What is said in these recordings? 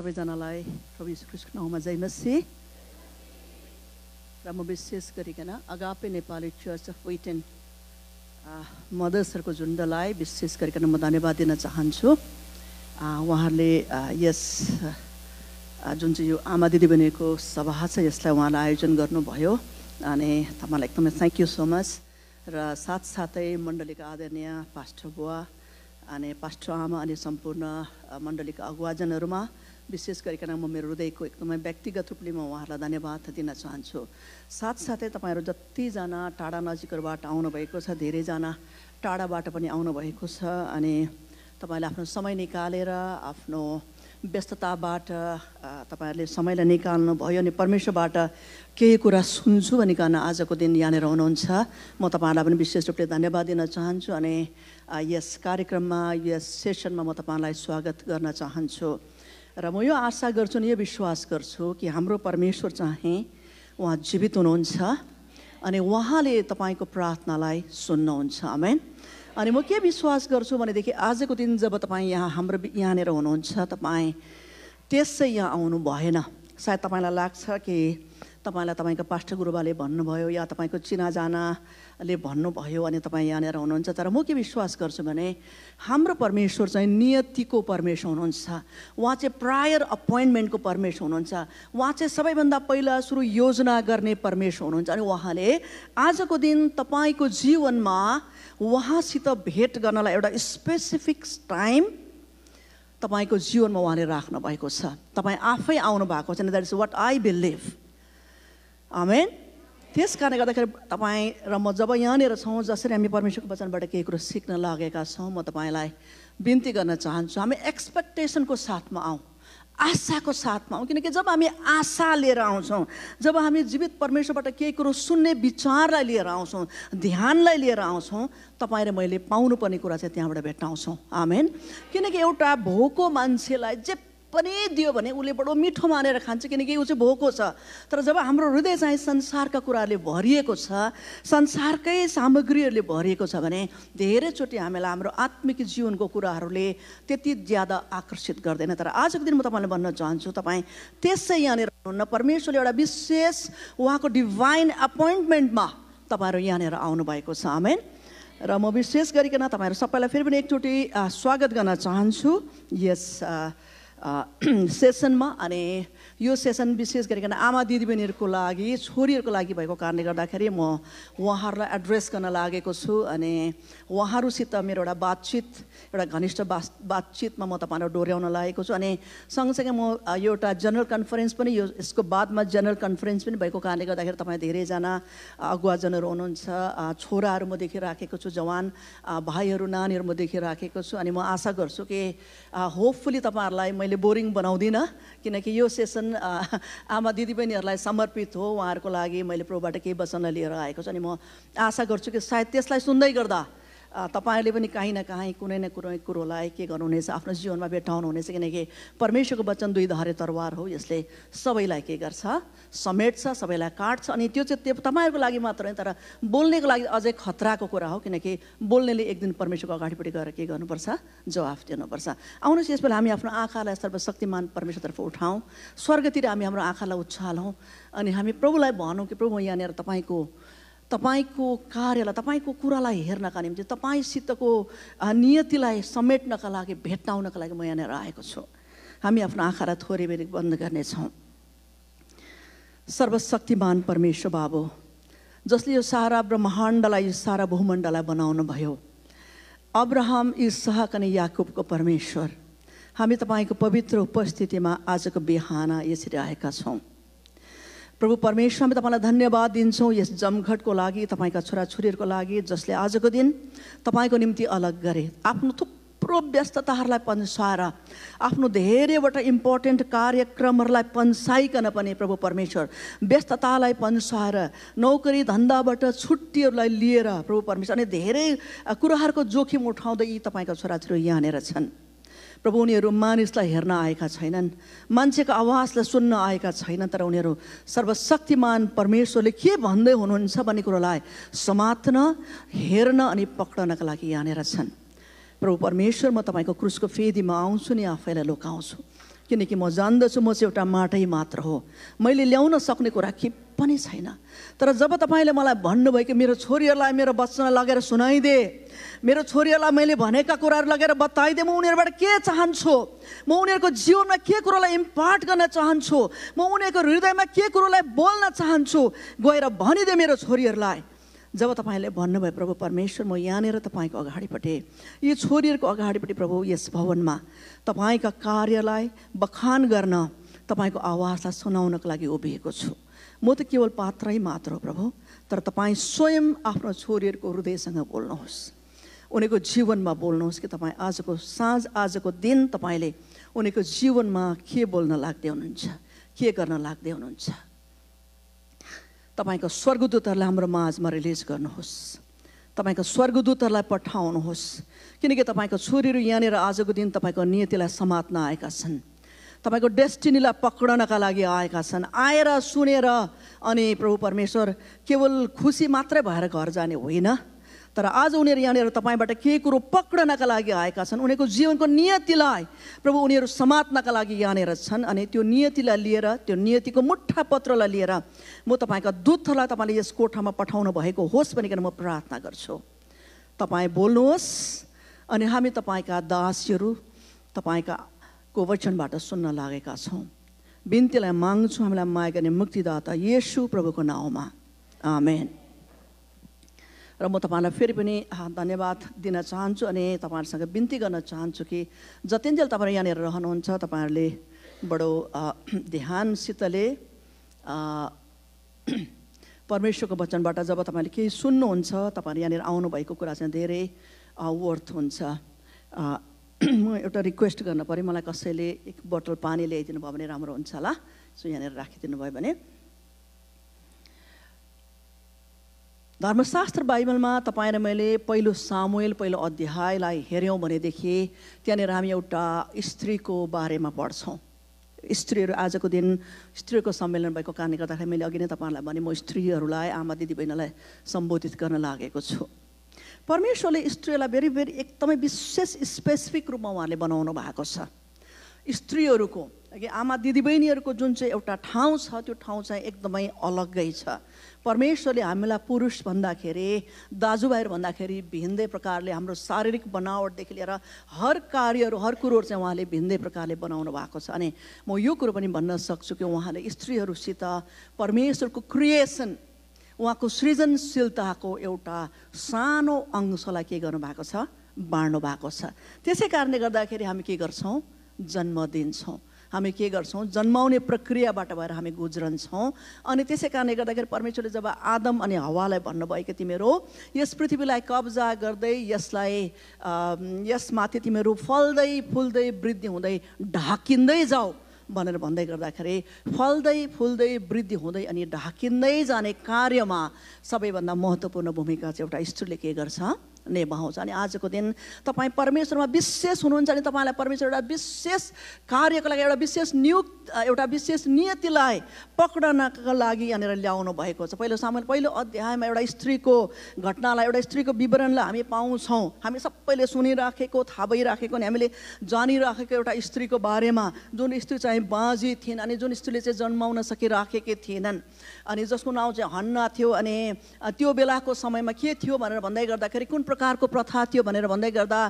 सबैजनालाई प्रभु श्रीकृष्ण नाउँमा जयमसी र म विशेष गरिकन Agape Nepali church of Britain मदर्सहरूको झुन्डलाई विशेष गरिकन म धन्यवाद दिन चाहन्छु उहाँहरूले यस जुन चाहिँ यो आमा दिदी बहिनीको सभा छ यसलाई उहाँले आयोजन गर्नुभयो अनि तपाईँलाई एकदमै थ्याङ्क यू सो मच र साथसाथै मण्डलीका आदरणीय पास्टर बुवा अनि पास्टर आमा अनि सम्पूर्ण मण्डलीका अगुवाजनहरूमा विशेष गरिकन म मेरो हृदयको एकदमै व्यक्तिगत रूपले म उहाँहरूलाई धन्यवाद दिन चाहन्छु साथसाथै तपाईँहरू जतिजना टाढा नजिकहरूबाट आउनुभएको छ धेरैजना टाढाबाट पनि आउनुभएको छ अनि तपाईँले आफ्नो समय निकालेर आफ्नो व्यस्तताबाट तपाईँहरूले समयलाई निकाल्नु भयो अनि परमेश्वरबाट केही कुरा सुन्छु भनिकन आजको दिन यहाँनिर हुनुहुन्छ म तपाईँहरूलाई पनि विशेष रूपले धन्यवाद दिन चाहन्छु अनि यस कार्यक्रममा यस सेसनमा म तपाईँलाई स्वागत गर्न चाहन्छु र म यो आशा गर्छु नि यो विश्वास गर्छु कि हाम्रो परमेश्वर चाहिँ उहाँ जीवित हुनुहुन्छ अनि उहाँले तपाईँको प्रार्थनालाई सुन्नुहुन्छ आमेन अनि म के विश्वास गर्छु भनेदेखि आजको दिन जब तपाईँ यहाँ हाम्रो यहाँनिर हुनुहुन्छ तपाईँ त्यसै यहाँ आउनु भएन सायद तपाईँलाई लाग्छ कि तपाईँलाई तपाईँको पास्टर गुरुबाले भन्नुभयो या तपाईँको चिनाजानाले भन्नुभयो अनि तपाईँ यहाँनिर हुनुहुन्छ तर म के विश्वास गर्छु भने हाम्रो परमेश्वर चाहिँ नियतिको परमेश्वर हुनुहुन्छ उहाँ चाहिँ प्रायर अपोइन्टमेन्टको परमेश्वर हुनुहुन्छ उहाँ चाहिँ सबैभन्दा पहिला सुरु योजना गर्ने परमेश्वर हुनुहुन्छ अनि उहाँले आजको दिन तपाईँको जीवनमा उहाँसित भेट गर्नलाई एउटा स्पेसिफिक टाइम तपाईँको जीवनमा उहाँले राख्नु भएको छ तपाईँ आफै आउनु भएको छ that is what I believe amen त्यस कारणले गर्दाखेरि तपाईँ र म जब यहाँनिर छौँ जसरी हामी परमेश्वरको वचनबाट केही कुरो सिक्न लागेका छौँ म तपाईँलाई बिन्ती गर्न चाहन्छु हामी एक्सपेक्टेसनको साथमा आउँ आशाको साथमा आउँ किनकि जब हामी आशा लिएर आउँछौँ जब हामी जीवित परमेश्वरबाट केही कुरो सुन्ने विचारलाई लिएर आउँछौँ ध्यानलाई लिएर आउँछौँ तपाईँ र मैले पाउनुपर्ने कुरा चाहिँ त्यहाँबाट आउँछौँ आमेन किनकि एउटा भोको मान्छेलाई जे पनि दियो भने उसले बडो मिठो मानेर खान्छ किनकि ऊ चाहिँ भोको छ तर जब हाम्रो हृदय चाहिँ संसारका कुराहरूले भरिएको छ संसारकै सामग्रीहरूले भरिएको छ भने धेरैचोटि हामीलाई हाम्रो आत्मिक जीवनको कुराहरूले त्यति ज्यादा आकर्षित गर्दैन तर आजको दिन म तपाईँलाई भन्न चाहन्छु तपाईँ त्यसै यहाँनिर हुनुहुन्न परमेश्वरले एउटा विशेष उहाँको डिभाइन एपोइन्टमेन्टमा तपाईँहरू यहाँनिर आउनुभएको छ आमेन र म विशेष गरिकन तपाईँहरू सबैलाई फेरि पनि एकचोटि स्वागत गर्न चाहन्छु यस સેશનમાં અને यो सेसन विशेष गरिकन आमा दिदीबहिनीहरूको लागि छोरीहरूको लागि भएको कारणले गर्दाखेरि म उहाँहरूलाई एड्रेस गर्न लागेको छु अनि उहाँहरूसित मेरो एउटा बातचित एउटा घनिष्ठ बातचितमा म तपाईँलाई डोर्याउन लागेको छु अनि सँगसँगै म एउटा जनरल कन्फरेन्स पनि यो यसको बादमा जनरल कन्फरेन्स पनि भएको कारणले गर्दाखेरि तपाईँ धेरैजना अगुवाजनहरू हुनुहुन्छ छोराहरू म देखिराखेको छु जवान भाइहरू नानीहरू म देखिराखेको छु अनि म आशा गर्छु कि होपफुली तपाईँहरूलाई मैले बोरिङ बनाउँदिनँ किनकि यो सेसन आमा दिदी समर्पित हो उहाँहरूको लागि मैले प्रोबाट केही वचनलाई लिएर आएको छु अनि म आशा गर्छु कि सायद त्यसलाई सुन्दै गर्दा तपाईँहरूले पनि काहीँ न काहीँ कुनै न कुनै कुरोलाई के गर्नुहुनेछ आफ्नो जीवनमा भेट्टाउनुहुनेछ किनकि परमेश्वरको वचन दुई धरे तरवार हो यसले सबैलाई के गर्छ समेट्छ सबैलाई काट्छ अनि त्यो चाहिँ त्यो तपाईँहरूको लागि मात्र होइन तर बोल्नेको लागि अझै खतराको कुरा हो किनकि बोल्नेले एक दिन परमेश्वरको अगाडिपट्टि गएर के गर्नुपर्छ जवाफ दिनुपर्छ आउनुहोस् बेला हामी आफ्नो आँखालाई सर्वशक्तिमान परमेश्वरतर्फ उठाउँ स्वर्गतिर हामी हाम्रो आँखालाई उछालौँ अनि हामी प्रभुलाई भनौँ कि प्रभु यहाँनिर तपाईँको तपाईँको कार्यलाई तपाईँको कुरालाई हेर्नका निम्ति तपाईँसितको नियतिलाई समेट्नका लागि भेट्टाउनका लागि म यहाँनिर आएको छु हामी आफ्नो आँखालाई थोरै बेर बन्द गर्नेछौँ सर्वशक्तिमान परमेश्वर बाबु जसले यो सारा ब्रह्माण्डलाई यो सारा भूमण्डलाई बनाउनु भयो अब्राहम इसहाक अनि याकुबको परमेश्वर हामी तपाईँको पवित्र उपस्थितिमा आजको बिहान यसरी आएका छौँ प्रभु परमेश्वर हामी तपाईँलाई धन्यवाद दिन्छौँ यस जमघटको लागि तपाईँका छोराछोरीहरूको लागि जसले आजको दिन तपाईँको निम्ति अलग गरे आफ्नो थुप्रो व्यस्तताहरूलाई पन्साएर आफ्नो धेरैवटा इम्पोर्टेन्ट कार्यक्रमहरूलाई पन्साइकन पनि प्रभु परमेश्वर व्यस्ततालाई पन्साएर नौकरी धन्दाबाट छुट्टीहरूलाई लिएर प्रभु परमेश्वर अनि धेरै कुराहरूको जोखिम उठाउँदै यी तपाईँका छोराछोरी यहाँनिर छन् प्रभु उनीहरू मानिसलाई हेर्न आएका छैनन् मान्छेको आवाजलाई सुन्न आएका छैनन् तर उनीहरू सर्वशक्तिमान परमेश्वरले के भन्दै हुनुहुन्छ भन्ने कुरोलाई समात्न हेर्न अनि पक्रनका लागि यहाँनिर छन् प्रभु परमेश्वर म तपाईँको क्रुसको फेदीमा आउँछु नि आफैलाई लोकाउँछु किनकि म जान्दछु म चाहिँ एउटा माटै मात्र हो मैले ल्याउन सक्ने कुरा के पनि छैन तर जब तपाईँले मलाई भन्नुभयो कि मेरो छोरीहरूलाई मेरो वचन लगेर सुनाइदिए मेरो छोरीहरूलाई मैले भनेका कुराहरू लगेर बताइदिएँ म उनीहरूबाट के चाहन्छु म उनीहरूको जीवनमा के कुरोलाई इम्पार्ट गर्न चाहन्छु म उनीहरूको हृदयमा के कुरोलाई बोल्न चाहन्छु गएर भनिदिएँ मेरो छोरीहरूलाई जब तपाईँले भन्नुभयो प्रभु परमेश्वर म यहाँनिर तपाईँको अगाडिपट्टि यो छोरीहरूको अगाडिपट्टि प्रभु यस भवनमा तपाईँका कार्यलाई बखान गर्न तपाईँको आवाजलाई सुनाउनको लागि उभिएको छु म त केवल पात्रै मात्र हो प्रभु तर तपाईँ स्वयं आफ्नो छोरीहरूको हृदयसँग बोल्नुहोस् उनीहरूको जीवनमा बोल्नुहोस् कि तपाईँ आजको साँझ आजको दिन तपाईँले उनीहरूको जीवनमा के बोल्न लाग्दै हुनुहुन्छ के गर्न लाग्दै हुनुहुन्छ तपाईँको स्वर्गदूतहरूलाई हाम्रो माझमा रिलिज गर्नुहोस् तपाईँको स्वर्गदूतहरूलाई पठाउनुहोस् किनकि तपाईँको छोरीहरू यहाँनिर आजको दिन तपाईँको नियतिलाई समात्न आएका छन् तपाईँको डेस्टिनीलाई पक्रनका लागि आएका छन् आएर सुनेर अनि प्रभु परमेश्वर केवल खुसी मात्रै भएर घर जाने होइन तर आज उनीहरू यहाँनिर तपाईँबाट केही कुरो पक्रनका लागि आएका छन् उनीहरूको जीवनको नियतिलाई प्रभु उनीहरू समात्नका लागि यहाँनिर छन् अनि त्यो नियतिलाई लिएर त्यो नियतिको मुठा पत्रलाई लिएर म तपाईँका दूतहरूलाई तपाईँले यस कोठामा पठाउनु भएको होस् भनिकन म प्रार्थना गर्छु तपाईँ बोल्नुहोस् अनि हामी तपाईँका दासीहरू तपाईँका को वचनबाट सुन्न लागेका छौँ बिन्तीलाई माग्छु हामीलाई माया गर्ने मुक्तिदाता येसु प्रभुको नाउँमा आमेन र म तपाईँलाई फेरि पनि धन्यवाद दिन चाहन्छु अनि तपाईँहरूसँग बिन्ती गर्न चाहन्छु कि जतिन्जेल तपाईँ यहाँनिर रहनुहुन्छ तपाईँहरूले बडो ध्यानसितले परमेश्वरको वचनबाट जब तपाईँले केही सुन्नुहुन्छ तपाईँहरू यहाँनिर आउनुभएको कुरा चाहिँ धेरै वर्थ हुन्छ म एउटा रिक्वेस्ट गर्नु पऱ्यो मलाई कसैले एक बोतल पानी ल्याइदिनु भयो भने राम्रो हुन्छ होला सो यहाँनिर राखिदिनु भयो भने धर्मशास्त्र बाइबलमा तपाईँ र मैले पहिलो सामुएल पहिलो अध्यायलाई हेऱ्यौँ भनेदेखि त्यहाँनिर हामी एउटा स्त्रीको बारेमा पढ्छौँ स्त्रीहरू आजको दिन स्त्रीको सम्मेलन भएको कारणले गर्दाखेरि मैले अघि नै तपाईँहरूलाई भने म स्त्रीहरूलाई आमा दिदीबहिनीलाई सम्बोधित गर्न लागेको छु परमेश्वरले स्त्रीहरूलाई भेरी भेरी एकदमै विशेष स्पेसिफिक रूपमा उहाँले बनाउनु भएको छ स्त्रीहरूको आमा दिदीबहिनीहरूको जुन चाहिँ एउटा ठाउँ छ त्यो ठाउँ चाहिँ एकदमै अलग्गै छ परमेश्वरले हामीलाई पुरुष भन्दाखेरि दाजुभाइहरू भन्दाखेरि भिन्दै प्रकारले हाम्रो शारीरिक बनावटदेखि लिएर हर कार्यहरू हर कुरोहरू चाहिँ उहाँले भिन्दै प्रकारले बनाउनु भएको छ अनि म यो कुरो पनि भन्न सक्छु कि उहाँले स्त्रीहरूसित परमेश्वरको क्रिएसन उहाँको सृजनशीलताको एउटा सानो अंशलाई के गर्नु भएको छ बाँड्नु भएको छ त्यसै कारणले गर्दाखेरि हामी के गर्छौँ जन्म दिन्छौँ हामी के गर्छौँ जन्माउने प्रक्रियाबाट भएर हामी गुज्रन्छौँ अनि त्यसै कारणले गर्दाखेरि परमेश्वरले जब आदम अनि हवालाई भन्नुभयो कि तिमीहरू यस पृथ्वीलाई कब्जा गर्दै यसलाई यसमाथि तिमीहरू फल्दै फुल्दै वृद्धि हुँदै ढाकिँदै जाऊ भनेर भन्दै गर्दाखेरि फल्दै फुल्दै वृद्धि हुँदै अनि ढाकिँदै जाने कार्यमा सबैभन्दा महत्त्वपूर्ण भूमिका चाहिँ एउटा स्त्रीले के गर्छ ने भाउँछ अनि आजको दिन तपाईँ परमेश्वरमा विशेष हुनुहुन्छ अनि तपाईँलाई परमेश्वर एउटा विशेष कार्यको लागि एउटा विशेष नियुक्त एउटा विशेष नियतिलाई पक्रनको लागि यहाँनिर ल्याउनु भएको छ पहिलो सामान पहिलो अध्यायमा एउटा स्त्रीको घटनालाई एउटा स्त्रीको विवरणलाई हामी पाउँछौँ हामी सबैले सुनिराखेको थाहा भइराखेको अनि हामीले जानिराखेको एउटा स्त्रीको बारेमा जुन स्त्री चाहिँ बाँझी थिइन् अनि जुन स्त्रीले चाहिँ जन्माउन सकिराखेकी थिएनन् अनि जसको नाउँ चाहिँ हन्ना थियो अनि त्यो बेलाको समयमा के थियो भनेर भन्दै गर्दाखेरि कुन प्रकारको प्रथा थियो भनेर भन्दै गर्दा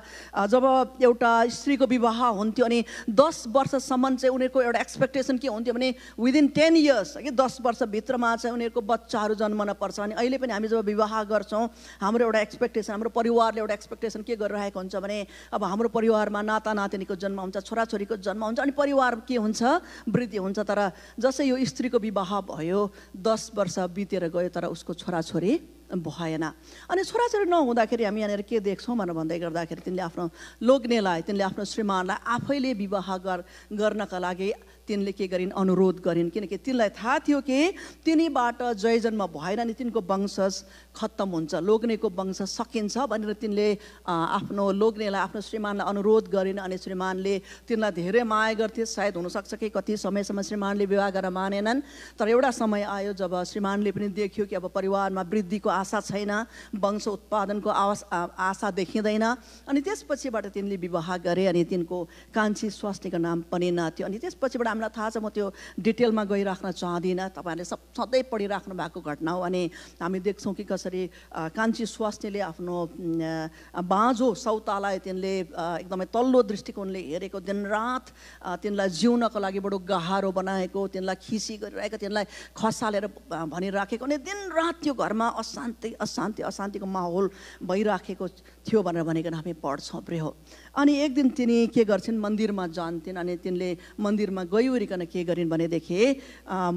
जब एउटा स्त्रीको विवाह हुन्थ्यो अनि दस वर्षसम्म चाहिँ उनीहरूको एउटा एक्सपेक्टेसन के हुन्थ्यो भने विदिन टेन इयर्स है दस वर्षभित्रमा चाहिँ उनीहरूको बच्चाहरू जन्मन पर्छ अनि अहिले पनि हामी जब विवाह गर्छौँ हाम्रो एउटा एक्सपेक्टेसन हाम्रो परिवारले एउटा एक्सपेक्टेसन के गरिरहेको हुन्छ भने अब हाम्रो परिवारमा नाता नातिनीको जन्म हुन्छ छोराछोरीको जन्म हुन्छ अनि परिवार के हुन्छ वृद्धि हुन्छ तर जसै यो स्त्रीको विवाह भयो दस वर्ष बितेर गयो तर उसको छोराछोरी भएन अनि छोराछोरी नहुँदाखेरि हामी यहाँनिर के देख्छौँ भनेर भन्दै गर्दाखेरि तिनले आफ्नो लोग्नेलाई तिनले आफ्नो श्रीमानलाई आफैले विवाह गर गर्नका लागि तिनले के गरिन् अनुरोध गरिन् किनकि तिनलाई थाहा थियो कि तिनीबाट जयजन्म भएन अनि तिनको वंशज खत्तम हुन्छ लोग्नेको वंश सकिन्छ भनेर तिनले आफ्नो लोग्नेलाई आफ्नो श्रीमानलाई अनुरोध गरेन अनि श्रीमानले तिनलाई धेरै माया गर्थे सायद हुनसक्छ कि कति समयसम्म श्रीमानले विवाह गरेर मानेनन् तर एउटा समय आयो जब श्रीमानले पनि देख्यो कि अब परिवारमा वृद्धिको आशा छैन वंश उत्पादनको आवास आशा देखिँदैन अनि त्यसपछिबाट तिनले विवाह गरे अनि तिनको कान्छी स्वास्नीको नाम पनि नथ्यो अनि त्यसपछिबाट हामीलाई थाहा छ म त्यो डिटेलमा गइराख्न चाहदिनँ तपाईँहरूले सब सधैँ पढिराख्नु भएको घटना हो अनि हामी देख्छौँ कि जसरी कान्छी स्वास्नीले आफ्नो बाँझो सौतालाई तिनले एकदमै तल्लो दृष्टिकोणले हेरेको दिनरात तिनलाई जिउनको लागि बडो गाह्रो बनाएको तिनलाई खिसी गरिरहेको तिनलाई खसालेर भनिराखेको अनि दिनरात त्यो घरमा अशान्ति अशान्ति अशान्तिको माहौल भइराखेको थियो भनेर भनेकन हामी पढ्छौँ प्रे हो अनि एक दिन तिनी के गर्छिन् मन्दिरमा जान्थिन् अनि तिनले मन्दिरमा गइवरिकन के गरिन् भनेदेखि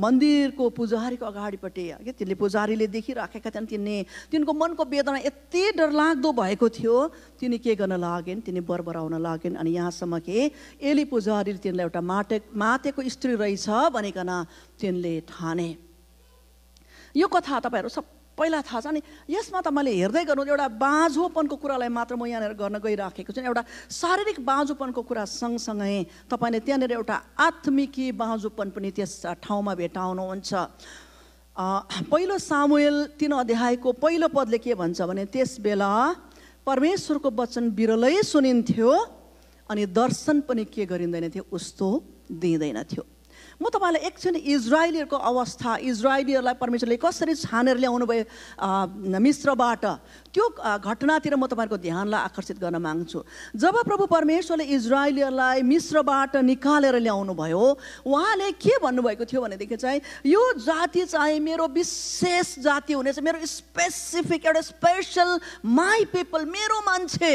मन्दिरको पुजारीको अगाडिपट्टि के तिनले पुजारीले देखिराखेका थिएन तिनी तिनको मनको वेदना यति डरलाग्दो भएको थियो तिनी के गर्न लागेन् तिनी बरबराउन लागेन् अनि यहाँसम्म कि एली पुजारीले तिनलाई एउटा माटे मातेको स्त्री रहेछ भनेकन तिनले ठाने यो कथा तपाईँहरू सब पहिला थाहा छ नि यसमा त मैले हेर्दै गर्नु एउटा बाँझोपनको कुरालाई मात्र म यहाँनिर गर्न गइराखेको छु एउटा शारीरिक बाँझोपनको कुरा सँगसँगै तपाईँले त्यहाँनिर एउटा आत्मिकी बाँझोपन पनि त्यस ठाउँमा भेटाउनुहुन्छ पहिलो सामुएल तिन अध्यायको पहिलो पदले के भन्छ भने त्यस बेला परमेश्वरको वचन बिरलै सुनिन्थ्यो अनि दर्शन पनि के गरिँदैन थियो उस्तो दिँदैन थियो म तपाईँलाई एकछिन इजरायलीहरूको अवस्था इजरायलीहरूलाई परमेश्वरले कसरी छानेर ल्याउनु भयो मिश्रबाट त्यो घटनातिर म तपाईँहरूको ध्यानलाई आकर्षित गर्न माग्छु जब प्रभु परमेश्वरले इजरायलीहरूलाई मिश्रबाट निकालेर ल्याउनु भयो उहाँले के भन्नुभएको थियो भनेदेखि चाहिँ यो जाति चाहिँ मेरो विशेष जाति हुनेछ मेरो स्पेसिफिक एउटा स्पेसल माई पिपल मेरो मान्छे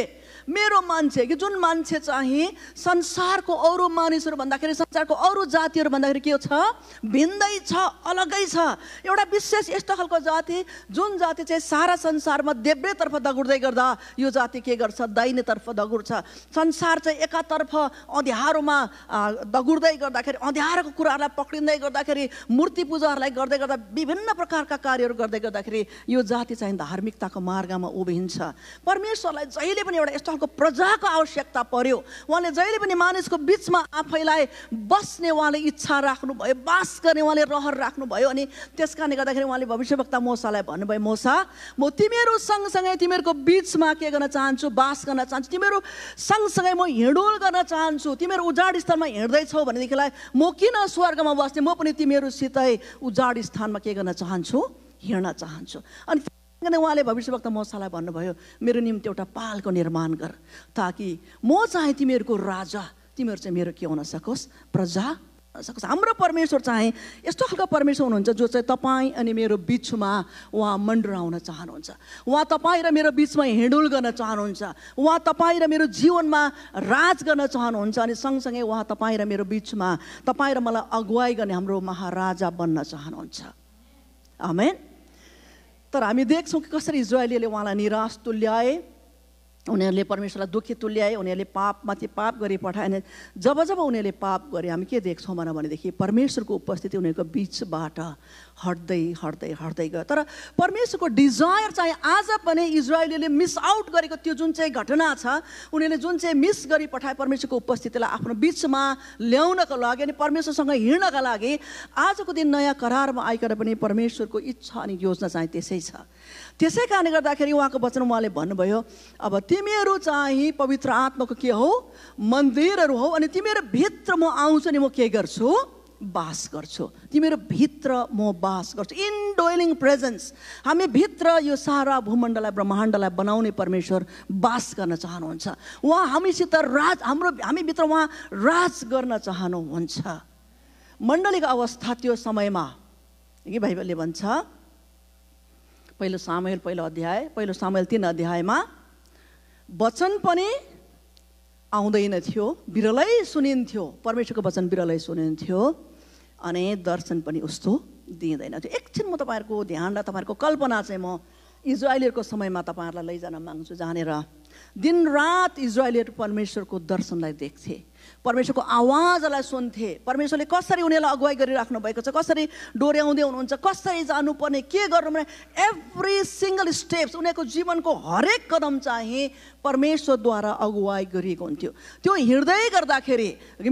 मेरो मान्छे कि जुन मान्छे चाहिँ संसारको अरू मानिसहरू भन्दाखेरि संसारको अरू जातिहरू भन्दाखेरि के छ भिन्दै छ अलगै छ एउटा विशेष यस्तो खालको जाति जुन जाति चाहिँ सारा संसारमा देब्रेतर्फ दगुर्दै गर्दा यो जाति के गर्छ दैनेतर्फ दगुर्छ संसार चाहिँ एकातर्फ अँध्यारोमा दगुर्दै गर्दाखेरि अँध्यारोको कुराहरूलाई पक्रिँदै गर्दाखेरि मूर्ति पूजाहरूलाई गर्दै गर्दा विभिन्न प्रकारका कार्यहरू गर्दै गर्दाखेरि यो जाति चाहिँ धार्मिकताको मार्गमा उभिन्छ परमेश्वरलाई जहिले पनि एउटा यस्तो को प्रजाको आवश्यकता पर्यो उहाँले जहिले पनि मानिसको बिचमा आफैलाई बस्ने उहाँले इच्छा राख्नुभयो बास गर्ने उहाँले रहर राख्नुभयो अनि त्यस कारणले गर्दाखेरि उहाँले भविष्यवक्ता मोसालाई भन्नुभयो मोसा म तिमीहरू सँगसँगै तिमीहरूको बिचमा के गर्न चाहन्छु बास गर्न चाहन्छु तिमीहरू सँगसँगै म हिँडोल गर्न चाहन्छु तिमीहरू उजाड स्थानमा हिँड्दैछौ भनेदेखिलाई म किन स्वर्गमा बस्ने म पनि तिमीहरूसितै उजाड स्थानमा के गर्न चाहन्छु हिँड्न चाहन्छु अनि किनभने उहाँले भविष्यवक्त मोसालाई भन्नुभयो मेरो निम्ति एउटा पालको निर्माण गर ताकि म चाहे तिमीहरूको राजा तिमीहरू चाहिँ मेरो के हुन सकोस् प्रजा सकोस् हाम्रो परमेश्वर चाहे यस्तो खालको परमेश्वर हुनुहुन्छ जो चाहिँ तपाईँ अनि मेरो बिचमा उहाँ मन्डराउन चाहनुहुन्छ उहाँ तपाईँ र मेरो बिचमा हिँडुल गर्न चाहनुहुन्छ उहाँ तपाईँ र मेरो जीवनमा राज गर्न चाहनुहुन्छ अनि सँगसँगै उहाँ तपाईँ र मेरो बिचमा तपाईँ र मलाई अगुवाई गर्ने हाम्रो महाराजा बन्न चाहनुहुन्छ आमेन तर हामी देख्छौँ कि कसरी इजरायलीले उहाँलाई निराश तुल्याए उनीहरूले परमेश्वरलाई दुःखी तुल्याए उनीहरूले पापमाथि पाप गरी पठाए अनि जब जब उनीहरूले पाप गरे हामी के देख्छौँ भनेदेखि परमेश्वरको उपस्थिति उनीहरूको बिचबाट हट्दै हट्दै हट्दै गयो तर परमेश्वरको डिजायर चाहिँ आज पनि इजरायलीले मिस आउट गरेको त्यो जुन चाहिँ घटना छ उनीहरूले जुन चाहिँ मिस गरी पठाए परमेश्वरको उपस्थितिलाई आफ्नो बिचमा ल्याउनको लागि अनि परमेश्वरसँग हिँड्नका लागि आजको दिन नयाँ करारमा आइकन पनि परमेश्वरको इच्छा अनि योजना चाहिँ त्यसै छ त्यसै कारणले गर्दाखेरि उहाँको वचन उहाँले भन्नुभयो अब तिमीहरू चाहिँ पवित्र आत्माको के हो मन्दिरहरू हो अनि तिमीहरू भित्र म आउँछु नि म के गर्छु बास गर्छु तिमीहरू भित्र म बास गर्छु इन डोइलिङ प्रेजेन्स हामी भित्र यो सारा भूमण्डललाई ब्रह्माण्डलाई बनाउने परमेश्वर बास गर्न चाहनुहुन्छ उहाँ हामीसित राज हाम्रो हामीभित्र उहाँ राज गर्न चाहनुहुन्छ मण्डलीको अवस्था त्यो समयमा कि भाइबलले भन्छ पहिलो सामेल पहिलो अध्याय पहिलो सामेल तिन अध्यायमा वचन पनि आउँदैन थियो बिरलै सुनिन्थ्यो परमेश्वरको वचन बिरलै सुनिन्थ्यो अनि दर्शन पनि उस्तो दिँदैन थियो एकछिन म तपाईँहरूको ध्यान र तपाईँहरूको कल्पना चाहिँ म इजरायलीहरूको समयमा तपाईँहरूलाई लैजान माग्छु जहाँनिर दिनरात इजरायलीहरू परमेश्वरको दर्शनलाई देख्थे परमेश्वरको आवाजलाई सुन्थे परमेश्वरले कसरी उनीहरूलाई अगुवाई गरिराख्नु भएको छ कसरी डोर्याउँदै हुनुहुन्छ कसरी जानुपर्ने के गर्नु भने एभ्री सिङ्गल स्टेप्स उनीहरूको जीवनको हरेक कदम चाहिँ परमेश्वरद्वारा अगुवाई गरिएको हुन्थ्यो त्यो हिँड्दै गर्दाखेरि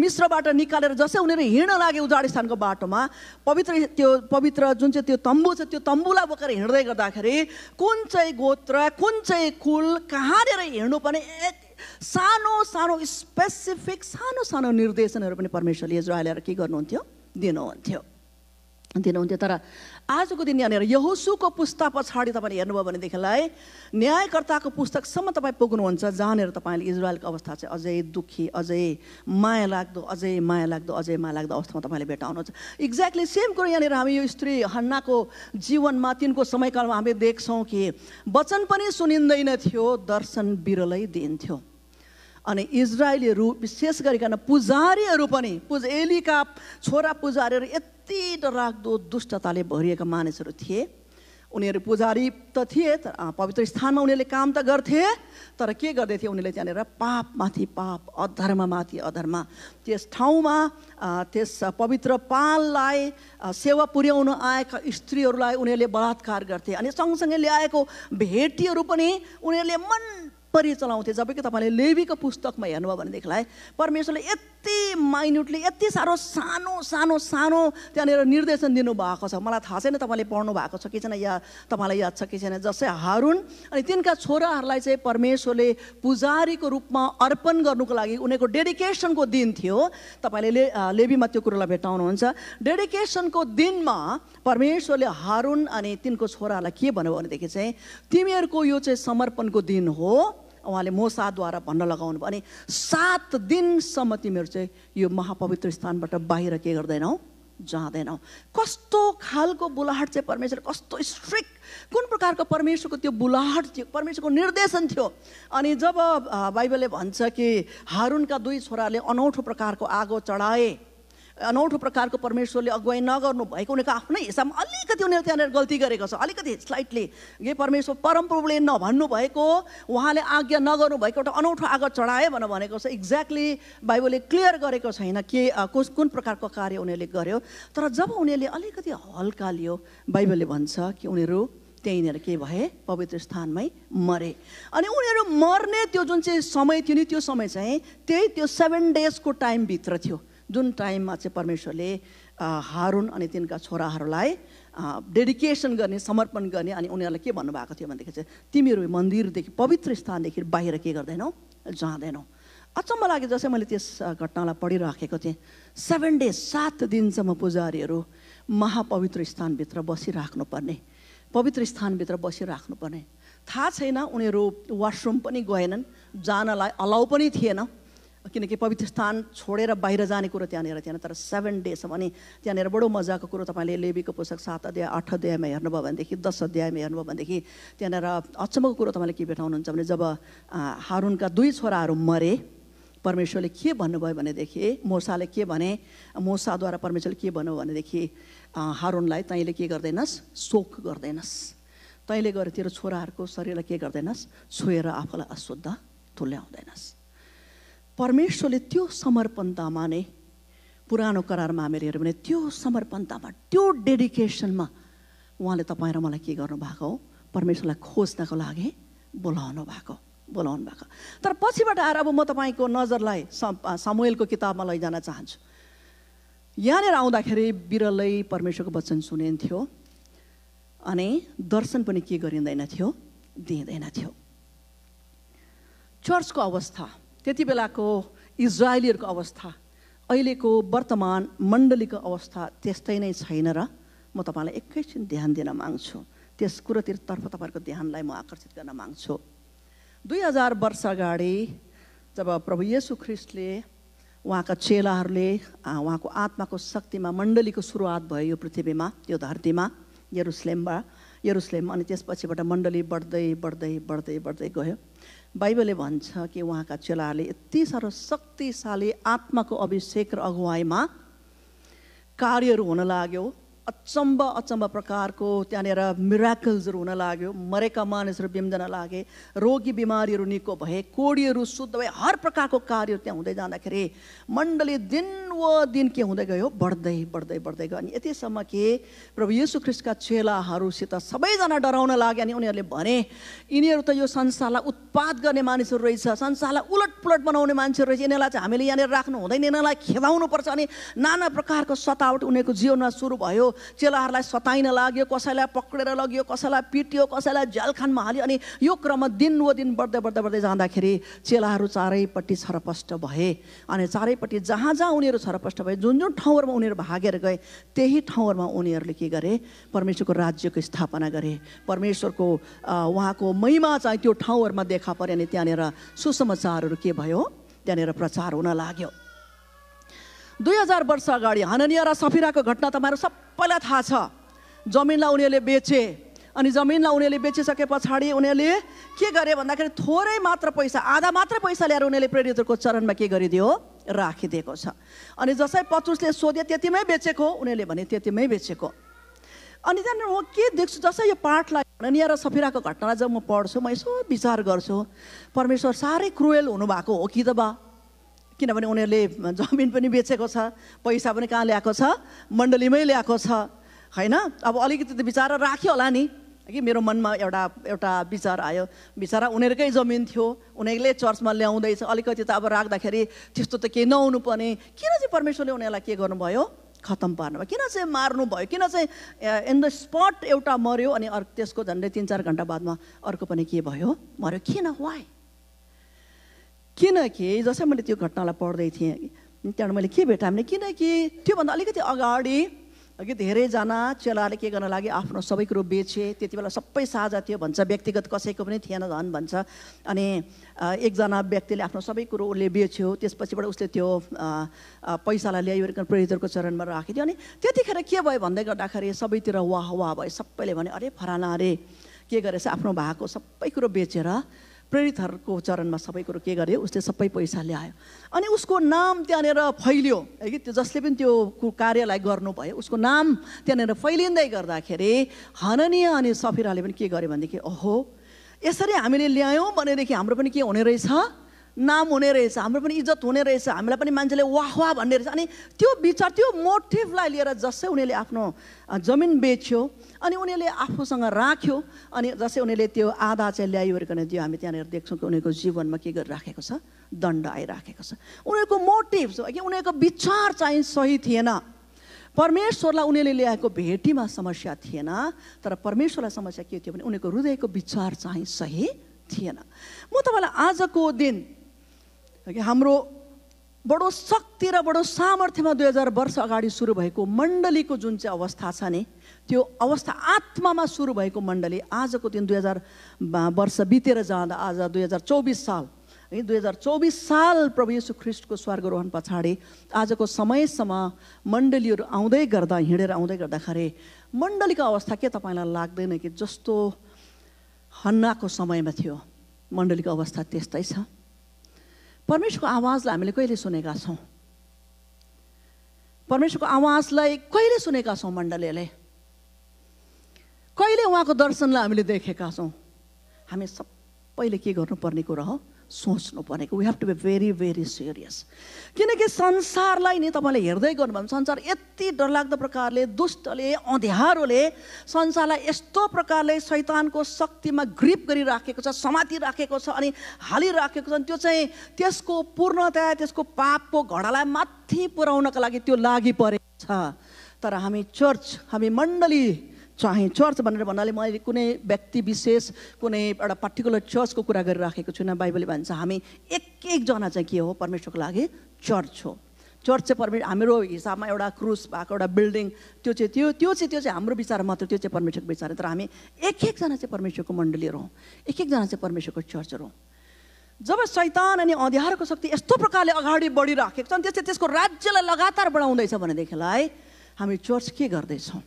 मिश्रबाट निकालेर जसै उनीहरू हिँड्न लाग्यो उजाड स्थानको बाटोमा पवित्र त्यो पवित्र जुन चाहिँ त्यो तम्बु छ त्यो तम्बुलाई बोकेर हिँड्दै गर्दाखेरि कुन चाहिँ गोत्र कुन चाहिँ कुल कहाँनिर हिँड्नु पनि सानो सानो स्पेसिफिक सानो सानो निर्देशनहरू पनि परमेश्वरले इजरायलहरू के गर्नुहुन्थ्यो दिनुहुन्थ्यो दिनुहुन्थ्यो तर आजको दिन यहाँनिर यहोसुको पुस्ता पछाडि तपाईँले हेर्नुभयो भनेदेखिलाई न्यायकर्ताको पुस्तकसम्म तपाईँ पुग्नुहुन्छ जहाँनिर तपाईँले इजरायलको अवस्था चाहिँ अझै दुःखी अझै माया लाग्दो अझै माया लाग्दो अझै माया लाग्दो अवस्थामा तपाईँले भेटाउनुहुन्छ एक्ज्याक्टली सेम कुरो यहाँनिर हामी यो स्त्री हन्नाको जीवनमा तिनको समयकालमा हामी देख्छौँ कि वचन पनि सुनिँदैन थियो दर्शन बिरलै दिन्थ्यो अनि इजरायलीहरू विशेष गरिकन पुजारीहरू पनि पुज एलीका छोरा पुजारीहरू यति डरलाग्दो दुष्टताले भरिएका मानिसहरू थिए उनीहरू पुजारी त थिए तर पवित्र स्थानमा उनीहरूले काम त गर्थे तर के गर्दै थिए उनीहरूले त्यहाँनिर पापमाथि पाप अधर्ममाथि अधर्म त्यस ठाउँमा त्यस पवित्र पाललाई सेवा पुर्याउन आएका स्त्रीहरूलाई उनीहरूले बलात्कार गर्थे अनि सँगसँगै ल्याएको भेटीहरू पनि उनीहरूले मन परिचलाउँथे जबकि तपाईँले लेबीको पुस्तकमा हेर्नुभयो भनेदेखिलाई परमेश्वरले यति यति माइन्युटली यति साह्रो सानो सानो सानो त्यहाँनिर निर्देशन दिनुभएको छ मलाई थाहा छैन तपाईँले पढ्नु भएको छ कि छैन या तपाईँलाई याद छ कि छैन जस्तै हारुन अनि तिनका छोराहरूलाई चाहिँ परमेश्वरले पुजारीको रूपमा अर्पण गर्नुको लागि उनीहरूको डेडिकेसनको दिन थियो तपाईँले ले लेबीमा त्यो कुरोलाई भेटाउनुहुन्छ डेडिकेसनको दिनमा परमेश्वरले हारुन अनि तिनको छोराहरूलाई के भन्यो भनेदेखि चाहिँ तिमीहरूको यो चाहिँ समर्पणको दिन हो उहाँले मोसाद्वारा भन्न लगाउनु भयो अनि सात दिनसम्म तिमीहरू चाहिँ यो महापवित्र स्थानबाट बाहिर के गर्दैनौ जाँदैनौ कस्तो खालको बुलाहट चाहिँ परमेश्वर कस्तो स्ट्रिक्ट कुन प्रकारको परमेश्वरको त्यो बुलाहट थियो परमेश्वरको निर्देशन थियो अनि जब बाइबलले भन्छ कि हारुनका दुई छोराले अनौठो प्रकारको आगो चढाए अनौठो प्रकारको परमेश्वरले अगुवाई नगर्नु भएको उनीहरूको आफ्नै हिसाबमा अलिकति उनीहरू त्यहाँनिर गल्ती गरेको छ अलिकति स्लाइटली यो परमेश्वर परमप्रभुले नभन्नु भएको उहाँले आज्ञा नगर्नु भएको एउटा अनौठो आगो चढाए भनेर भनेको छ एक्ज्याक्टली बाइबलले क्लियर गरेको छैन के कुन कुन प्रकारको कार्य उनीहरूले गर्यो तर जब उनीहरूले अलिकति हल्का लियो बाइबलले भन्छ कि उनीहरू त्यहीँनिर के भए पवित्र स्थानमै मरे अनि उनीहरू मर्ने त्यो जुन चाहिँ समय थियो नि त्यो समय चाहिँ त्यही त्यो सेभेन डेजको टाइमभित्र थियो जुन टाइममा चाहिँ परमेश्वरले हारुन अनि तिनका छोराहरूलाई डेडिकेसन गर्ने समर्पण गर्ने अनि उनीहरूलाई के भन्नुभएको थियो भनेदेखि चाहिँ तिमीहरू मन्दिरदेखि पवित्र स्थानदेखि बाहिर के गर्दैनौ जाँदैनौ अचम्म लाग्यो जसै मैले त्यस घटनालाई पढिराखेको थिएँ सेभेन डेज सात दिनसम्म पुजारीहरू महापवित्र स्थानभित्र बसिराख्नुपर्ने पवित्र स्थानभित्र बसिराख्नुपर्ने थाहा छैन उनीहरू वासरुम पनि गएनन् जानलाई अलाउ पनि थिएन किनकि पवित्र स्थान छोडेर बाहिर जाने कुरो त्यहाँनिर थिएन तर सेभेन डेसम्म अनि त्यहाँनिर बडो मजाको कुरो तपाईँले लेबीको पुस्तक सात अध्याय आठ अध्यायमा हेर्नुभयो भनेदेखि दस अध्यायमा हेर्नुभयो भनेदेखि त्यहाँनिर अचम्मको कुरो तपाईँले के भेटाउनुहुन्छ भने जब हारुनका दुई छोराहरू मरे परमेश्वरले के भन्नुभयो भनेदेखि मोसाले के भने मोसाद्वारा परमेश्वरले के भन्नुभयो भनेदेखि हारुनलाई तैँले के गर्दैनस् शोक गर्दैनस् तैँले गरेर तेरो छोराहरूको शरीरलाई के गर्दैनस् छोएर आफूलाई अशुद्ध तुल्याउँदैनस् परमेश्वरले त्यो समर्पणतामा नै पुरानो करारमा हामीले हेऱ्यौँ भने त्यो समर्पणतामा त्यो डेडिकेसनमा उहाँले तपाईँ र मलाई के गर्नु भएको हो परमेश्वरलाई खोज्नको लागि बोलाउनु भएको बोलाउनु भएको तर पछिबाट आएर अब म तपाईँको नजरलाई सामुएलको किताबमा लैजान चाहन्छु यहाँनिर आउँदाखेरि बिरलै परमेश्वरको वचन सुनिन्थ्यो अनि दर्शन पनि के गरिँदैन थियो दिइँदैन थियो चर्चको अवस्था त्यति बेलाको इजरायलीहरूको अवस्था अहिलेको वर्तमान मण्डलीको अवस्था त्यस्तै नै छैन र म तपाईँलाई एकैछिन ध्यान दिन माग्छु त्यस कुरोतिरतर्फ तपाईँहरूको ध्यानलाई म आकर्षित गर्न माग्छु दुई हजार वर्ष अगाडि जब प्रभु येसु ख्रिस्टले उहाँका चेलाहरूले उहाँको आत्माको शक्तिमा मण्डलीको सुरुवात भयो यो पृथ्वीमा यो धरतीमा यरुसलेममा यरुसलेम अनि त्यसपछिबाट मण्डली बढ्दै बढ्दै बढ्दै बढ्दै गयो बाइबलले भन्छ कि उहाँका चेलाहरूले यति साह्रो शक्तिशाली आत्माको अभिषेक र अगुवाईमा कार्यहरू हुन लाग्यो अचम्ब अचम्ब प्रकारको त्यहाँनिर मिराकल्सहरू हुन लाग्यो मरेका मानिसहरू बिम्जन लागे रोगी बिमारीहरू निको भए कोडीहरू शुद्ध भए हर प्रकारको कार्यहरू त्यहाँ हुँदै जाँदाखेरि मण्डली दिन व दिन के हुँदै गयो बढ्दै बढ्दै बढ्दै गयो अनि यतिसम्म कि प्रभु यीशु ख्रिस्टका चेलाहरूसित सबैजना डराउन लाग्यो अनि उनीहरूले भने यिनीहरू त यो संसारलाई उत्पाद गर्ने मानिसहरू रहेछ संसारलाई उलट पुलट बनाउने मान्छेहरू रहेछ यिनीहरूलाई चाहिँ हामीले यहाँनिर राख्नु हुँदैन यिनीहरूलाई खेदाउनुपर्छ अनि नाना प्रकारको सतावट उनीहरूको जीवनमा सुरु भयो चेलाहरूलाई सताइन लाग्यो कसैलाई पक्रेर लग्यो कसैलाई पिट्यो कसैलाई झ्यालखानमा हाल्यो अनि यो क्रम दिन वो दिन बढ्दै बढ्दै बढ्दै जाँदाखेरि चेलाहरू चारैपट्टि छरपष्ट भए अनि चारैपट्टि जहाँ जहाँ उनीहरू छरपष्ट भए जुन जुन ठाउँहरूमा उनीहरू भागेर गए त्यही ठाउँहरूमा उनीहरूले के गरे परमेश्वरको राज्यको स्थापना गरे परमेश्वरको उहाँको महिमा चाहिँ त्यो ठाउँहरूमा देखा पऱ्यो अनि त्यहाँनिर सुसमाचारहरू के भयो त्यहाँनिर प्रचार हुन लाग्यो दुई हजार वर्ष अगाडि हननिया र सफिराको घटना तपाईँहरू सबैलाई थाहा छ जमिनलाई उनीहरूले बेचे अनि जमिनलाई उनीहरूले बेचिसके पछाडि उनीहरूले के गरे भन्दाखेरि थोरै मात्र पैसा आधा मात्र पैसा ल्याएर उनीहरूले प्रेरितहरूको चरणमा के गरिदियो राखिदिएको छ अनि जसै पचुसले सोधे त्यतिमै बेचेको उनीहरूले भने त्यतिमै बेचेको अनि त्यहाँनिर म के देख्छु जसै यो पाठलाई हननिया र सफिराको घटनालाई जब म पढ्छु म यसो विचार गर्छु परमेश्वर साह्रै क्रुएल हुनुभएको हो कि त बा किनभने उनीहरूले जमिन पनि बेचेको छ पैसा पनि कहाँ ल्याएको छ मण्डलीमै ल्याएको छ होइन अब अलिकति त विचार राख्यो होला नि कि मेरो मनमा एउटा एउटा विचार आयो बिचरा उनीहरूकै जमिन थियो उनीहरूले चर्चमा ल्याउँदैछ अलिकति त अब राख्दाखेरि त्यस्तो त केही नहुनु पर्ने किन चाहिँ परमेश्वरले उनीहरूलाई के गर्नुभयो खत्तम भयो किन चाहिँ मार्नुभयो किन चाहिँ इन द स्पट एउटा मऱ्यो अनि अर्को त्यसको झन्डै तिन चार घन्टा बादमा अर्को पनि के भयो मऱ्यो किन वाइ किनकि जसै मैले त्यो घटनालाई पढ्दै थिएँ त्यहाँबाट मैले के भेटाएँ भने किनकि त्योभन्दा अलिकति अगाडि अघि धेरैजना चेलाले के गर्न लागि आफ्नो सबै कुरो बेचे त्यति बेला सबै साझा थियो भन्छ व्यक्तिगत कसैको पनि थिएन धन भन्छ अनि एकजना व्यक्तिले आफ्नो सबै कुरो उसले बेच्यो त्यसपछिबाट उसले त्यो पैसालाई ल्याइकन प्रेरितहरूको चरणमा राखिदियो अनि त्यतिखेर के भयो भन्दै गर्दाखेरि सबैतिर वाह वाह भयो सबैले भने अरे फराना अरे के गरेछ आफ्नो भएको सबै कुरो बेचेर प्रेरितहरूको चरणमा सबै कुरो के गर्यो उसले सबै पैसा ल्यायो अनि उसको नाम त्यहाँनिर फैलियो है कि त्यो जसले पनि त्यो कार्यलाई गर्नु भयो उसको नाम त्यहाँनिर फैलिँदै गर्दाखेरि हननीय अनि सफिराले पनि के गर्यो भनेदेखि ओहो यसरी हामीले ल्यायौँ भनेदेखि हाम्रो पनि के हुने रहेछ नाम हुने रहेछ हाम्रो पनि इज्जत हुने रहेछ हामीलाई पनि मान्छेले वाह वाह भन्ने रहेछ अनि त्यो विचार त्यो मोटिभलाई लिएर जसै उनीहरूले आफ्नो जमिन बेच्यो अनि उनीहरूले आफूसँग राख्यो अनि जसै उनीहरूले त्यो आधा चाहिँ ल्याइवरिकन दियो हामी त्यहाँनिर देख्छौँ कि उनीहरूको जीवनमा के गरिराखेको छ दण्ड आइराखेको छ उनीहरूको मोटिभ कि उनीहरूको विचार चाहिँ सही थिएन परमेश्वरलाई उनीहरूले ल्याएको भेटीमा समस्या थिएन तर परमेश्वरलाई समस्या के थियो भने उनीहरूको हृदयको विचार चाहिँ सही थिएन म तपाईँलाई आजको दिन हाम्रो बडो शक्ति र बडो सामर्थ्यमा दुई हजार वर्ष अगाडि सुरु भएको मण्डलीको जुन चाहिँ अवस्था छ नि त्यो अवस्था आत्मामा सुरु भएको मण्डली आजको दिन दुई हजार वर्ष बितेर जाँदा आज दुई हजार चौबिस साल है दुई हजार चौबिस साल प्रभु यशु ख्रिस्टको स्वर्गरोहण पछाडि आजको समयसम्म मण्डलीहरू आउँदै गर्दा हिँडेर आउँदै गर्दाखेरि मण्डलीको अवस्था के तपाईँलाई लाग्दैन कि जस्तो हन्नाको समयमा थियो मण्डलीको अवस्था त्यस्तै छ परमेश्वरको आवाजलाई हामीले कहिले सुनेका छौँ परमेश्वरको आवाजलाई कहिले सुनेका छौँ मण्डलीले कहिले उहाँको दर्शनलाई हामीले देखेका छौँ हामी सबैले के गर्नुपर्ने कुरा हो सोच्नु परेको we have to be very very serious किनकि संसारलाई नि तपाईँले हेर्दै गर्नुभयो भने संसार यति डरलाग्दो प्रकारले दुष्टले अँध्यारोले संसारलाई यस्तो प्रकारले शैतानको शक्तिमा ग्रिप गरिराखेको छ समाति राखेको छ अनि हालिराखेको छ त्यो चाहिँ त्यसको पूर्णतया त्यसको पापको घडालाई माथि पुर्याउनका लागि त्यो लागि परेको छ तर हामी चर्च हामी मण्डली चाहे चर्च भनेर भन्नाले म अहिले कुनै व्यक्ति विशेष कुनै एउटा पर्टिकुलर चर्चको कुरा गरिराखेको छुइनँ बाइबलले भन्छ हामी एक एकजना चाहिँ के हो परमेश्वरको लागि चर्च हो चर्च चाहिँ परमेश्वर हाम्रो हिसाबमा एउटा क्रुस भएको एउटा बिल्डिङ त्यो चाहिँ त्यो त्यो चाहिँ त्यो चाहिँ हाम्रो विचार मात्र त्यो चाहिँ परमेश्वरको विचार तर हामी एक एकजना चाहिँ परमेश्वरको मण्डलीहरू हौँ एक एकजना चाहिँ परमेश्वरको चर्चहरू हौँ जब शैतान अनि अँध्यारोको शक्ति यस्तो प्रकारले अगाडि बढिराखेको छ त्यसले त्यसको राज्यलाई लगातार बढाउँदैछ भनेदेखिलाई हामी चर्च के गर्दैछौँ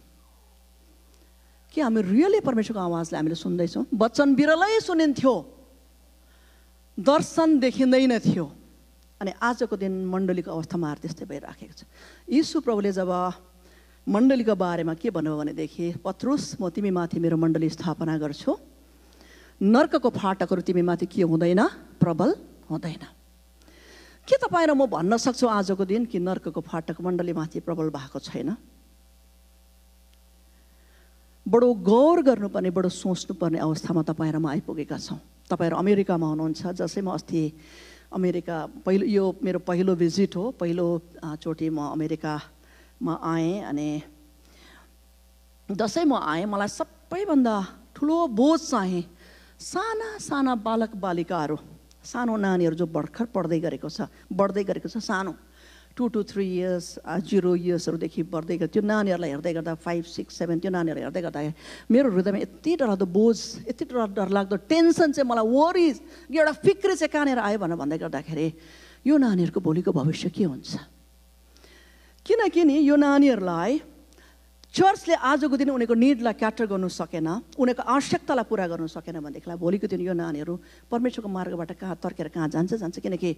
कि हामी रियली परमेश्वरको आवाजलाई हामीले सुन्दैछौँ वचन बिरलै सुनिन्थ्यो दर्शन देखिँदैन थियो अनि आजको दिन मण्डलीको अवस्थामा आएर त्यस्तै भइराखेको छ यीशु प्रभुले जब मण्डलीको बारेमा के भन्नुभयो भनेदेखि पत्रुस म तिमीमाथि मेरो मण्डली स्थापना गर्छु नर्कको फाटकहरू तिमीमाथि के हुँदैन प्रबल हुँदैन के तपाईँ र म भन्न सक्छु आजको दिन कि नर्कको फाटक मण्डलीमाथि प्रबल भएको छैन बडो गौर गर्नुपर्ने बडो सोच्नुपर्ने अवस्थामा तपाईँ र म आइपुगेका छौँ तपाईँहरू अमेरिकामा हुनुहुन्छ जसै म अस्ति अमेरिका पहिलो यो मेरो पहिलो भिजिट हो पहिलो चोटि म अमेरिकामा आएँ अनि दसैँ म आएँ मलाई सबैभन्दा ठुलो बोझ चाहेँ साना साना बालक बालिकाहरू सानो नानीहरू जो भर्खर पढ्दै गरेको छ बढ्दै गरेको छ सानो two to three years zero इयर्सहरूदेखि बढ्दै गर्दा त्यो नानीहरूलाई हेर्दै गर्दा फाइभ सिक्स सेभेन त्यो नानीहरूलाई हेर्दै गर्दा मेरो हृदयमा यति डरलाग्दो बोझ यति डर डरलाग्दो टेन्सन चाहिँ मलाई वरिज एउटा फिक्री चाहिँ कहाँनिर आयो भनेर भन्दै गर्दाखेरि यो नानीहरूको भोलिको भविष्य के हुन्छ किनकि यो नानीहरूलाई चर्चले आजको दिन उनीहरूको निडलाई क्याटर गर्नु सकेन उनीहरूको आवश्यकतालाई पुरा गर्नु सकेन भनेदेखिलाई भोलिको दिन यो नानीहरू परमेश्वरको मार्गबाट कहाँ तर्केर कहाँ जान्छ जान्छ किनकि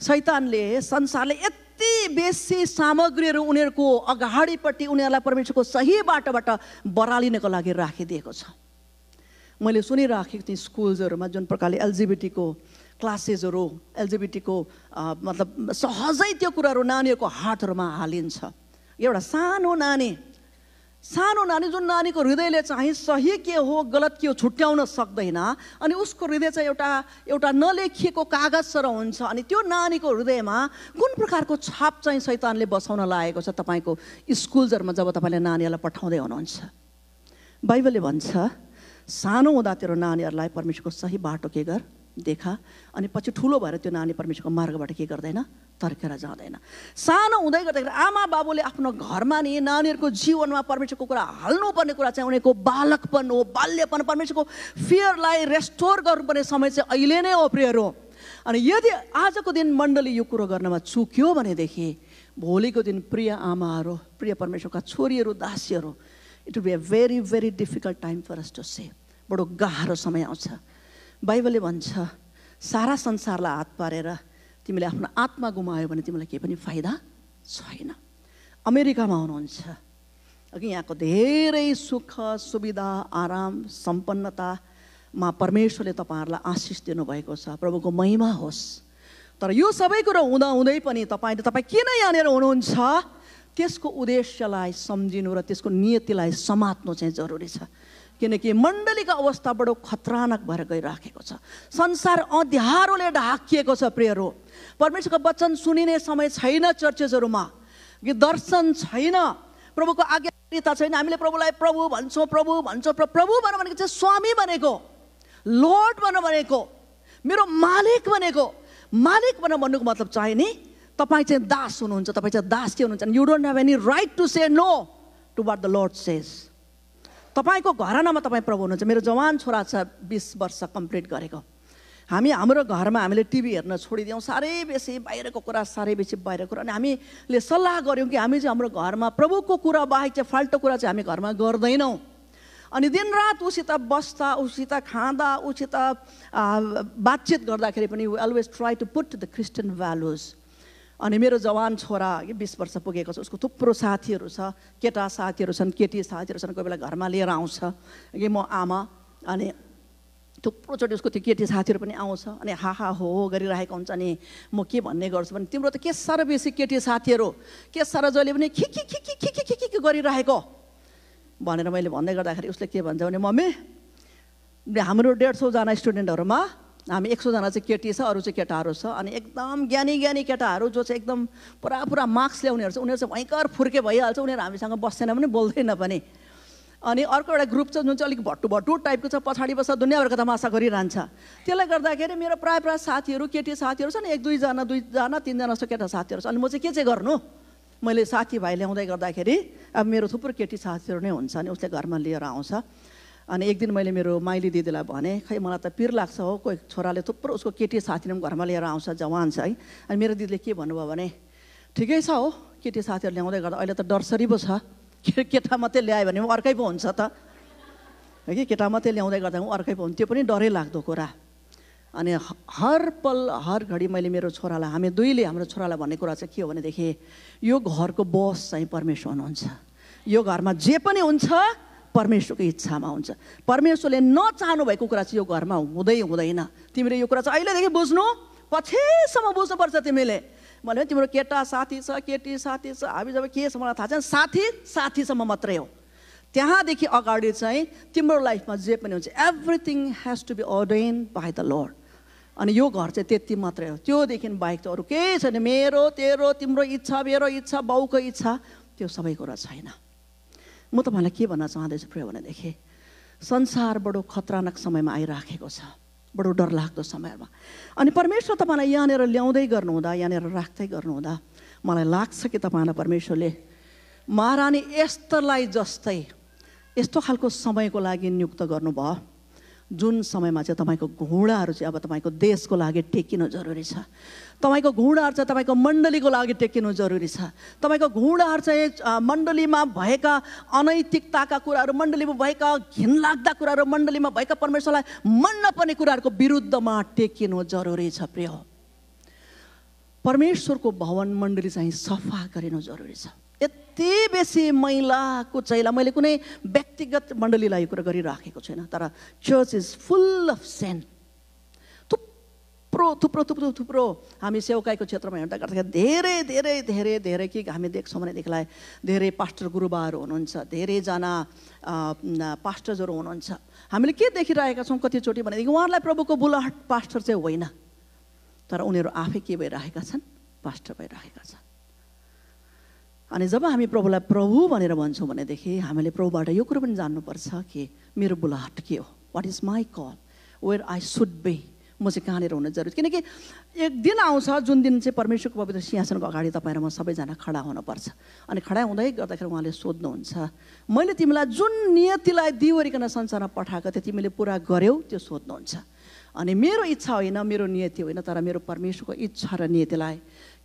सैतानले संसारले यति बेसी सामग्रीहरू उनीहरूको अगाडिपट्टि उनीहरूलाई परमेश्वरको सही बाटोबाट बरालिनको लागि राखिदिएको छ मैले सुनिराखेको थिएँ स्कुल्सहरूमा जुन प्रकारले एलजिबिटीको क्लासेसहरू एलजिबिटीको मतलब सहजै त्यो कुराहरू नानीहरूको हातहरूमा हालिन्छ एउटा सानो नानी सानो नानी जुन नानीको हृदयले चाहिँ सही के हो गलत के हो छुट्याउन सक्दैन अनि उसको हृदय चाहिँ एउटा एउटा नलेखिएको कागज सर हुन्छ अनि त्यो नानीको हृदयमा कुन प्रकारको छाप चाहिँ शैतानले बसाउन लागेको छ तपाईँको स्कुलहरूमा जब तपाईँले नानीहरूलाई पठाउँदै हुनुहुन्छ बाइबलले भन्छ सानो हुँदा तेरो नानीहरूलाई परमेश्वरको सही बाटो के गर देखा अनि पछि ठुलो भएर त्यो नानी परमेश्वरको मार्गबाट के गर्दैन तर्केर जाँदैन सानो हुँदै गर्दाखेरि आमा बाबुले आफ्नो घरमा नि नानीहरूको जीवनमा परमेश्वरको कुरा हाल्नुपर्ने कुरा चाहिँ उनीहरूको बालकपन हो बाल्यपन परमेश्वरको फियरलाई रेस्टोर गर्नुपर्ने समय चाहिँ अहिले नै हो प्रियहरू अनि यदि आजको दिन मण्डली यो कुरो गर्नमा चुक्यो भनेदेखि भोलिको दिन प्रिय आमाहरू प्रिय परमेश्वरका छोरीहरू दासीहरू it will be a very very difficult time for us to say बडो गाह्रो समय आउँछ बाइबलले भन्छ सारा संसारलाई हात पारेर तिमीले आफ्नो आत्मा गुमायो भने तिमीलाई केही पनि फाइदा छैन अमेरिकामा हुनुहुन्छ अघि यहाँको धेरै सुख सुविधा आराम सम्पन्नतामा परमेश्वरले तपाईँहरूलाई आशिष दिनुभएको छ प्रभुको महिमा होस् तर यो सबै कुरो हुँदाहुँदै पनि तपाईँले तपाईँ किन यहाँनिर हुनुहुन्छ त्यसको उद्देश्यलाई सम्झिनु र त्यसको नियतिलाई समात्नु चाहिँ जरुरी छ किनकि मण्डलीको अवस्था बडो खतरानाक भएर गइराखेको छ संसार अँध्यारोले ढाकिएको छ प्रियहरू परमेश्वरको वचन सुनिने समय छैन चर्चेसहरूमा दर्शन छैन प्रभुको आज्ञाता छैन हामीले प्रभुलाई प्रभु भन्छौँ प्रभु भन्छौँ प्रभु भनेर भनेको चाहिँ स्वामी भनेको लोड भनेर भनेको मेरो मालिक भनेको मालिक भनेर भन्नुको मतलब चाहिँ नि तपाईँ चाहिँ दास हुनुहुन्छ तपाईँ चाहिँ दास के हुनुहुन्छ you don't have any right to say no to what the Lord says तपाईँको घरानामा तपाईँ प्रभु हुनुहुन्छ मेरो जवान छोरा छ बिस वर्ष कम्प्लिट गरेको हामी हाम्रो घरमा हामीले टिभी हेर्न छोडिदियौँ साह्रै बेसी बाहिरको कुरा साह्रै बेसी बाहिरको कुरा अनि हामीले सल्लाह गऱ्यौँ कि हामी चाहिँ हाम्रो घरमा प्रभुको कुरा बाहेक चाहिँ फाल्टो कुरा चाहिँ हामी घरमा गर्दैनौँ अनि दिनरात उसित बस्दा उसित खाँदा उसित बातचित गर्दाखेरि पनि we always try to put the Christian values अनि मेरो जवान छोरा बिस वर्ष पुगेको छ उसको थुप्रो साथीहरू छ केटा साथीहरू छन् केटी साथीहरू छन् कोही बेला घरमा लिएर आउँछ कि म आमा अनि थुप्रोचोटि उसको त्यो केटी साथीहरू पनि आउँछ अनि हाहा हो हो गरिरहेको हुन्छ अनि म के भन्ने गर्छु भने तिम्रो त के साह्रो बेसी केटी साथीहरू के साह्रो जहिले पनि खिकी खिकी खिकी खिकी के गरिरहेको भनेर मैले भन्दै गर्दाखेरि उसले के भन्छ भने मम्मी हाम्रो डेढ सौजना स्टुडेन्टहरूमा हामी एक सौजना चाहिँ केटी छ अरू चाहिँ केटाहरू छ अनि एकदम ज्ञानी ज्ञानी केटाहरू जो चाहिँ एकदम पुरा पुरा मार्क्स ल्याउनेहरू छ उनीहरू चाहिँ भयङ्कर फुर्के भइहाल्छ उनीहरू हामीसँग बस्दैन पनि बोल्दैन पनि अनि अर्को एउटा ग्रुप छ जुन चाहिँ अलिक भट्टु भट्टु टाइपको छ पछाडि बस्छ दुनियाँभरको तमासा गरिरहन्छ त्यसले गर्दाखेरि मेरो प्रायः प्रायः साथीहरू केटी साथीहरू छन् एक दुईजना दुईजना तिनजना जस्तो केटा साथीहरू छ अनि म चाहिँ के चाहिँ गर्नु मैले साथीभाइ ल्याउँदै गर्दाखेरि अब मेरो थुप्रो केटी साथीहरू नै हुन्छ अनि उसले घरमा लिएर आउँछ अनि एक दिन मैले मेरो माइली दिदीलाई भने खै मलाई त पिर लाग्छ हो कोही छोराले थुप्रो उसको केटी साथीले पनि घरमा लिएर आउँछ जवान छ है अनि मेरो दिदीले के भन्नुभयो भने ठिकै छ हो केटी साथीहरू ल्याउँदै गर्दा अहिले त डरसरी पो छ केटा मात्रै ल्यायो भने अर्कै पो हुन्छ त है कि केटा मात्रै ल्याउँदै गर्दा अर्कै पो हुन्छ त्यो पनि डरै लाग्दो कुरा अनि हर पल हर घडी मैले मेरो छोरालाई हामी दुईले हाम्रो छोरालाई भन्ने कुरा चाहिँ के हो भनेदेखि यो घरको बस चाहिँ परमेश्वर हुनुहुन्छ यो घरमा जे पनि हुन्छ परमेश्वरको इच्छामा हुन्छ परमेश्वरले नचाहनु भएको कुरा चाहिँ यो घरमा हुँदै हुँदैन तिमीले यो कुरा चाहिँ अहिलेदेखि बुझ्नु पछिसम्म बुझ्नुपर्छ तिमीले भने तिम्रो केटा साथी छ केटी साथी छ हामी जब के छ मलाई थाहा छैन साथी साथीसम्म मात्रै हो त्यहाँदेखि अगाडि चाहिँ तिम्रो लाइफमा जे पनि हुन्छ everything has to be ordained by the Lord अनि यो घर चाहिँ त्यति मात्रै हो त्योदेखि बाहेक त अरू केही छैन मेरो तेरो तिम्रो इच्छा मेरो इच्छा बाउको इच्छा त्यो सबै कुरा छैन म तपाईँलाई के भन्न चाहँदैछु प्रिय भनेदेखि संसार बडो खतरानाक समयमा आइराखेको छ बडो डरलाग्दो समयमा अनि परमेश्वर तपाईँलाई यहाँनिर ल्याउँदै गर्नुहुँदा यहाँनिर राख्दै गर्नुहुँदा मलाई लाग्छ कि तपाईँलाई परमेश्वरले महारानी यस्तोलाई जस्तै यस्तो खालको समयको लागि नियुक्त गर्नुभयो जुन समयमा चाहिँ तपाईँको घुँडाहरू चाहिँ अब तपाईँको देशको लागि टेकिनु जरुरी छ तपाईँको घुँडाहरू चाहिँ तपाईँको मण्डलीको लागि टेकिनु जरुरी छ तपाईँको घुँडाहरू चाहिँ मण्डलीमा भएका अनैतिकताका कुराहरू मण्डलीमा भएका घिनलाग्दा कुराहरू मण्डलीमा भएका परमेश्वरलाई मन नपर्ने कुराहरूको विरुद्धमा टेकिनु जरुरी छ प्रिय परमेश्वरको भवन मण्डली चाहिँ सफा गरिनु जरुरी छ यति बेसी मैलाको चैला मैले कुनै व्यक्तिगत मण्डलीलाई कुरा गरिराखेको छैन तर church is full of saint थुप्रो थुप्रो थुप्रो थुप्रो हामी सेवकाईको क्षेत्रमा हेर्दा गर्दाखेरि धेरै धेरै धेरै धेरै के हामी देख्छौँ भनेदेखिलाई धेरै पास्टर गुरुबाहरू हुनुहुन्छ धेरैजना पास्टर्सहरू हुनुहुन्छ हामीले के देखिरहेका छौँ कतिचोटि भनेदेखि उहाँहरूलाई प्रभुको बुलाहट पास्टर चाहिँ होइन तर उनीहरू आफै के भइरहेका छन् पास्टर भइरहेका छन् अनि जब हामी प्रभुलाई प्रभु भनेर भन्छौँ भनेदेखि हामीले प्रभुबाट यो कुरो पनि जान्नुपर्छ कि मेरो बुलाहट के हो what is my call where I should be म चाहिँ कहाँनिर हुन जरुरी किनकि एक दिन आउँछ जुन दिन चाहिँ परमेश्वरको पवित्र सिंहासनको अगाडि तपाईँ र म सबैजना खडा हुनुपर्छ अनि खडा हुँदै गर्दाखेरि उहाँले सोध्नुहुन्छ मैले तिमीलाई जुन नियतिलाई दिइवरिकन संसारमा पठाएको थिएँ तिमीले पुरा गऱ्यौ त्यो सोध्नुहुन्छ अनि मेरो इच्छा होइन मेरो नियति होइन तर मेरो परमेश्वरको इच्छा र नियतिलाई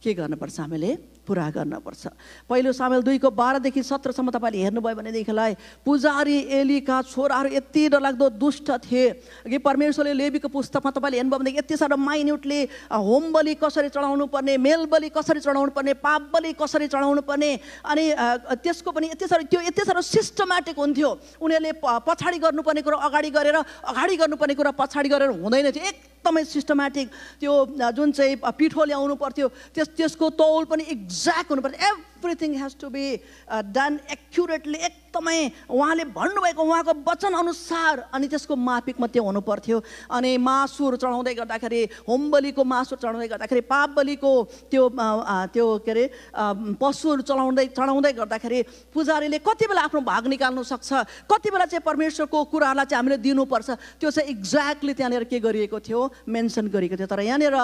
के गर्नुपर्छ हामीले पुरा गर्नपर्छ पहिलो सामेल दुईको बाह्रदेखि सत्रसम्म तपाईँले हेर्नुभयो भनेदेखिलाई पुजारी एलीका छोराहरू यति डरलाग्दो दुष्ट थिए कि परमेश्वरले लेबीको पुस्तकमा तपाईँले हेर्नुभयो भनेदेखि यति साह्रो माइन्युटली होम बलि कसरी चढाउनु पर्ने मेल बलि कसरी चढाउनु पर्ने पाप बलि कसरी चढाउनु पर्ने अनि त्यसको पनि यति साह्रो त्यो यति साह्रो सिस्टमेटिक हुन्थ्यो उनीहरूले पछाडि गर्नुपर्ने कुरो अगाडि गरेर अगाडि गर्नुपर्ने कुरा पछाडि गरेर हुँदैन थियो एकदमै सिस्टमेटिक त्यो जुन चाहिँ पिठो ल्याउनु पर्थ्यो त्यस त्यसको तौल पनि एक exactly, but every everything has to be done accurately एकदमै उहाँले भन्नुभएको उहाँको वचन अनुसार अनि त्यसको मापिकमा त्यो हुनु पर्थ्यो अनि मासुहरू चढाउँदै गर्दाखेरि होम बलिको मासु चढाउँदै गर्दाखेरि पाप बलिको त्यो त्यो के अरे पशुहरू चढाउँदै चढाउँदै गर्दाखेरि पुजारीले कति बेला आफ्नो भाग निकाल्नु सक्छ कति बेला चाहिँ परमेश्वरको कुराहरूलाई चाहिँ हामीले दिनुपर्छ त्यो चाहिँ एक्ज्याक्टली त्यहाँनिर के गरिएको थियो मेन्सन गरिएको थियो तर यहाँनिर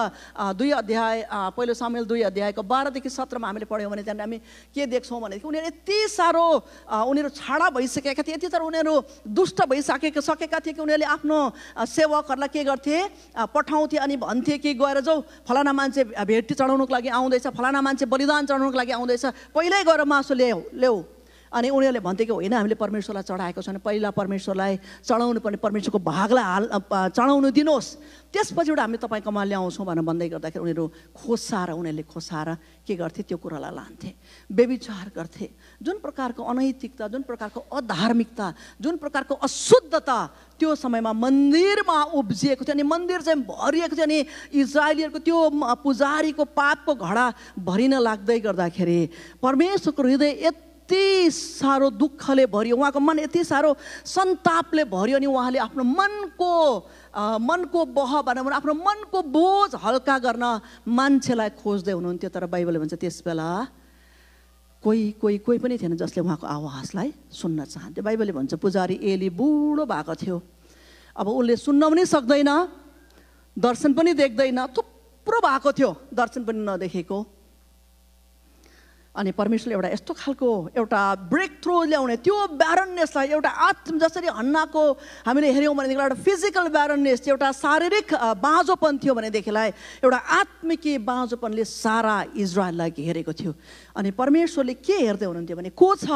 दुई अध्याय पहिलो सामेल दुई अध्यायको बाह्रदेखि सत्रमा हामीले पढ्यौँ भने त्यहाँनिर हामी के देख्छौँ भनेदेखि उनीहरू यति साह्रो उनीहरू छाडा भइसकेका थिए यति साह्रो उनीहरू दुष्ट भइसकेको सकेका थिए कि उनीहरूले आफ्नो सेवकहरूलाई के गर्थे पठाउँथे अनि भन्थे कि गएर जाऊ फलाना मान्छे भेटी चढाउनुको लागि आउँदैछ फलाना मान्छे बलिदान चढाउनुको लागि आउँदैछ पहिल्यै गएर मासु ल्याऊ ल्याऊ अनि उनीहरूले भन्थे कि होइन हामीले परमेश्वरलाई चढाएको छैन पहिला परमेश्वरलाई चढाउनु पर्ने परमेश्वरको भागलाई हाल चढाउनु दिनुहोस् त्यसपछिबाट हामी तपाईँकोमा ल्याउँछौँ भनेर भन्दै गर्दाखेरि उनीहरू खोसाएर उनीहरूले खोसाएर के गर्थे त्यो कुरालाई लान्थे बेविचार गर्थे जुन प्रकारको अनैतिकता जुन प्रकारको अधार्मिकता जुन प्रकारको अशुद्धता त्यो समयमा मन्दिरमा उब्जिएको थियो अनि मन्दिर चाहिँ भरिएको थियो अनि इजरायलीहरूको त्यो पुजारीको पापको घडा भरिन लाग्दै गर्दाखेरि परमेश्वरको हृदय यति यति साह्रो दुःखले भरियो उहाँको मन यति साह्रो सन्तापले भरियो अनि उहाँले आफ्नो मनको मनको बह भनौँ आफ्नो मनको बोझ हल्का गर्न मान्छेलाई खोज्दै हुनुहुन्थ्यो तर बाइबलले भन्छ त्यस बेला कोही कोही कोही पनि थिएन जसले उहाँको आवाजलाई सुन्न चाहन्थ्यो बाइबलले भन्छ पुजारी एली बुढो भएको थियो अब उसले सुन्न पनि सक्दैन दर्शन पनि देख्दैन थुप्रो भएको थियो दर्शन पनि नदेखेको अनि परमेश्वरले एउटा यस्तो खालको एउटा ब्रेक थ्रु ल्याउने त्यो ब्यारननेसलाई एउटा आत्म जसरी हन्नाको हामीले हेऱ्यौँ भनेदेखिलाई एउटा फिजिकल ब्यारननेस एउटा शारीरिक बाँझोपन थियो भनेदेखिलाई एउटा आत्मिकी बाँझोपनले सारा इजरायललाई हेरेको थियो अनि परमेश्वरले के हेर्दै हुनुहुन्थ्यो भने को छ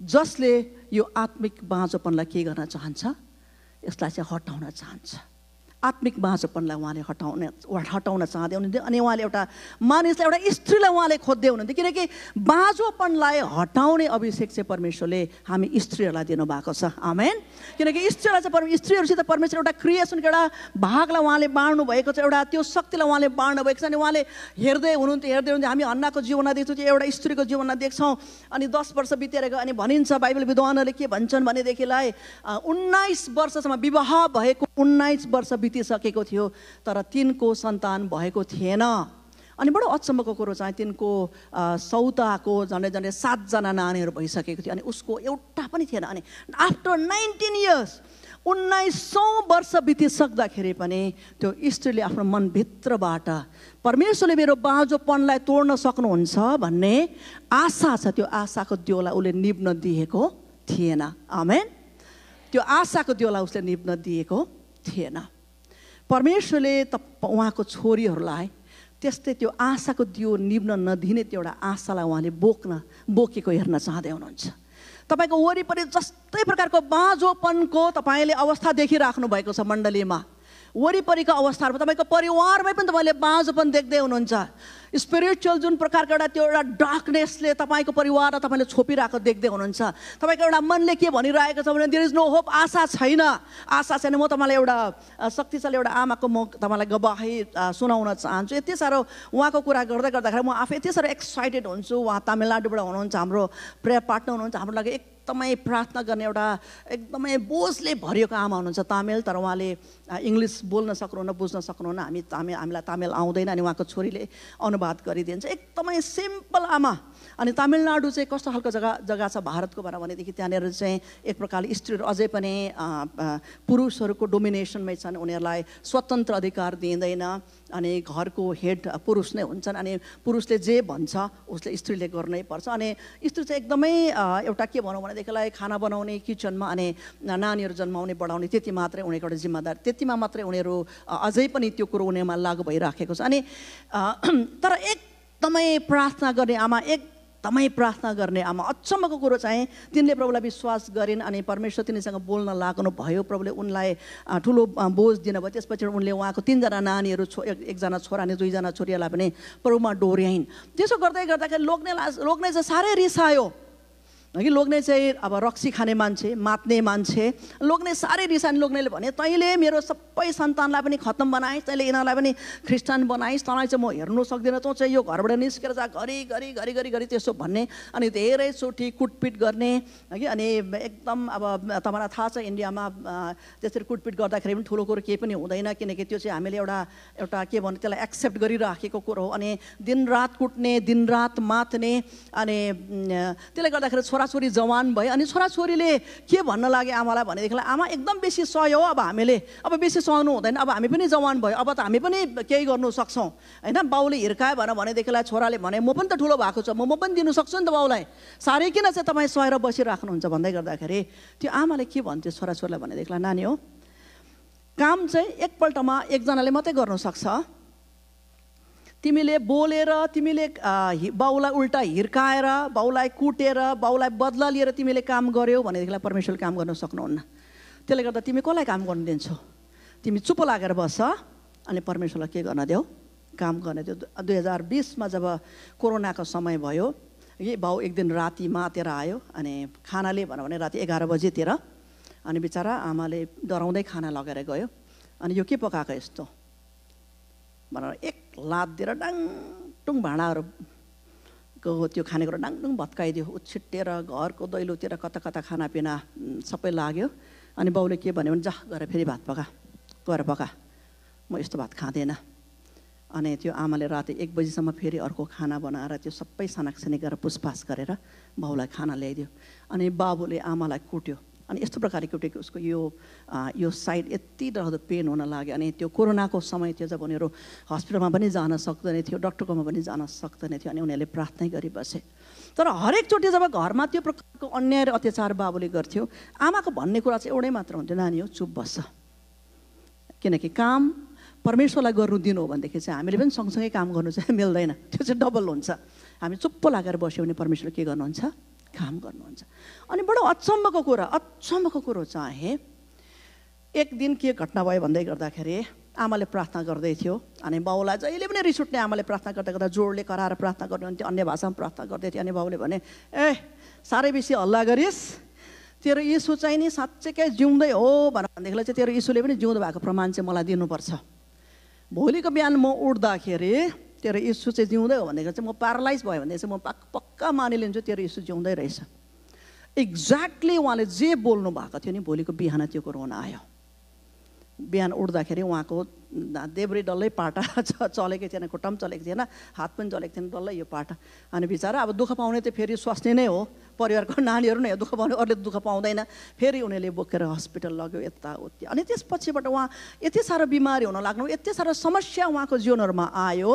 जसले यो आत्मिक बाँझोपनलाई के गर्न चाहन्छ यसलाई चाहिँ हटाउन चाहन्छ आत्मिक बाँझोपनलाई उहाँले हटाउने हटाउन चाहँदै हुनुहुन्थ्यो अनि उहाँले एउटा मानिसलाई एउटा स्त्रीलाई उहाँले खोज्दै हुनुहुन्थ्यो किनकि बाँझोपनलाई हटाउने अभिषेक चाहिँ परमेश्वरले हामी स्त्रीहरूलाई दिनुभएको छ आमेन किनकि स्त्रीलाई चाहिँ परमे स्त्रीहरूसित परमेश्वर एउटा क्रिएसनको एउटा भागलाई उहाँले बाँड्नु भएको छ एउटा त्यो शक्तिलाई उहाँले बाँड्नु भएको छ अनि उहाँले हेर्दै हुनुहुन्थ्यो हेर्दै हुनुहुन्थ्यो हामी अन्नाको जीवनमा देख्छौँ एउटा स्त्रीको जीवनमा देख्छौँ अनि दस वर्ष बितेर गयो अनि भनिन्छ बाइबल विद्वानहरूले के भन्छन् भनेदेखिलाई उन्नाइस वर्षसम्म विवाह भएको उन्नाइस वर्ष बितिसकेको थियो तर तिनको सन्तान भएको थिएन अनि बडो अचम्मको कुरो चाहिँ तिनको सौताको झन्डै झन्डै सातजना नानीहरू भइसकेको थियो अनि उसको एउटा पनि थिएन अनि आफ्टर नाइन्टिन इयर्स उन्नाइसौँ वर्ष बितिसक्दाखेरि पनि त्यो स्त्रीले आफ्नो मनभित्रबाट परमेश्वरले मेरो बाँझोपनलाई तोड्न सक्नुहुन्छ भन्ने आशा छ त्यो आशाको दियोलाई उसले निप्न दिएको थिएन आमेन त्यो आशाको दियोलाई उसले निप्न दिएको थिएन परमेश्वरले त उहाँको छोरीहरूलाई त्यस्तै त्यो आशाको दियो निम्न नदिने त्यो एउटा आशालाई उहाँले बोक्न बोकेको हेर्न चाहँदै हुनुहुन्छ तपाईँको वरिपरि जस्तै प्रकारको बाँझोपनको तपाईँले अवस्था देखिराख्नु भएको छ मण्डलीमा वरिपरिको अवस्थाहरूमा तपाईँको परिवारमै पनि तपाईँले बाँझोपन देख्दै हुनुहुन्छ स्पिरिचुअल जुन प्रकारको एउटा त्यो एउटा डार्कनेसले तपाईँको परिवारलाई तपाईँले छोपिरहेको देख्दै हुनुहुन्छ तपाईँको एउटा मनले के भनिरहेको छ भने देयर इज नो होप आशा छैन आशा छैन म तपाईँलाई एउटा शक्तिशाली एउटा आमाको म तपाईँलाई गवाही सुनाउन चाहन्छु यति साह्रो उहाँको कुरा गर्दै गर्दाखेरि म आफै यति साह्रो एक्साइटेड हुन्छु उहाँ तामिलनाडुबाट हुनुहुन्छ हाम्रो प्रेयर पार्टनर हुनुहुन्छ हाम्रो लागि एकदमै प्रार्थना गर्ने एउटा एकदमै बोझले भरिएको आमा हुनुहुन्छ तामिल तर उहाँले इङ्ग्लिस बोल्न सक्नुहुन्न बुझ्न सक्नुहुन्न हामी तामिल हामीलाई तामिल आउँदैन अनि उहाँको छोरीले अनु धन्यवाद गरिदिन्छ एकदमै सिम्पल आमा अनि तमिलनाडु चाहिँ कस्तो खालको जग्गा जग्गा छ भारतको भनौँ भनेदेखि त्यहाँनिर चाहिँ एक प्रकारले स्त्रीहरू अझै पनि पुरुषहरूको डोमिनेसनमै छन् उनीहरूलाई स्वतन्त्र अधिकार दिइँदैन अनि घरको हेड पुरुष नै हुन्छन् अनि पुरुषले जे भन्छ उसले स्त्रीले गर्नै पर्छ अनि स्त्री चाहिँ एकदमै एउटा के भनौँ भनेदेखिलाई खाना बनाउने किचनमा अनि नानीहरू जन्माउने बढाउने त्यति मात्रै उनीहरूको एउटा जिम्मेदारी त्यतिमा मात्रै उनीहरू अझै पनि त्यो कुरो उनीहरूमा लागु भइराखेको छ अनि तर एकदमै प्रार्थना गर्ने आमा एक एकदमै प्रार्थना गर्ने आमा अचम्मको कुरो चाहिँ तिनले प्रभुलाई विश्वास गरिन् अनि परमेश्वर तिनीसँग बोल्न लाग्नु भयो प्रभुले उनलाई ठुलो बोझ दिनुभयो त्यसपछि उनले उहाँको तिनजना नानीहरू छो एकजना छोरा अनि दुईजना छोरीहरूलाई पनि प्रभुमा डोर्याइन् त्यसो गर्दै गर्दाखेरि लोग्नेलाई लोग्ने चाहिँ साह्रै रिसायो कि लोग्ने चाहिँ अब रक्सी खाने मान्छे मात्ने मान्छे लोग्ने साह्रै रिसानी लोग्नेले भने तैँले मेरो सबै सन्तानलाई पनि खत्तम बनाइस् तैँले यिनीहरूलाई पनि ख्रिस्टियन बनाइस् तँलाई चाहिँ म हेर्नु सक्दिनँ तँ चाहिँ यो घरबाट निस्केर जा घरि घरि घरि घरि घरि त्यसो भन्ने अनि धेरैचोटि कुटपिट गर्ने कि अनि एकदम अब तपाईँलाई थाहा छ इन्डियामा त्यसरी कुटपिट गर्दाखेरि पनि ठुलो कुरो केही पनि हुँदैन किनकि त्यो चाहिँ हामीले एउटा एउटा के भन्नु त्यसलाई एक्सेप्ट गरिराखेको कुरो हो अनि दिनरात कुट्ने दिनरात मात्ने अनि त्यसले गर्दाखेरि छोराछोरी जवान भए अनि छोराछोरीले के भन्न लाग्यो आमालाई भनेदेखिलाई आमा एकदम बेसी सहयो अब हामीले अब बेसी सहनु हुँदैन अब हामी पनि जवान भयो अब त हामी पनि केही गर्नु सक्छौँ होइन बाउले हिर्कायो भनेर भनेदेखिलाई छोराले भने म पनि त ठुलो भएको छु म म पनि दिनु सक्छु नि त बाउलाई साह्रै किन चाहिँ तपाईँ सहेर बसिराख्नुहुन्छ भन्दै गर्दाखेरि त्यो आमाले के भन्थ्यो छोराछोरीलाई भनेदेखिलाई नानी हो काम चाहिँ एकपल्टमा एकजनाले मात्रै गर्नुसक्छ तिमीले बोलेर तिमीले बाउलाई उल्टा हिर्काएर बाउलाई कुटेर बाउलाई बदला लिएर तिमीले काम गर्यौ भनेदेखिलाई परमेश्वरले काम गर्न सक्नुहुन्न त्यसले गर्दा तिमी कसलाई काम गर्नु दिन्छौ तिमी चुप लागेर बस अनि परमेश्वरलाई के गर्न देऊ काम गर्न देऊ दुई हजार बिसमा जब कोरोनाको समय भयो यही भाउ एक दिन राति मातेर आयो अनि खानाले भनौँ भने राति एघार बजीतिर अनि बिचरा आमाले डराउँदै खाना लगेर गयो अनि यो के पकाएको यस्तो भनेर एक लात दिएर डाङटुङ भाँडाहरूको त्यो खानेकुरा डाङडुङ भत्काइदियो ऊ छिट्टेर घरको दैलोतिर कता कता खानापिना सबै लाग्यो अनि बाउले के भन्यो भने जा गएर फेरि भात पका गएर पका म यस्तो भात खाँदैन अनि त्यो आमाले राति एक बजीसम्म फेरि अर्को खाना बनाएर त्यो सबै सानाकसानी गरेर पुछपाछ गरेर बाउलाई खाना ल्याइदियो अनि बाबुले आमालाई कुट्यो अनि यस्तो प्रकारको एउटा उसको यो यो साइड यति डरदो पेन हुन लाग्यो अनि त्यो कोरोनाको समय थियो जब उनीहरू हस्पिटलमा पनि जान सक्दैन थियो डक्टरकोमा पनि जान सक्दैन थियो अनि उनीहरूले प्रार्थना गरी बसे तर हरेकचोटि जब घरमा त्यो प्रकारको अन्याय र अत्याचार बाबुले गर्थ्यो आमाको भन्ने कुरा चाहिँ एउटै मात्र हुन्थ्यो नानी हो चुप बस्छ किनकि काम परमेश्वरलाई गर्नु दिनु हो भनेदेखि चाहिँ हामीले पनि सँगसँगै काम गर्नु चाहिँ मिल्दैन त्यो चाहिँ डबल हुन्छ हामी चुप्पो लागेर बस्यो भने परमेश्वर के गर्नुहुन्छ काम गर्नुहुन्छ अनि बडो अचम्मको कुरा अचम्मको कुरो चाहे एक दिन के घटना भयो भन्दै गर्दाखेरि आमाले प्रार्थना गर्दै थियो अनि बाउलाई जहिले पनि रिस उठ्ने आमाले प्रार्थना गर्दा गर्दा जोडले कराएर प्रार्थना गर्नुहुन्थ्यो अन्य भाषामा प्रार्थना गर्दै थियो अनि बाउले भने ए साह्रै बेसी हल्ला गरिस् तेरो इसु चाहिँ नि साँच्चैकै जिउँदै हो भनेर भनेदेखिलाई चाहिँ तेरो इसुले पनि जिउँदो भएको प्रमाण चाहिँ मलाई दिनुपर्छ भोलिको बिहान म उठ्दाखेरि तेरो इस्यु चाहिँ जिउँदै हो भनेको चाहिँ म प्यारालाइज भयो भने चाहिँ म पक् पक्का मानिलिन्छु तेरो इस्यु जिउँदै रहेछ एक्ज्याक्टली उहाँले जे बोल्नु भएको थियो नि भोलिको बिहान त्यो कुरो हुन आयो बिहान उठ्दाखेरि उहाँको देब्रे डल्लै पाटा चलेकै थिएन खुट्टा पनि चलेको थिएन हात पनि चलेको थिएन डल्लै यो पाटा अनि बिचरा अब दुःख पाउने त फेरि स्वास्नी नै हो परिवारको नानीहरू नै हो दुःख पाउने अरूले दुःख पाउँदैन फेरि उनीहरूले बोकेर हस्पिटल लग्यो यताउति अनि त्यसपछिबाट उहाँ यति साह्रो बिमारी हुन लाग्नु यति साह्रो समस्या उहाँको जीवनहरूमा आयो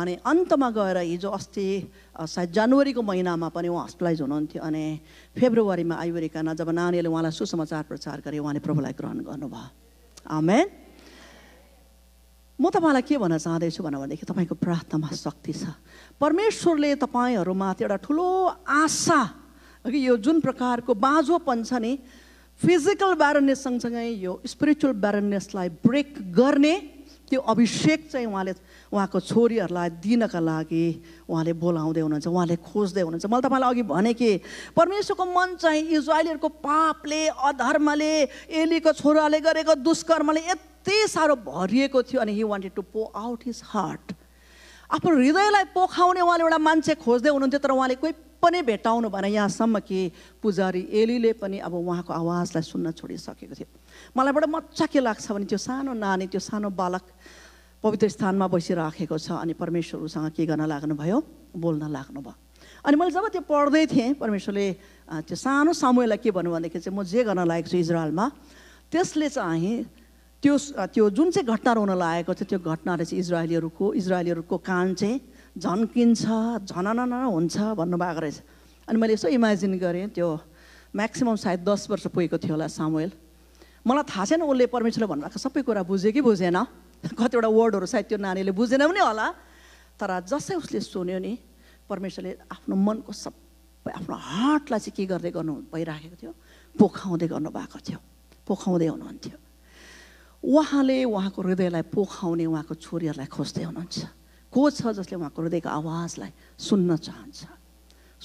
अनि अन्तमा गएर हिजो अस्ति सायद जनवरीको महिनामा पनि उहाँ हस्पिटलाइज हुनुहुन्थ्यो अनि फेब्रुअरीमा आइवरिकन जब नानीहरूले उहाँलाई सुसमाचार प्रचार गरे उहाँले प्रभुलाई ग्रहण गर्नुभयो आमेन म तपाईँलाई के भन्न चाहँदैछु भनेदेखि तपाईँको प्रार्थनामा शक्ति छ परमेश्वरले तपाईँहरूमाथि एउटा ठुलो आशा कि यो जुन प्रकारको बाँझोपन छ नि फिजिकल ब्यारनेस सँगसँगै यो स्पिरिचुअल ब्यारनेसलाई ब्रेक गर्ने त्यो अभिषेक चाहिँ उहाँले उहाँको छोरीहरूलाई दिनका लागि उहाँले बोलाउँदै हुनुहुन्छ उहाँले खोज्दै हुनुहुन्छ मैले तपाईँलाई अघि भने कि परमेश्वरको मन चाहिँ इजरायलीहरूको पापले अधर्मले एलीको छोराले गरेको दुष्कर्मले यति साह्रो भरिएको थियो अनि he wanted to pour out his heart आफ्नो हृदयलाई पोखाउने उहाँले एउटा मान्छे खोज्दै हुनुहुन्थ्यो तर उहाँले कोही पनि भेटाउनु भएन यहाँसम्म कि पुजारी एलीले पनि अब उहाँको आवाजलाई सुन्न छोडिसकेको थियो मलाई बडा मजा के लाग्छ भने त्यो सानो नानी त्यो सानो बालक पवित्र स्थानमा बसिराखेको छ अनि परमेश्वर के गर्न लाग्नुभयो बोल्न लाग्नुभयो अनि मैले जब त्यो पढ्दै थिएँ परमेश्वरले त्यो सानो सामुएलाई के भन्नु भनेदेखि चाहिँ म जे गर्न लागेको छु इजरायलमा त्यसले चाहिँ त्यो त्यो जुन चाहिँ घटना रहन लागेको छ त्यो घटनाले चाहिँ इजरायलीहरूको इजरायलीहरूको कान चाहिँ झन्किन्छ झनन हुन्छ भन्नुभएको रहेछ अनि मैले यसो इमेजिन गरेँ त्यो म्याक्सिमम् सायद दस वर्ष पुगेको थियो होला सामुएल मलाई थाहा छैन उसले परमेश्वरले भन्नुभएको सबै कुरा बुझ्यो कि बुझेन कतिवटा वर्डहरू सायद त्यो नानीले बुझेन पनि होला तर जसै उसले सुन्यो नि परमेश्वरले आफ्नो मनको सबै आफ्नो हार्टलाई चाहिँ के गर्दै गर्नु भइराखेको थियो पोखाउँदै गर्नुभएको थियो पोखाउँदै हुनुहुन्थ्यो उहाँले उहाँको हृदयलाई पोखाउने उहाँको छोरीहरूलाई खोज्दै हुनुहुन्छ को छ जसले उहाँको हृदयको आवाजलाई सुन्न चाहन्छ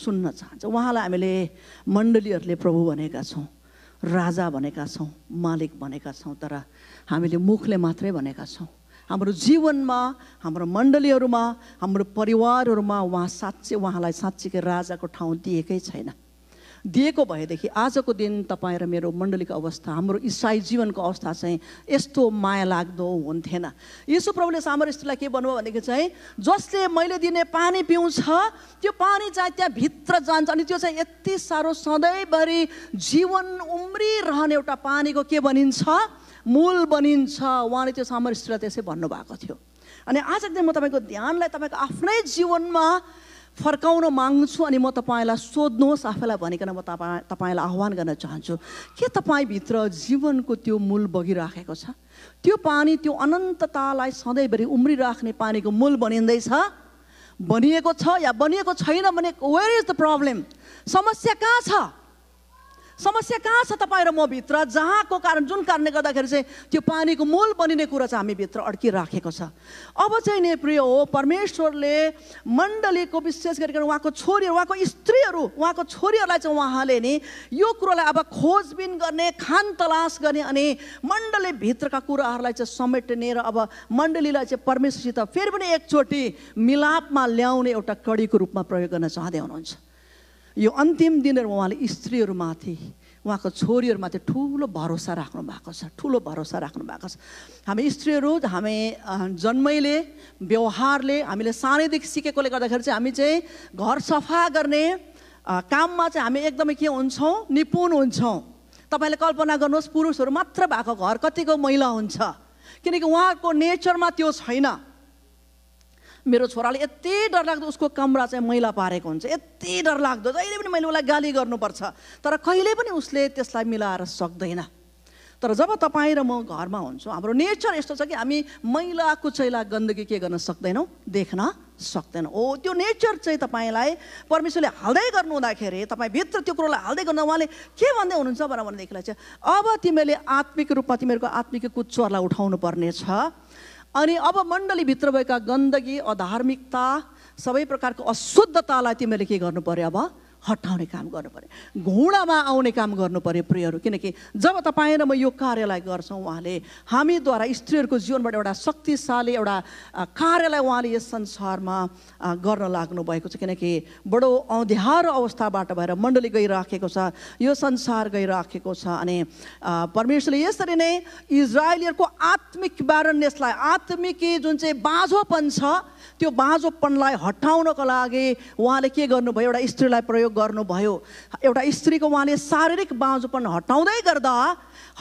सुन्न चाहन्छ उहाँलाई हामीले मण्डलीहरूले प्रभु भनेका छौँ राजा भनेका छौँ मालिक भनेका छौँ तर हामीले मुखले मात्रै भनेका छौँ हाम्रो जीवनमा हाम्रो मण्डलीहरूमा हाम्रो परिवारहरूमा उहाँ साँच्चै उहाँलाई साँच्चीकै राजाको ठाउँ दिएकै छैन दिएको भएदेखि आजको दिन तपाईँ र मेरो मण्डलीको अवस्था हाम्रो इसाई जीवनको अवस्था चाहिँ यस्तो माया लाग्दो हुन्थेन यसो प्रभुले सामर स्त्रीलाई के भन्नुभयो भनेदेखि चाहिँ जसले मैले दिने पानी पिउँछ त्यो पानी चाहिँ त्यहाँभित्र जान्छ अनि त्यो चाहिँ यति साह्रो सधैँभरि जीवन उम्रिरहने एउटा पानीको के बनिन्छ मूल बनिन्छ उहाँले त्यो सामर स्त्रीलाई त्यसै भन्नुभएको थियो अनि आजको दिन म तपाईँको ध्यानलाई तपाईँको आफ्नै जीवनमा फर्काउन माग्छु अनि म तपाईँलाई सोध्नुहोस् आफैलाई भनिकन म तपाईँ तपाईँलाई आह्वान गर्न चाहन्छु के तपाईँभित्र जीवनको त्यो मूल बगिराखेको छ त्यो पानी त्यो अनन्ततालाई सधैँभरि उम्रिराख्ने पानीको मूल बनिँदैछ बनिएको छ या बनिएको छैन भने वेयर इज द प्रब्लम समस्या कहाँ छ समस्या कहाँ छ तपाईँ र म भित्र जहाँको कारण जुन कारणले गर्दाखेरि चाहिँ त्यो पानीको मूल बनिने कुरा चाहिँ हामी हामीभित्र अड्किराखेको छ अब चाहिँ नि प्रिय हो परमेश्वरले मण्डलीको विशेष गरिकन उहाँको छोरीहरू उहाँको स्त्रीहरू उहाँको छोरीहरूलाई चाहिँ उहाँले नि यो कुरोलाई अब खोजबिन गर्ने खान तलास गर्ने अनि मण्डलीभित्रका कुराहरूलाई चाहिँ समेट्ने र अब मण्डलीलाई चाहिँ परमेश्वरसित फेरि पनि एकचोटि मिलापमा ल्याउने एउटा कडीको रूपमा प्रयोग गर्न चाहँदै हुनुहुन्छ यो अन्तिम दिनहरू उहाँले स्त्रीहरूमाथि उहाँको छोरीहरूमाथि ठुलो भरोसा राख्नु भएको छ ठुलो भरोसा राख्नु भएको छ हामी स्त्रीहरू हामी जन्मैले व्यवहारले हामीले सानैदेखि सिकेकोले गर्दाखेरि चाहिँ हामी चाहिँ घर सफा गर्ने काममा चाहिँ हामी एकदमै के हुन्छौँ निपुण हुन्छौँ तपाईँले कल्पना गर्नुहोस् पुरुषहरू मात्र भएको घर कतिको मैला हुन्छ किनकि उहाँको नेचरमा त्यो छैन मेरो छोराले यति डर लाग्दो उसको कमरा चाहिँ मैला पारेको हुन्छ यति डरलाग्दो जहिले पनि मैले उसलाई गाली गर्नुपर्छ तर कहिले पनि उसले त्यसलाई मिलाएर सक्दैन तर जब तपाईँ र म घरमा हुन्छु हाम्रो नेचर यस्तो छ कि हामी मैला कुचैला गन्दगी के गर्न सक्दैनौँ देख्न सक्दैनौँ हो त्यो नेचर चाहिँ तपाईँलाई परमेश्वरले हाल्दै गर्नु हुँदाखेरि भित्र त्यो कुरोलाई हाल्दै गर्नु उहाँले के भन्दै हुनुहुन्छ भनेर भनेदेखिलाई चाहिँ अब तिमीले आत्मिक रूपमा तिमीहरूको आत्मिक कुच्चोहरूलाई उठाउनु पर्नेछ अनि अब मण्डलीभित्र भएका गन्दगी अधार्मिकता सबै प्रकारको अशुद्धतालाई तिमीहरूले के गर्नु पऱ्यो अब हटाउने काम गर्नु पऱ्यो घुँडामा आउने काम गर्नु पऱ्यो प्रियहरू किनकि जब तपाईँ र म यो कार्यलाई गर्छौँ उहाँले हामीद्वारा स्त्रीहरूको जीवनबाट एउटा शक्तिशाली एउटा कार्यलाई उहाँले यस संसारमा गर्न लाग्नु भएको छ किनकि बडो अँध्यारो अवस्थाबाट भएर मण्डली गइराखेको छ यो संसार गइराखेको छ अनि परमेश्वरले यसरी नै इजरायलीहरूको आत्मिक ब्यारनेसलाई आत्मिकी जुन चाहिँ बाँझोपन छ त्यो बाँझोपनलाई हटाउनको लागि उहाँले के गर्नुभयो एउटा स्त्रीलाई प्रयोग गर्नुभयो एउटा स्त्रीको उहाँले शारीरिक बाँझोपन हटाउँदै गर्दा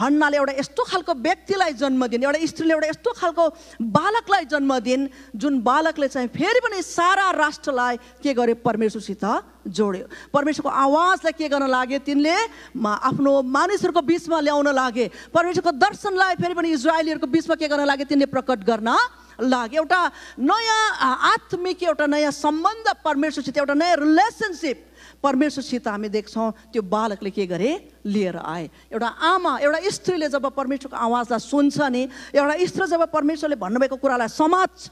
हन्नाले एउटा यस्तो खालको व्यक्तिलाई जन्म दिन एउटा स्त्रीले एउटा यस्तो खालको बालकलाई जन्म दिन जुन बालकले चाहिँ फेरि पनि सारा राष्ट्रलाई के गर्यो परमेश्वरसित जोड्यो परमेश्वरको आवाजलाई के गर्न लागे तिनले आफ्नो मानिसहरूको बिचमा ल्याउन लागे परमेश्वरको दर्शनलाई फेरि पनि इजरायलीहरूको बिचमा के गर्न लागे तिनले प्रकट गर्न लाग एउटा नयाँ आत्मिक एउटा नयाँ सम्बन्ध परमेश्वरसित एउटा नयाँ रिलेसनसिप परमेश्वरसित हामी देख्छौँ त्यो बालकले के गरे लिएर आए एउटा आमा एउटा स्त्रीले जब परमेश्वरको आवाजलाई सुन्छ नि एउटा स्त्री जब परमेश्वरले भन्नुभएको कुरालाई समात्छ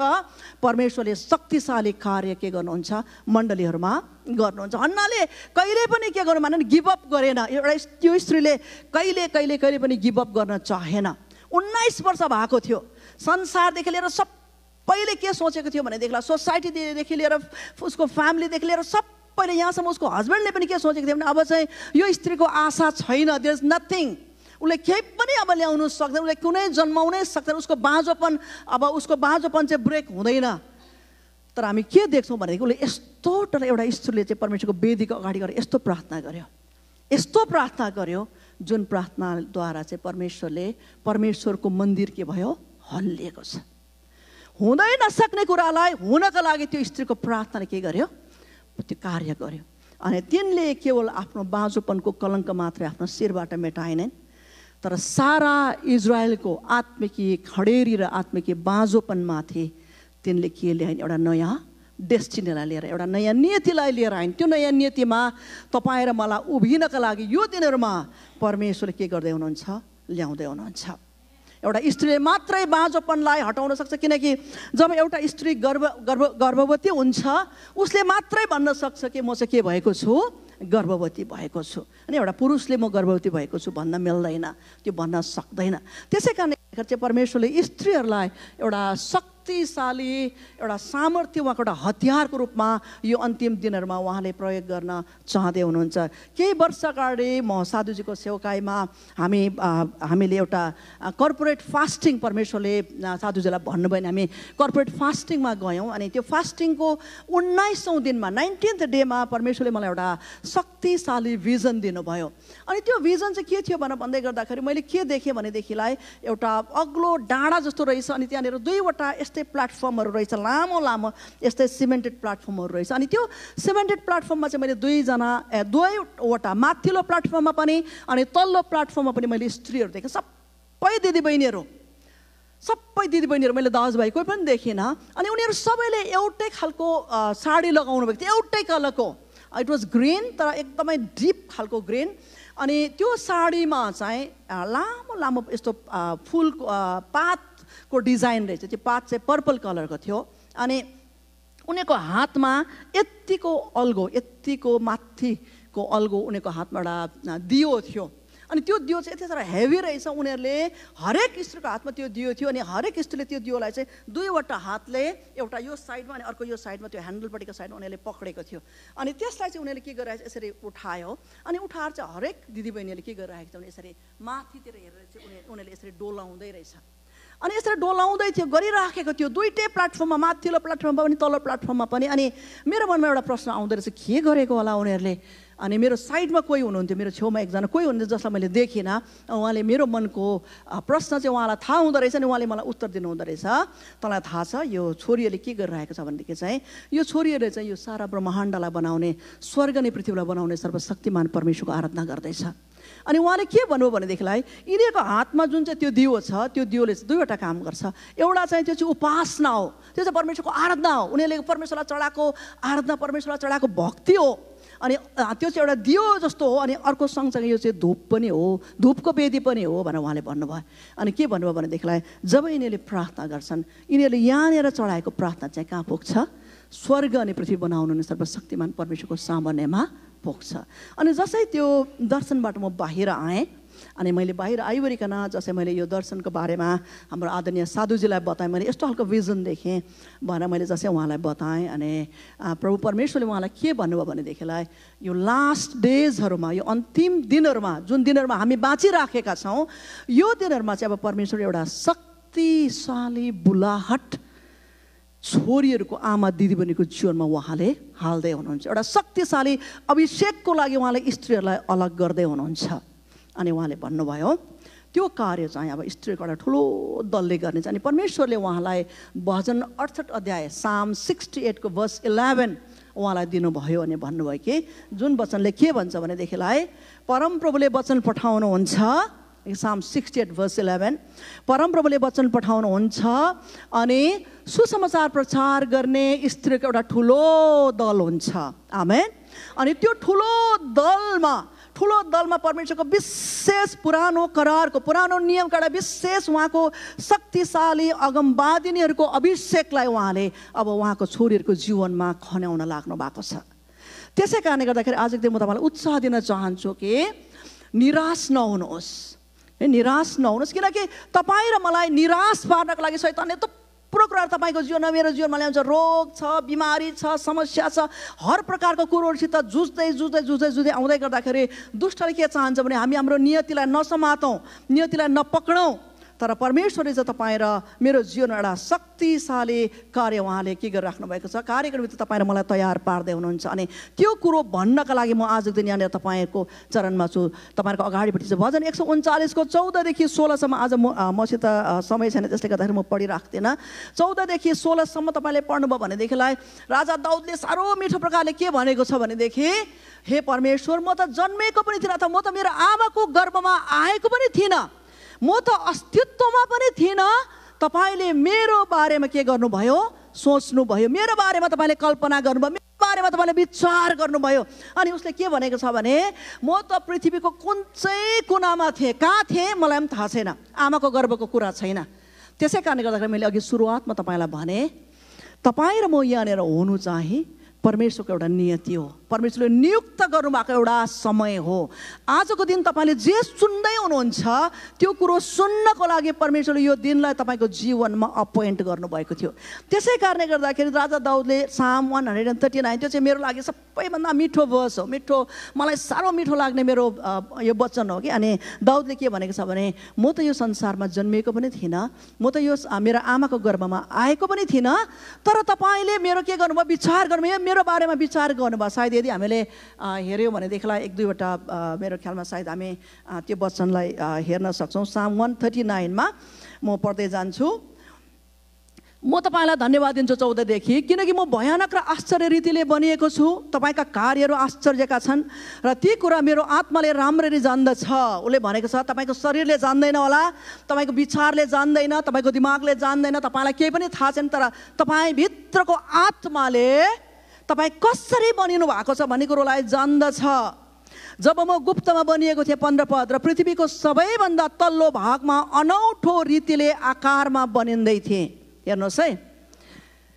परमेश्वरले शक्तिशाली कार्य के गर्नुहुन्छ मण्डलीहरूमा गर्नुहुन्छ अन्नाले कहिले पनि के गर्नु भने गिभअप गरेन एउटा त्यो स्त्रीले कहिले कहिले कहिले पनि गिभअप गर्न चाहेन उन्नाइस वर्ष भएको थियो संसारदेखि लिएर सबैले के सोचेको थियो भनेदेखिलाई सोसाइटीदेखि लिएर उसको फ्यामिलीदेखि लिएर सबैले यहाँसम्म उसको हस्बेन्डले पनि के सोचेको थियो भने अब चाहिँ यो स्त्रीको आशा छैन देयर इज नथिङ उसले केही पनि अब ल्याउनु सक्दैन उसले कुनै जन्माउनै सक्दैन उसको बाँझोपन अब उसको बाँझोपन चाहिँ ब्रेक हुँदैन तर हामी के देख्छौँ भनेदेखि उसले यस्तो टाढा एउटा स्त्रीले चाहिँ परमेश्वरको वेदीको अगाडि गरेर यस्तो प्रार्थना गर्यो यस्तो प्रार्थना गर्यो जुन प्रार्थनाद्वारा चाहिँ परमेश्वरले परमेश्वरको मन्दिर के भयो हल्लिएको छ हुँदै नसक्ने कुरालाई हुनको लागि त्यो स्त्रीको प्रार्थनाले के गर्यो त्यो कार्य गर्यो अनि तिनले केवल आफ्नो बाँझोपनको कलङ्क मात्रै आफ्नो शिरबाट मेटाएनन् तर सारा इजरायलको आत्मिकी खडेरी र आत्मिकी बाँझोपनमाथि तिनले के ल्याइन् एउटा नयाँ डेस्टिनीलाई लिएर एउटा नयाँ नियतिलाई लिएर आइन् त्यो नयाँ नियतिमा तपाईँ र मलाई उभिनका लागि यो दिनहरूमा परमेश्वरले के गर्दै हुनुहुन्छ ल्याउँदै हुनुहुन्छ एउटा स्त्रीले मात्रै बाँझोपनलाई हटाउन सक्छ किनकि जब एउटा स्त्री गर्भ गर्भ गर्भवती हुन्छ उसले मात्रै भन्न सक्छ कि म चाहिँ के भएको छु गर्भवती भएको छु अनि एउटा पुरुषले म गर्भवती भएको छु भन्न मिल्दैन त्यो भन्न सक्दैन त्यसै कारणले चाहिँ परमेश्वरले स्त्रीहरूलाई एउटा शक्तिशाली एउटा सामर्थ्य उहाँको एउटा हतियारको रूपमा यो अन्तिम दिनहरूमा उहाँले प्रयोग गर्न चाहँदै हुनुहुन्छ केही वर्ष अगाडि म साधुजीको सेवकाईमा हामी हामीले एउटा कर्पोरेट फास्टिङ परमेश्वरले साधुजीलाई भन्नुभयो भने हामी कर्पोरेट फास्टिङमा गयौँ अनि त्यो फास्टिङको उन्नाइसौँ दिनमा नाइन्टिन्थ डेमा परमेश्वरले मलाई एउटा शक्तिशाली भिजन दिनु भयो अनि त्यो भिजन चाहिँ के थियो भनेर भन्दै गर्दाखेरि मैले के देखेँ भनेदेखिलाई एउटा अग्लो डाँडा जस्तो रहेछ अनि त्यहाँनिर दुईवटा यस्तै प्लेटफर्महरू रहेछ लामो लामो यस्तै सिमेन्टेड प्लेटफर्महरू रहेछ अनि त्यो सिमेन्टेड प्लेटफर्ममा चाहिँ मैले दुईजना ए दुवैवटा माथिल्लो प्लेटफर्ममा पनि अनि तल्लो प्लेटफर्ममा पनि मैले स्त्रीहरू देखेँ सबै दिदीबहिनीहरू सबै दिदीबहिनीहरू मैले दाजुभाइ कोही पनि देखिनँ अनि उनीहरू सबैले एउटै खालको साडी लगाउनु भएको थियो एउटै कलरको इट वाज ग्रिन तर एकदमै डिप खालको ग्रिन अनि त्यो साडीमा चाहिँ लामो लामो यस्तो फुलको पातको डिजाइन रहेछ त्यो पात चाहिँ पर्पल कलरको थियो अनि उनीहरूको हातमा यत्तिको अल्गो यत्तिको माथिको अल्गो उनीहरूको हातमा एउटा दियो थियो अनि त्यो दियो चाहिँ यति साह्रो हेभी रहेछ उनीहरूले हरेक स्त्रीको हातमा त्यो दियो थियो अनि हरेक स्त्रीले त्यो दियोलाई चाहिँ दुईवटा हातले एउटा यो साइडमा अनि अर्को यो साइडमा त्यो ह्यान्डलपट्टिको साइडमा उनीहरूले पक्रेको थियो अनि त्यसलाई चाहिँ उनीहरूले के गरिरहेको छ यसरी उठायो अनि उठाएर चाहिँ हरेक दिदीबहिनीहरूले के गरिरहेको छ भने यसरी माथितिर हेरेर चाहिँ उनीहरूले यसरी डोलाउँदै रहेछ अनि यसरी डोलाउँदै थियो गरिराखेको थियो दुइटै प्लेटफर्ममा माथिल्लो प्लेटफर्ममा पनि तल्लो प्लेटफर्ममा पनि अनि मेरो मनमा एउटा प्रश्न आउँदो रहेछ के गरेको होला उनीहरूले अनि मेरो साइडमा कोही हुनुहुन्थ्यो मेरो छेउमा एकजना कोही हुनुहुन्थ्यो जसलाई मैले देखिनँ उहाँले मेरो मनको प्रश्न चाहिँ उहाँलाई थाहा हुँदो रहेछ अनि उहाँले मलाई उत्तर दिनुहुँदो रहेछ तँलाई थाहा छ यो छोरीहरूले के गरिरहेको छ भनेदेखि चाहिँ यो छोरीहरूले चाहिँ यो सारा ब्रह्माण्डलाई बनाउने स्वर्ग नै पृथ्वीलाई बनाउने सर्वशक्तिमान परमेश्वरको आराधना गर्दैछ अनि उहाँले के भन्नुभयो भनेदेखिलाई यिनीहरूको हातमा जुन चाहिँ त्यो दियो छ त्यो दियोले चाहिँ दुईवटा काम गर्छ एउटा चाहिँ त्यो चाहिँ उपासना हो त्यो चाहिँ परमेश्वरको आराधना हो उनीहरूले परमेश्वरलाई चढाएको आराधना परमेश्वरलाई चढाएको भक्ति हो अनि त्यो चाहिँ एउटा दियो जस्तो हो अनि अर्को सँगसँगै यो चाहिँ धुप पनि हो धुपको वेदी पनि हो भनेर उहाँले भन्नुभयो अनि के भन्नुभयो भनेदेखिलाई जब यिनीहरूले प्रार्थना गर्छन् यिनीहरूले यहाँनिर चढाएको प्रार्थना चाहिँ कहाँ पुग्छ स्वर्ग अनि पृथ्वी बनाउनु सर्वशक्तिमान परमेश्वरको सामान्यमा पोख्छ अनि जसै त्यो दर्शनबाट म बाहिर आएँ अनि मैले बाहिर आइवरिकन जसै मैले यो दर्शनको बारेमा हाम्रो आदरणीय साधुजीलाई बताएँ मैले यस्तो खालको भिजन देखेँ भनेर मैले जसै उहाँलाई बताएँ अनि प्रभु परमेश्वरले उहाँलाई के भन्नुभयो भनेदेखिलाई यो लास्ट डेजहरूमा यो अन्तिम दिनहरूमा जुन दिनहरूमा हामी बाँचिराखेका छौँ यो दिनहरूमा चाहिँ अब परमेश्वर एउटा शक्तिशाली बुलाहट छोरीहरूको आमा दिदीबहिनीको जीवनमा उहाँले हाल्दै हुनुहुन्छ एउटा शक्तिशाली अभिषेकको लागि उहाँले स्त्रीहरूलाई अलग गर्दै हुनुहुन्छ अनि उहाँले भन्नुभयो त्यो कार्य चाहिँ अब स्त्रीको एउटा ठुलो दलले गर्नेछ अनि परमेश्वरले उहाँलाई भजन अडसठ अध्याय साम सिक्सटी एटको बस इलेभेन उहाँलाई दिनुभयो अनि भन्नुभयो कि जुन वचनले के भन्छ भनेदेखिलाई परमप्रभुले वचन पठाउनुहुन्छ साम सिक्सटी एट भर्स इलेभेन परमप्रभुले वचन पठाउनुहुन्छ अनि सुसमाचार प्रचार गर्ने स्त्रीको एउटा ठुलो दल हुन्छ आमेन अनि त्यो ठुलो दलमा ठुलो दलमा परमेश्वरको विशेष पुरानो करारको पुरानो नियमको एउटा विशेष उहाँको शक्तिशाली अगमवादिनीहरूको अभिषेकलाई उहाँले अब उहाँको छोरीहरूको जीवनमा खन्याउन लाग्नु भएको छ त्यसै कारणले गर्दाखेरि आजको दिन म तपाईँलाई उत्साह दिन चाहन्छु कि निराश नहुनुहोस् निराश नहुनुहोस् किनकि तपाईँ र मलाई निराश पार्नको लागि सैतानले थुप्रो कुराहरू तपाईँको जीवनमा मेरो जीवनमा ल्याउँछ रोग छ बिमारी छ समस्या छ हर प्रकारको कुरोहरूसित जुझ्दै जुझ्दै जुझ्दै जुझ्दै आउँदै गर्दाखेरि दुष्टले के चाहन्छ भने हामी हाम्रो नियतिलाई नसमातौँ नियतिलाई नपक्डौँ तर परमेश्वरले चाहिँ तपाईँ र मेरो जीवन एउटा शक्तिशाली कार्य उहाँले के गरिराख्नु भएको छ कार्यक्रम तपाईँ र मलाई तयार पार्दै हुनुहुन्छ अनि त्यो कुरो भन्नका लागि म आजको दिन यहाँनिर तपाईँको चरणमा छु तपाईँहरूको अगाडिपट्टि चाहिँ भजन एक सौ उन्चालिसको चौधदेखि सोह्रसम्म आज म मसित समय छैन त्यसले गर्दाखेरि म पढिराख्दिनँ चौधदेखि सोह्रसम्म तपाईँले पढ्नुभयो भनेदेखिलाई राजा दाउदले साह्रो मिठो प्रकारले के भनेको छ भनेदेखि हे परमेश्वर म त जन्मेको पनि थिइनँ अथवा म त मेरो आमाको गर्भमा आएको पनि थिइनँ म त अस्तित्वमा पनि थिइनँ तपाईँले मेरो बारेमा के गर्नुभयो सोच्नुभयो मेरो बारेमा तपाईँले कल्पना गर्नुभयो मेरो बारेमा तपाईँले विचार गर्नुभयो अनि उसले के भनेको छ भने म त पृथ्वीको कुन चाहिँ कुनामा थिएँ कहाँ थिएँ मलाई पनि थाहा छैन आमाको गर्वको कुरा छैन त्यसै कारणले गर्दाखेरि मैले अघि सुरुवातमा तपाईँलाई भने तपाईँ र म यहाँनिर हुनु चाहिँ परमेश्वरको एउटा नियति हो परमेश्वरले नियुक्त गर्नुभएको एउटा समय हो आजको दिन तपाईँले जे सुन्दै हुनुहुन्छ त्यो कुरो सुन्नको लागि परमेश्वरले यो दिनलाई तपाईँको जीवनमा अपोइन्ट गर्नुभएको थियो त्यसै कारणले गर्दाखेरि राजा दाउदले psalm one hundred and thirty nine त्यो चाहिँ मेरो लागि सबैभन्दा मिठो बस हो मिठो मलाई साह्रो मिठो लाग्ने मेरो यो वचन हो कि अनि दाउदले के भनेको छ भने म त यो संसारमा जन्मिएको पनि थिइनँ म त यो मेरो आमाको गर्भमा आएको पनि थिइनँ तर तपाईँले मेरो के गर्नुभयो विचार गर्नुभयो मेरो बारेमा विचार गर्नुभयो सायद यदि हामीले हेऱ्यौँ भनेदेखिलाई एक दुईवटा मेरो ख्यालमा सायद हामी त्यो वचनलाई हेर्न सक्छौँ साम वान थर्टी नाइनमा म पढ्दै जान्छु म तपाईँलाई धन्यवाद दिन्छु चौधदेखि किनकि म भयानक र आश्चर्य रीतिले बनिएको छु तपाईँका कार्यहरू आश्चर्यका छन् र ती कुरा मेरो आत्माले राम्ररी जान्दछ उसले भनेको छ तपाईँको शरीरले जान्दैन होला तपाईँको विचारले जान्दैन तपाईँको दिमागले जान्दैन तपाईँलाई केही पनि थाहा छैन तर तपाईँभित्रको आत्माले तपाईँ कसरी बनिनु भएको छ भन्ने कुरोलाई जान्दछ जब म गुप्तमा बनिएको थिएँ पन्ध्र पद र पृथ्वीको सबैभन्दा तल्लो भागमा अनौठो रीतिले आकारमा बनिँदै थिएँ हेर्नुहोस् है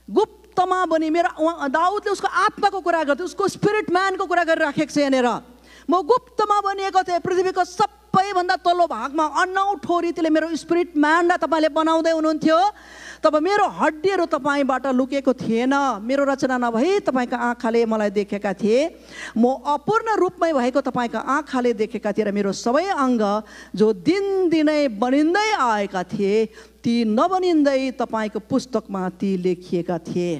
गुप्तमा बनि मेरो उहाँ दाउदले उसको आत्माको कुरा गर्थ्यो उसको स्पिरिट म्यानको कुरा गरिराखेको छ यहाँनिर म गुप्तमा बनिएको थिएँ पृथ्वीको सबैभन्दा तल्लो भागमा अनौठो रीतिले मेरो स्पिरिट म्यानलाई तपाईँले बनाउँदै हुनुहुन्थ्यो तब मेरो हड्डीहरू तपाईँबाट लुकेको थिएन मेरो रचना नभई तपाईँको आँखाले मलाई देखेका थिए म अपूर्ण रूपमै भएको तपाईँको आँखाले देखेका थिए र मेरो सबै अङ्ग जो दिनदिनै बनिँदै आएका थिए ती नबनिँदै तपाईँको पुस्तकमा ती लेखिएका थिए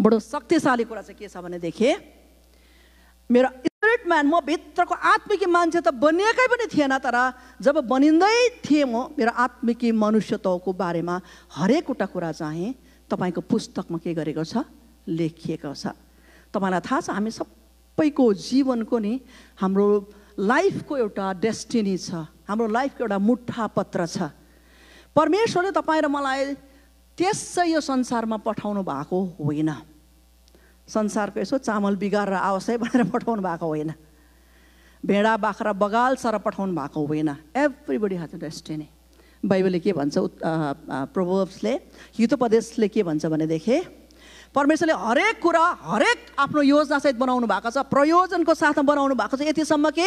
बडो शक्तिशाली कुरा चाहिँ के छ भनेदेखि मेरो म्यान म भित्रको आत्मिकी मान्छे त बनिएकै पनि थिएन तर जब बनिँदै थिएँ म मेरो आत्मिकी मनुष्यत्वको बारेमा हरेकवटा कुरा चाहिँ तपाईँको पुस्तकमा के गरेको छ लेखिएको छ तपाईँलाई थाहा छ हामी सबैको जीवनको नि हाम्रो लाइफको एउटा डेस्टिनी छ हाम्रो लाइफको एउटा मुठापत्र छ परमेश्वरले तपाईँ र मलाई त्यसै यो संसारमा पठाउनु भएको होइन संसारको यसो चामल बिगारेर आओस् है भनेर पठाउनु भएको होइन भेडा बाख्रा बगाल सर पठाउनु भएको होइन एभ्रिबडी हेज डेस्टिनी बाइबलले के भन्छ प्रोभर्ब्सले हितोपदेशले के भन्छ भनेदेखि परमेश्वरले हरेक कुरा हरेक आफ्नो योजनासहित बनाउनु भएको छ प्रयोजनको साथमा बनाउनु भएको छ यतिसम्म कि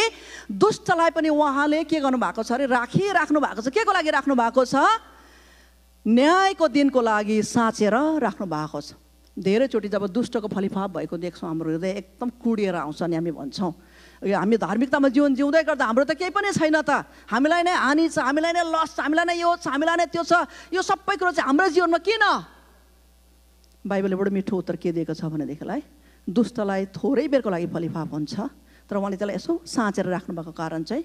दुष्टलाई पनि उहाँले के गर्नु भएको छ अरे राखिराख्नु भएको छ के लागि राख्नु भएको छ न्यायको दिनको लागि साँचेर राख्नु भएको छ धेरैचोटि जब दुष्टको फलिफाप भएको देख्छौँ हाम्रो हृदय एकदम कुडिएर आउँछ नि हामी भन्छौँ यो हामी धार्मिकतामा जीवन जिउँदै गर्दा हाम्रो त केही पनि छैन त हामीलाई नै हानि छ हामीलाई नै लस छ हामीलाई नै यो छ हामीलाई नै त्यो छ यो सबै कुरो चाहिँ हाम्रो जीवनमा किन बाइबलले बडो मिठो उत्तर के दिएको छ भनेदेखिलाई दुष्टलाई थोरै बेरको लागि फलिफाप हुन्छ तर उहाँले त्यसलाई यसो साँचेर राख्नुभएको कारण चाहिँ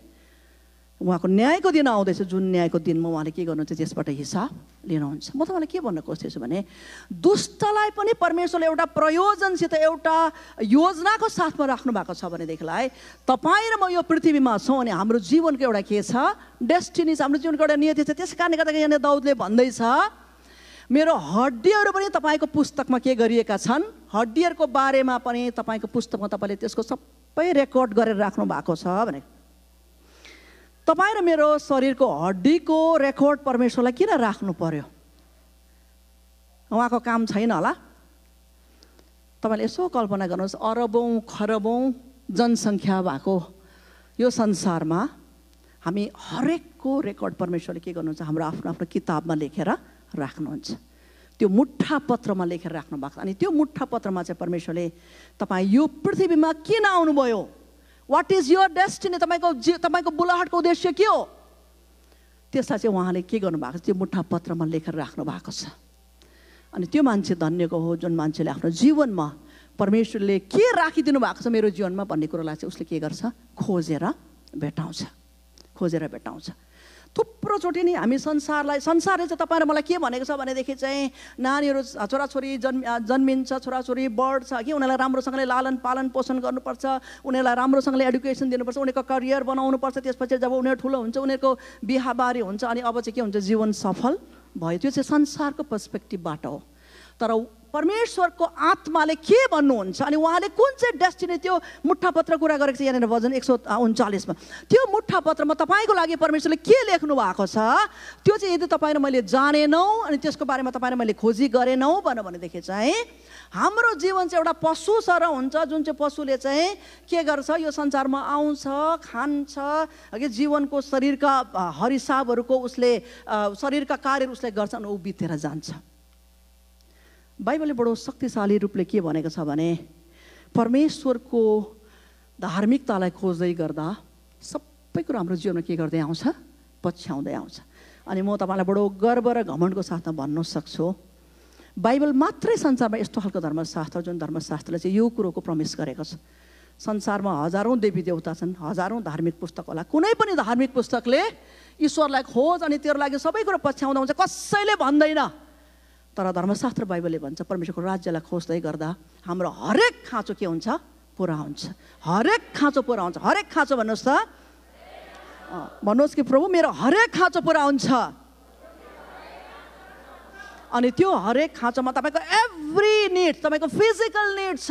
उहाँको न्यायको दिन आउँदैछ जुन न्यायको दिनमा उहाँले के गर्नुहुन्छ त्यसबाट हिसाब लिनुहुन्छ म तपाईँलाई के भन्न खोज्दैछु भने दुष्टलाई पनि परमेश्वरले एउटा प्रयोजनसित एउटा योजनाको साथमा राख्नु भएको छ भनेदेखिलाई तपाईँ र म यो पृथ्वीमा छौँ अनि हाम्रो जीवनको एउटा के छ डेस्टिनी छ हाम्रो जीवनको एउटा नियति छ त्यस कारणले गर्दाखेरि यहाँनिर दाउदले भन्दैछ मेरो हड्डीहरू पनि तपाईँको पुस्तकमा के गरिएका छन् हड्डीहरूको बारेमा पनि तपाईँको पुस्तकमा तपाईँले त्यसको सबै रेकर्ड गरेर राख्नु भएको छ भने तपाईँ र मेरो शरीरको हड्डीको रेकर्ड परमेश्वरलाई किन राख्नु पर्यो उहाँको काम छैन होला तपाईँले यसो कल्पना गर्नुहोस् अरबौँ खरबौँ जनसङ्ख्या भएको यो संसारमा हामी हरेकको रेकर्ड परमेश्वरले के गर्नुहुन्छ हाम्रो आफ्नो आफ्नो किताबमा लेखेर राख्नुहुन्छ त्यो मुठा पत्रमा लेखेर राख्नु भएको अनि त्यो मुठा पत्रमा चाहिँ परमेश्वरले तपाईँ यो पृथ्वीमा किन आउनुभयो वाट इज योर डेस्टिनी तपाईँको जे तपाईँको बुलाहटको उद्देश्य के हो त्यसलाई चाहिँ उहाँले के गर्नु भएको छ त्यो मुठा पत्रमा लेखेर राख्नु भएको छ अनि त्यो मान्छे धन्यको हो जुन मान्छेले आफ्नो जीवनमा परमेश्वरले के राखिदिनु भएको छ मेरो जीवनमा भन्ने कुरोलाई चाहिँ उसले के गर्छ खोजेर भेटाउँछ खोजेर भेटाउँछ थुप्रोचोटि नै हामी संसारलाई संसारले चाहिँ तपाईँहरू मलाई के भनेको छ भनेदेखि चाहिँ नानीहरू छोराछोरी जन्म जन्मिन्छ छोराछोरी बढ्छ कि उनीहरूलाई राम्रोसँगले लालन पालन पोषण गर्नुपर्छ उनीहरूलाई राम्रोसँगले एडुकेसन दिनुपर्छ उनीहरूको करियर बनाउनुपर्छ त्यसपछि जब उनीहरू ठुलो हुन्छ उनीहरूको बिहाबारी हुन्छ अनि अब चाहिँ के हुन्छ जीवन सफल भयो त्यो चाहिँ संसारको पर्सपेक्टिभबाट हो तर परमेश्वरको आत्माले के भन्नुहुन्छ अनि उहाँले कुन चाहिँ डेस्टिनी त्यो मुठापत्र कुरा गरेको छ यहाँनिर भजन एक सौ उन्चालिसमा त्यो मुठापत्रमा तपाईँको लागि परमेश्वरले के लेख्नु भएको छ त्यो चाहिँ यदि तपाईँले मैले जानेनौ अनि त्यसको बारेमा तपाईँले मैले खोजी गरेनौँ भनौँ भनेदेखि चाहिँ हाम्रो जीवन चाहिँ एउटा पशु सर हुन्छ जुन चाहिँ पशुले चाहिँ के गर्छ यो संसारमा आउँछ खान्छ कि जीवनको शरीरका हरिसाबहरूको उसले शरीरका कार्यहरू उसले गर्छ अनि ऊ बितेर जान्छ बाइबलले बडो शक्तिशाली रूपले के भनेको छ भने परमेश्वरको धार्मिकतालाई खोज्दै गर्दा सबै कुरो हाम्रो जीवनमा के गर्दै आउँछ पछ्याउँदै आउँछ अनि म तपाईँलाई बडो गर्व र घमण्डको साथमा भन्न सक्छु बाइबल मात्रै संसारमा यस्तो खालको धर्मशास्त्र जुन धर्मशास्त्रले चाहिँ यो कुरोको प्रमेश गरेको छ संसारमा हजारौँ देवी देवता छन् हजारौँ धार्मिक पुस्तक होला कुनै पनि धार्मिक पुस्तकले ईश्वरलाई खोज अनि तेरो लागि सबै कुरो पछ्याउँदा हुन्छ कसैले भन्दैन तर धर्मशास्त्र बाइबलले भन्छ परमेश्वरको राज्यलाई खोज्दै गर्दा हाम्रो हरेक खाँचो के हुन्छ पुरा हुन्छ हरेक खाँचो पुरा हुन्छ हरेक खाँचो भन्नुहोस् त भन्नुहोस् कि प्रभु मेरो हरेक खाँचो पुरा हुन्छ अनि त्यो हरेक खाँचोमा तपाईँको एभ्री निड तपाईँको फिजिकल निड छ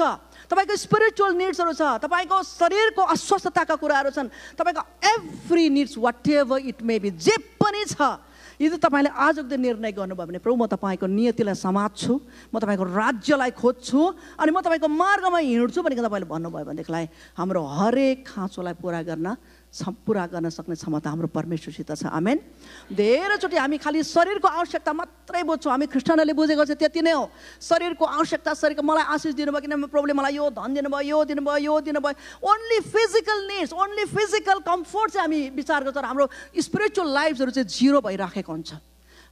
तपाईँको स्पिरिचुअल निड्सहरू छ तपाईँको शरीरको अस्वस्थताका कुराहरू छन् तपाईँको every needs whatever it may be जे पनि छ यदि तपाईँले आजको दिन निर्णय गर्नुभयो भने प्रभु म तपाईँको नियतिलाई समात्छु म तपाईँको राज्यलाई खोज्छु अनि म तपाईँको मार्गमा हिँड्छु भनेको तपाईँले भन्नुभयो भनेदेखिलाई हाम्रो हरेक खाँचोलाई पुरा गर्न पुरा गर्न सक्ने क्षमता हाम्रो परमेश्वरसित छ आमेन धेरैचोटि हामी खालि शरीरको आवश्यकता मात्रै बुझ्छौँ हामी क्रिस्टियनहरूले बुझेको चाहिँ त्यति नै हो शरीरको आवश्यकता शरीरको मलाई आशिष दिनुभयो किनभने प्रब्लम मलाई यो धन दिनुभयो यो दिनुभयो यो दिनुभयो only physical needs only physical comfort चाहिँ हामी विचार गर्छौँ हाम्रो स्पिरिचुअल लाइफहरू चाहिँ जिरो भइराखेको हुन्छ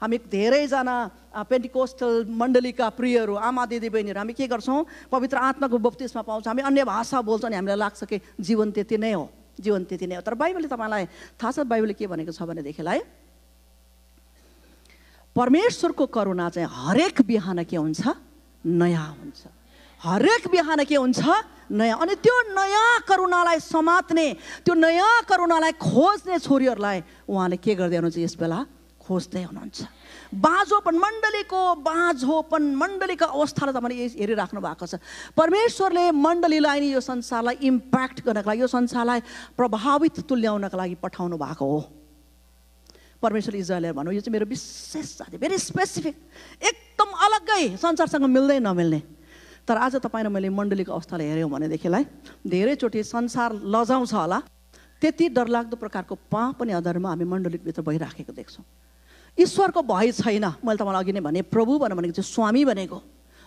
हामी धेरैजना पेन्टिकोस्टल मण्डलीका प्रियहरू आमा दिदी दिदीबहिनीहरू हामी के गर्छौँ पवित्र आत्माको बप्तिसमा पाउँछौँ हामी अन्य भाषा बोल्छौँ अनि हामीलाई लाग्छ कि जीवन त्यति नै हो जीवन त्यति नै हो तर बाइबलले तपाईँलाई थाहा छ बाइबलले के भनेको छ भनेदेखिलाई परमेश्वरको करुणा चाहिँ हरेक बिहान के हुन्छ नयाँ हुन्छ हरेक बिहान के हुन्छ नयाँ अनि त्यो नयाँ करुणालाई समात्ने त्यो नयाँ करुणालाई खोज्ने छोरीहरूलाई उहाँले के गर्दै हुनुहुन्छ यस बेला खोज्दै हुनुहुन्छ बाँझोपन मण्डलीको बाँझोपन मण्डलीको अवस्थालाई तपाईँले हेरिराख्नु भएको छ परमेश्वरले मण्डलीलाई नि यो संसारलाई इम्प्याक्ट गर्नको लागि यो संसारलाई प्रभावित तुल्याउनको लागि पठाउनु भएको हो परमेश्वर इजरायलले भनौँ यो चाहिँ मेरो विशेष जाति भेरी स्पेसिफिक एकदम अलग्गै संसारसँग मिल्दै नमिल्ने तर आज तपाईँ र मैले मण्डलीको अवस्थालाई हेऱ्यौँ भनेदेखिलाई धेरैचोटि संसार लजाउँछ होला त्यति डरलाग्दो प्रकारको पाप पनि अधर्म हामी मण्डलीभित्र भइराखेको देख्छौँ ईश्वरको भय छैन मैले तपाईँलाई अघि नै भने प्रभु भनेर भनेको चाहिँ स्वामी भनेको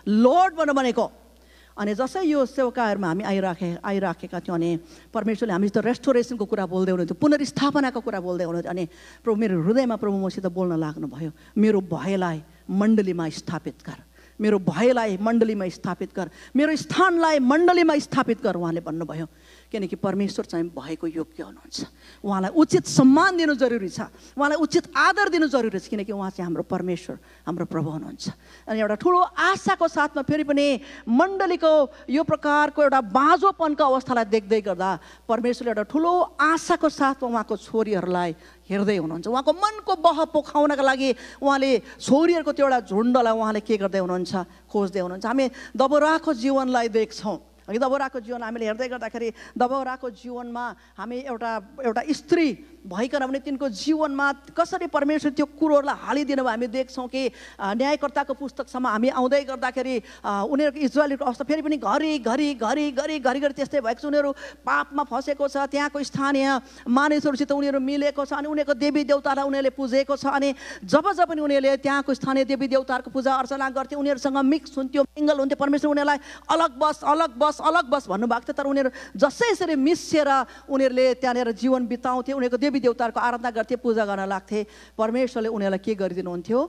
लोर्ड भनेर भनेको अनि जसै यो सेवकाहरूमा हामी आइराखे आइराखेका थियौँ अनि परमेश्वरले हामी त रेस्टोरेसनको कुरा बोल्दै हुनुहुन्थ्यो पुनर्स्थापनाको कुरा बोल्दै हुनुहुन्थ्यो अनि प्रभु मेरो हृदयमा प्रभु मसित बोल्न लाग्नुभयो मेरो भयलाई मण्डलीमा स्थापित गर मेरो भयलाई मण्डलीमा स्थापित गर मेरो स्थानलाई मण्डलीमा स्थापित गर उहाँले भन्नुभयो किनकि परमेश्वर चाहिँ भएको योग्य हुनुहुन्छ उहाँलाई उचित सम्मान दिनु जरुरी छ उहाँलाई उचित आदर दिनु जरुरी छ किनकि उहाँ चाहिँ हाम्रो परमेश्वर हाम्रो प्रभु हुनुहुन्छ अनि एउटा ठुलो आशाको साथमा फेरि पनि मण्डलीको यो प्रकारको एउटा बाँझोपनको अवस्थालाई देख्दै गर्दा परमेश्वरले एउटा ठुलो आशाको साथमा उहाँको छोरीहरूलाई हेर्दै हुनुहुन्छ उहाँको मनको बह पोखाउनका लागि उहाँले छोरीहरूको त्यो एउटा झुन्डलाई उहाँले के गर्दै हुनुहुन्छ खोज्दै हुनुहुन्छ हामी दबराको जीवनलाई देख्छौँ दबौराको जीवन हामीले हेर्दै गर्दाखेरि दबौराको जीवनमा हामी एउटा एउटा स्त्री भइकन भने तिनको जीवनमा कसरी परमेश्वर त्यो कुरोहरूलाई हालिदिनु भयो हामी देख्छौँ कि न्यायकर्ताको पुस्तकसम्म हामी आउँदै गर्दाखेरि उनीहरूको इजरायलको अवस्था फेरि पनि घरि घरि घरि घरि घरि घरि त्यस्तै भएको छ उनीहरू पापमा फँसेको छ त्यहाँको स्थानीय मानिसहरूसित उनीहरू मिलेको छ अनि उनीहरूको देवी देवतालाई उनीहरूले पुजेको छ अनि जब जब पनि उनीहरूले त्यहाँको स्थानीय देवी देवताहरूको पूजा अर्चना गर्थे उनीहरूसँग मिक्स हुन्थ्यो मिङ्गल हुन्थ्यो परमेश्वर उनीहरूलाई अलग बस अलग बस अलग बस भन्नुभएको थियो तर उनीहरू जसै यसरी मिसिएर उनीहरूले त्यहाँनिर जीवन बिताउँथे उनीहरूको देवी देवी देवताहरूको आराधना गर्थे पूजा गर्न लाग्थे परमेश्वरले उनीहरूलाई के गरिदिनुहुन्थ्यो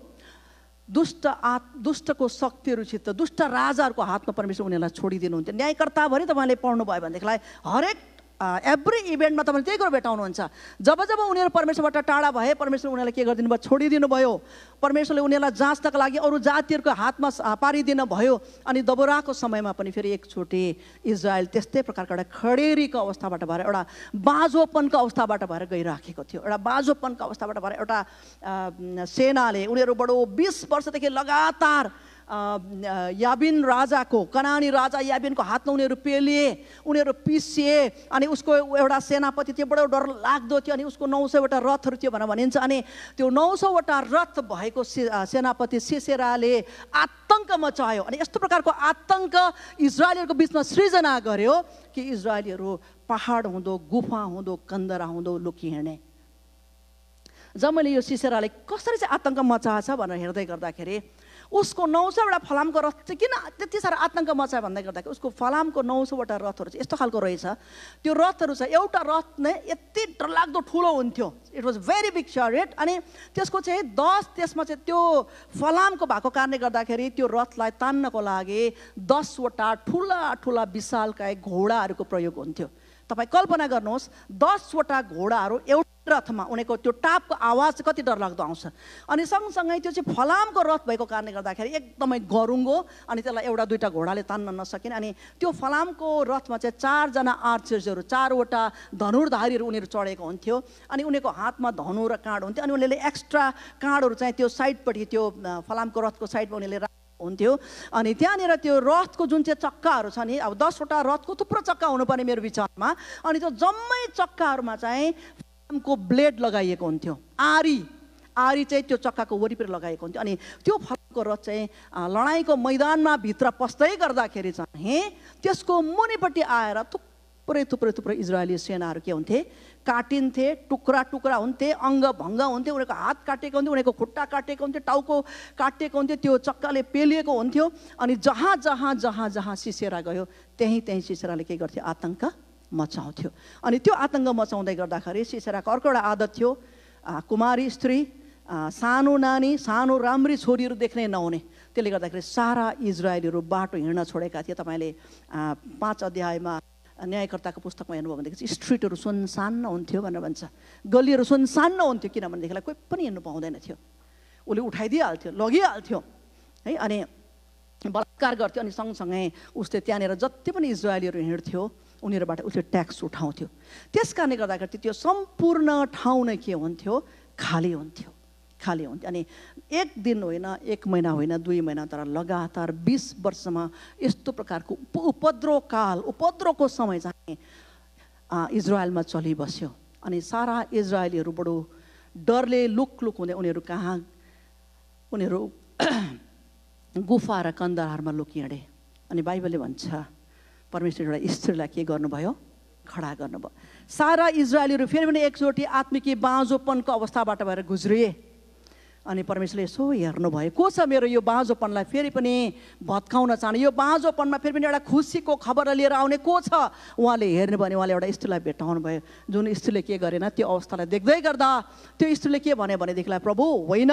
दुष्ट आत् दुष्टको शक्तिहरूसित दुष्ट राजाहरूको हातमा परमेश्वर उनीहरूलाई छोडिदिनुहुन्थ्यो न्यायकर्ता भने तपाईँले पढ्नुभयो भनेदेखिलाई हरेक एभ्री इभेन्टमा तपाईँले त्यही कुरो भेटाउनुहुन्छ जब जब उनीहरू परमेश्वरबाट टाढा भए परमेश्वरले उनीहरूलाई के गरिदिनु भयो छोडिदिनु भयो परमेश्वरले उनीहरूलाई जाँच्नका लागि अरू जातिहरूको हातमा पारिदिनु भयो अनि दबोराको समयमा पनि फेरि एकचोटि इजरायल त्यस्तै प्रकारको एउटा खडेरीको अवस्थाबाट भएर एउटा बाँझोपनको अवस्थाबाट भएर गइराखेको थियो एउटा बाँझोपनको अवस्थाबाट भएर एउटा सेनाले उनीहरू बडो बिस वर्षदेखि लगातार याबिन राजाको कनानी राजा याबिनको हातमा उनीहरू पेलिए उनीहरू पिसिए अनि उसको एउटा सेनापति थियो बडो डर लाग्दो थियो अनि उसको नौ सयवटा रथहरू थियो भनेर भनिन्छ अनि त्यो नौ सौवटा रथ भएको से सेनापति सिसेराले आतङ्क मचायो अनि यस्तो प्रकारको आतङ्क इजरायलीहरूको बिचमा सृजना गर्यो कि इजरायलीहरू पहाड हुँदो गुफा हुँदो कन्दरा हुँदो लुकी हिँडे जब मैले यो सिसेराले कसरी चाहिँ आतङ्क मचाएछ भनेर हेर्दै गर्दाखेरि उसको नौ सयवटा फलामको रथ चाहिँ किन त्यति साह्रो आतङ्क मचायो भन्दै गर्दाखेरि उसको फलामको नौ सयवटा रथहरू चाहिँ यस्तो खालको रहेछ त्यो रथहरू छ एउटा रथ नै यति डरलाग्दो ठुलो हुन्थ्यो it was very big it अनि त्यसको चाहिँ दस त्यसमा चाहिँ त्यो फलामको भएको कारणले गर्दाखेरि त्यो रथलाई तान्नको लागि दसवटा ठुला ठुला विशालका घोडाहरूको प्रयोग हुन्थ्यो तपाईँ कल्पना गर्नुहोस् दसवटा घोडाहरू एउटा रथमा उनीहरूको त्यो टापको आवाज कति डरलाग्दो आउँछ अनि सँगसँगै त्यो चाहिँ फलामको रथ भएको कारणले गर्दाखेरि एकदमै गरुङ्गो अनि त्यसलाई एउटा दुईवटा घोडाले तान्न नसकिने अनि त्यो फलामको रथमा चाहिँ चारजना आर्चर्सहरू चारवटा धनुर्धारीहरू उनीहरू चढेको हुन्थ्यो अनि उनीहरूको हातमा धनु र काँड हुन्थ्यो अनि उनीहरूले एक्स्ट्रा काँडहरू चाहिँ त्यो साइडपट्टि त्यो फलामको रथको साइडमा उनीहरूले हुन्थ्यो अनि त्यहाँनिर त्यो रथको जुन चाहिँ चक्काहरू छ नि अब दसवटा रथको थुप्रो चक्का हुनुपर्ने मेरो विचारमा अनि त्यो जम्मै चक्काहरूमा चाहिँ फलामको ब्लेड लगाइएको हुन्थ्यो आरी आरी चाहिँ त्यो चक्काको वरिपरि लगाएको हुन्थ्यो अनि त्यो फलामको रथ चाहिँ लडाइँको मैदानमा भित्र पस्दै गर्दाखेरि चाहिँ त्यसको मुनिपट्टि आएर थुप्रो थुप्रै थुप्रै थुप्रै इजरायली सेनाहरू के हुन्थे काटिन्थे टुक्रा टुक्रा हुन्थे अङ्गभङ्ग हुन्थे उनीहरूको हात काटेको हुन्थ्यो उनीहरूको खुट्टा काटेको हुन्थ्यो टाउको काटेको हुन्थ्यो त्यो चक्काले पेलिएको हुन्थ्यो अनि जहाँ जहाँ जहाँ जहाँ सिसेरा गयो त्यहीँ त्यहीँ सिसेराले के गर्थ्यो आतङ्क मचाउँथ्यो अनि त्यो आतङ्क मचाउँदै गर्दाखेरि सिसेराको अर्को एउटा आदत थियो कुमारी स्त्री सानो नानी सानो राम्री छोरीहरू देख्ने नहुने त्यसले गर्दाखेरि सारा इजरायलीहरू बाटो हिँड्न छोडेका थिए तपाईँले पाँच अध्यायमा न्यायकर्ताको पुस्तकमा हेर्नुभयो भनेदेखि चाहिँ स्ट्रिटहरू सुनसान हुन्थ्यो भनेर भन्छ गल्लीहरू सुनसान हुन्थ्यो किनभनेदेखिलाई कोही पनि हिँड्नु पाउँदैन थियो उसले उठाइदिइहाल्थ्यो लगिहाल्थ्यो है अनि बलात्कार गर्थ्यो अनि सँगसँगै उसले त्यहाँनिर जति पनि इजरायलीहरू हिँड्थ्यो उनीहरूबाट उसले ट्याक्स उठाउँथ्यो त्यस कारणले गर्दाखेरि त्यो सम्पूर्ण ठाउँ नै के हुन्थ्यो खाली हुन्थ्यो खाली हुन्थ्यो अनि एक दिन होइन एक महिना होइन दुई महिना तर लगातार बिस वर्षमा यस्तो प्रकारको उप उपद्रो उपद्रोको समय चाहिँ इजरायलमा चलिबस्यो अनि सारा इजरायलीहरू बडो डरले लुक लुक हुँदै उनीहरू कहाँ उनीहरू गुफा र कन्दारमा लुकिएँडे अनि बाइबलले भन्छ परमेश्वर एउटा स्त्रीलाई के गर्नुभयो खडा गर्नुभयो सारा इजरायलीहरू फेरि पनि एकचोटि आत्मिकी बाँझोपनको अवस्थाबाट भएर गुज्रिए अनि परमेश्वरले यसो हेर्नुभयो को छ मेरो यो बाँझोपनलाई फेरि पनि भत्काउन चाहने यो बाँझोपनमा फेरि पनि एउटा खुसीको खबर लिएर आउने को छ उहाँले हेर्ने भने उहाँले एउटा स्त्रीलाई भेटाउनु भयो जुन स्त्रीले के गरेन त्यो अवस्थालाई देख्दै गर्दा त्यो स्त्रीले के भन्यो भनेदेखिलाई प्रभु होइन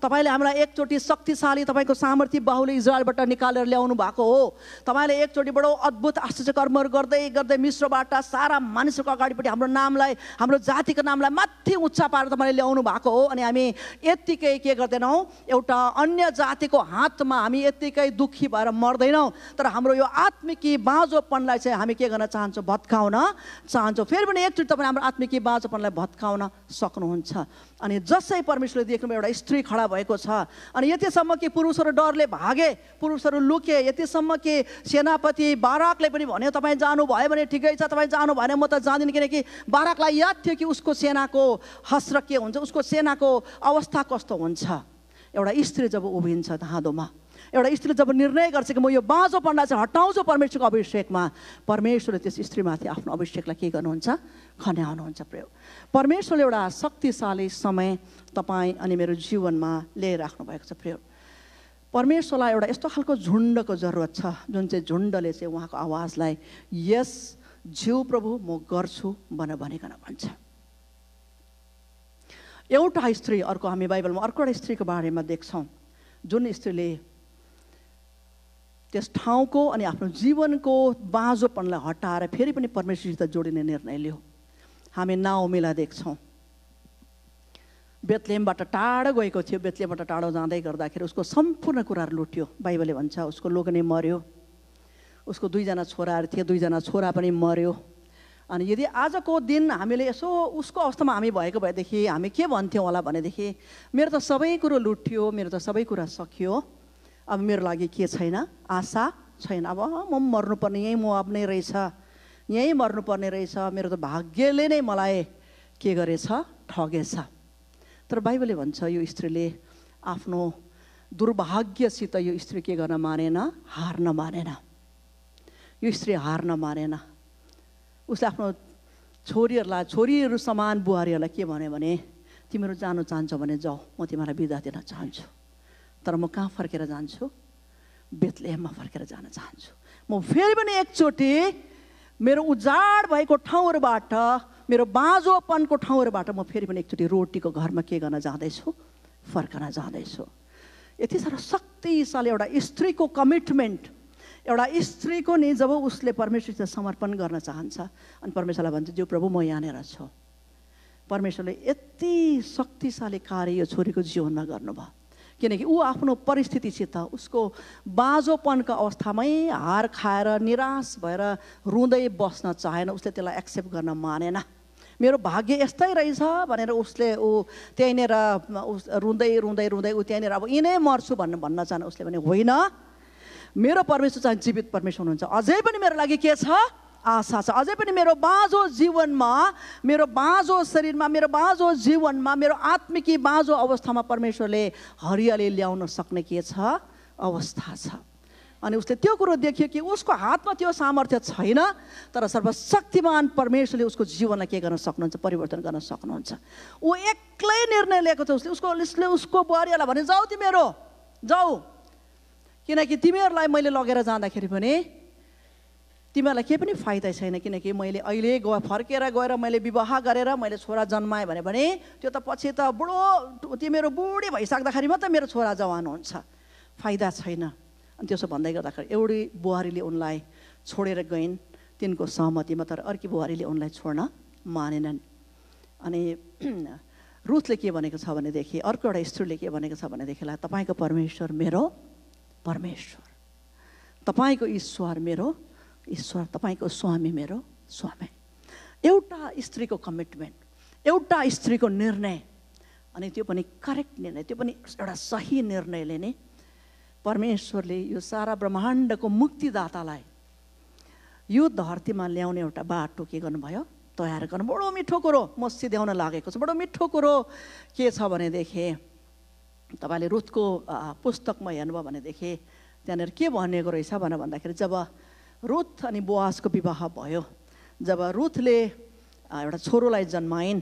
तपाईँले हामीलाई एकचोटि शक्तिशाली तपाईँको सामर्थ्य बाहुले इजरायलबाट निकालेर ल्याउनु भएको हो तपाईँले एकचोटि बडो अद्भुत आश्चर्य गर्दै गर्दै मिश्रबाट सारा मानिसहरूको अगाडिपट्टि हाम्रो नामलाई हाम्रो जातिको नामलाई माथि उच्च पारेर तपाईँले ल्याउनु भएको हो अनि हामी यत्तिकै यत्तिकै के गर्दैनौँ एउटा अन्य जातिको हातमा हामी यत्तिकै दुःखी भएर मर्दैनौँ तर हाम्रो यो आत्मिकी बाँझोपनलाई चाहिँ हामी के गर्न चाहन्छौँ भत्काउन चाहन्छौँ फेरि पनि एकचोटि तपाईँ हाम्रो आत्मिकी बाँझोपनलाई भत्काउन सक्नुहुन्छ अनि जसै परमेश्वरले देख्नुमा एउटा स्त्री खडा भएको छ अनि यतिसम्म कि पुरुषहरू डरले भागे पुरुषहरू लुके यतिसम्म कि सेनापति बाराकले पनि भन्यो तपाईँ जानुभयो भने ठिकै छ तपाईँ जानु भएन म त जाँदिनँ किनकि बाराकलाई याद थियो कि उसको सेनाको हस्र के हुन्छ उसको सेनाको अवस्था कस्तो हुन्छ एउटा स्त्री जब उभिन्छ धाँधोमा एउटा स्त्रीले जब निर्णय गर्छ कि म यो बाँझो पन्ना चाहिँ हटाउँछु परमेश्वरको अभिषेकमा परमेश्वरले त्यस स्त्रीमाथि आफ्नो अभिषेकलाई के गर्नुहुन्छ खन्याउनुहुन्छ प्रयोग परमेश्वरले एउटा शक्तिशाली समय तपाईँ अनि मेरो जीवनमा राख्नु भएको छ प्रिय परमेश्वरलाई एउटा यस्तो खालको झुण्डको जरुरत छ जुन चाहिँ झुन्डले चाहिँ उहाँको आवाजलाई यस जिउ प्रभु म गर्छु भनेर भनिकन भन्छ एउटा स्त्री अर्को हामी बाइबलमा अर्को एउटा स्त्रीको बारेमा देख्छौँ जुन स्त्रीले त्यस ठाउँको अनि आफ्नो जीवनको बाँझोपनलाई हटाएर फेरि पनि परमेश्वरसित जोडिने निर्णय लियो हामी नाओमीलाई देख्छौँ बेतलेमबाट टाढो गएको थियो बेतलेमबाट टाढो जाँदै गर्दाखेरि उसको सम्पूर्ण कुराहरू लुट्यो बाइबलले भन्छ उसको लोग्ने मर्यो उसको दुईजना छोराहरू थिए दुईजना छोरा पनि मर्यो अनि यदि आजको दिन हामीले यसो उसको अवस्थामा हामी भएको भएदेखि हामी के भन्थ्यौँ होला भनेदेखि मेरो त सबै कुरो लुट्यो मेरो त सबै कुरा सकियो अब मेरो लागि के छैन आशा छैन अब म मर्नुपर्ने यहीँ म आफ्नै रहेछ यहीँ मर्नुपर्ने रहेछ मेरो त भाग्यले नै मलाई के गरेछ ठगेछ तर बाइबलले भन्छ यो स्त्रीले आफ्नो दुर्भाग्यसित यो स्त्री के गर्न मानेन हार्न मानेन यो स्त्री हार्न मानेन उसले आफ्नो छोरीहरूलाई छोरीहरू समान बुहारीहरूलाई के भन्यो भने तिमीहरू जानु चाहन्छौ भने जाऊ म तिमीहरूलाई बिदा दिन चाहन्छु तर म कहाँ फर्केर जान्छु बेतलेहममा फर्केर जान चाहन्छु म फेरि पनि एकचोटि मेरो उजाड भएको ठाउँहरूबाट मेरो बाँझोपनको ठाउँहरूबाट म फेरि पनि एकचोटि रोटीको घरमा के गर्न जाँदैछु फर्कन जाँदैछु यति साह्रो शक्तिशाली एउटा स्त्रीको कमिटमेन्ट एउटा स्त्रीको नि जब उसले परमेश्वरसित समर्पण गर्न चाहन्छ अनि परमेश्वरलाई भन्छ जो प्रभु म यहाँनिर छु परमेश्वरले यति शक्तिशाली कार्य यो छोरीको जीवनमा गर्नुभयो किनकि ऊ आफ्नो परिस्थितिसित उसको बाँझोपनको अवस्थामै हार खाएर निराश भएर रुँदै बस्न चाहेन उसले त्यसलाई एक्सेप्ट गर्न मानेन मेरो भाग्य यस्तै रहेछ भनेर उसले ऊ त्यहीँनिर उस रुँदै रुँदै रुँदै ऊ त्यहाँनिर अब यिनै मर्छु भन्नु भन्न चाहन उसले भने होइन मेरो परमेश्वर चाहिँ जीवित परमेश्वर हुनुहुन्छ अझै पनि मेरो लागि के छ आशा छ अझै पनि मेरो बाँझो जीवनमा मेरो बाँझो शरीरमा मेरो बाँझो जीवनमा मेरो आत्मिकी बाँझो अवस्थामा परमेश्वरले हरियाली ल्याउन सक्ने के छ अवस्था छ अनि उसले त्यो कुरो देख्यो कि उसको हातमा त्यो सामर्थ्य छैन तर सर्वशक्तिमान परमेश्वरले उसको जीवनलाई के गर्न सक्नुहुन्छ परिवर्तन गर्न सक्नुहुन्छ ऊ एक्लै निर्णय लिएको छ उसले उसको उसले उसको बुहारीहरूलाई भने जाऊ तिमीहरू जाऊ किनकि तिमीहरूलाई मैले लगेर जाँदाखेरि पनि तिमीहरूलाई केही पनि फाइदा छैन किनकि मैले अहिले गए फर्केर गएर मैले विवाह गरेर मैले छोरा जन्माएँ भने भने त्यो त पछि त बुढो तिमीहरू बुढी भइसक्दाखेरि मात्रै मेरो छोरा जवान हुन्छ फाइदा छैन अनि त्यसो भन्दै गर्दाखेरि एउटै बुहारीले उनलाई छोडेर गइन् तिनको सहमतिमा तर अर्की बुहारीले उनलाई छोड्न मानेनन् अनि रुथले के भनेको छ भनेदेखि अर्को एउटा स्त्रीले के भनेको छ भनेदेखिलाई तपाईँको परमेश्वर मेरो परमेश्वर तपाईँको ईश्वर मेरो ईश्वर तपाईँको स्वामी मेरो स्वामी एउटा स्त्रीको कमिटमेन्ट एउटा स्त्रीको निर्णय अनि त्यो पनि करेक्ट निर्णय त्यो पनि एउटा सही निर्णयले नै परमेश्वरले यो सारा ब्रह्माण्डको मुक्तिदातालाई यो धरतीमा ल्याउने एउटा बाटो के गर्नुभयो तयार गर्नु बडो मिठो कुरो म सिध्याउन लागेको छु बडो मिठो कुरो के छ भनेदेखि तपाईँले रुथको पुस्तकमा हेर्नुभयो भनेदेखि त्यहाँनिर के भनेको रहेछ भनेर भन्दाखेरि जब रुथ अनि बुवासको विवाह भयो जब रुथले एउटा छोरोलाई जन्माइन्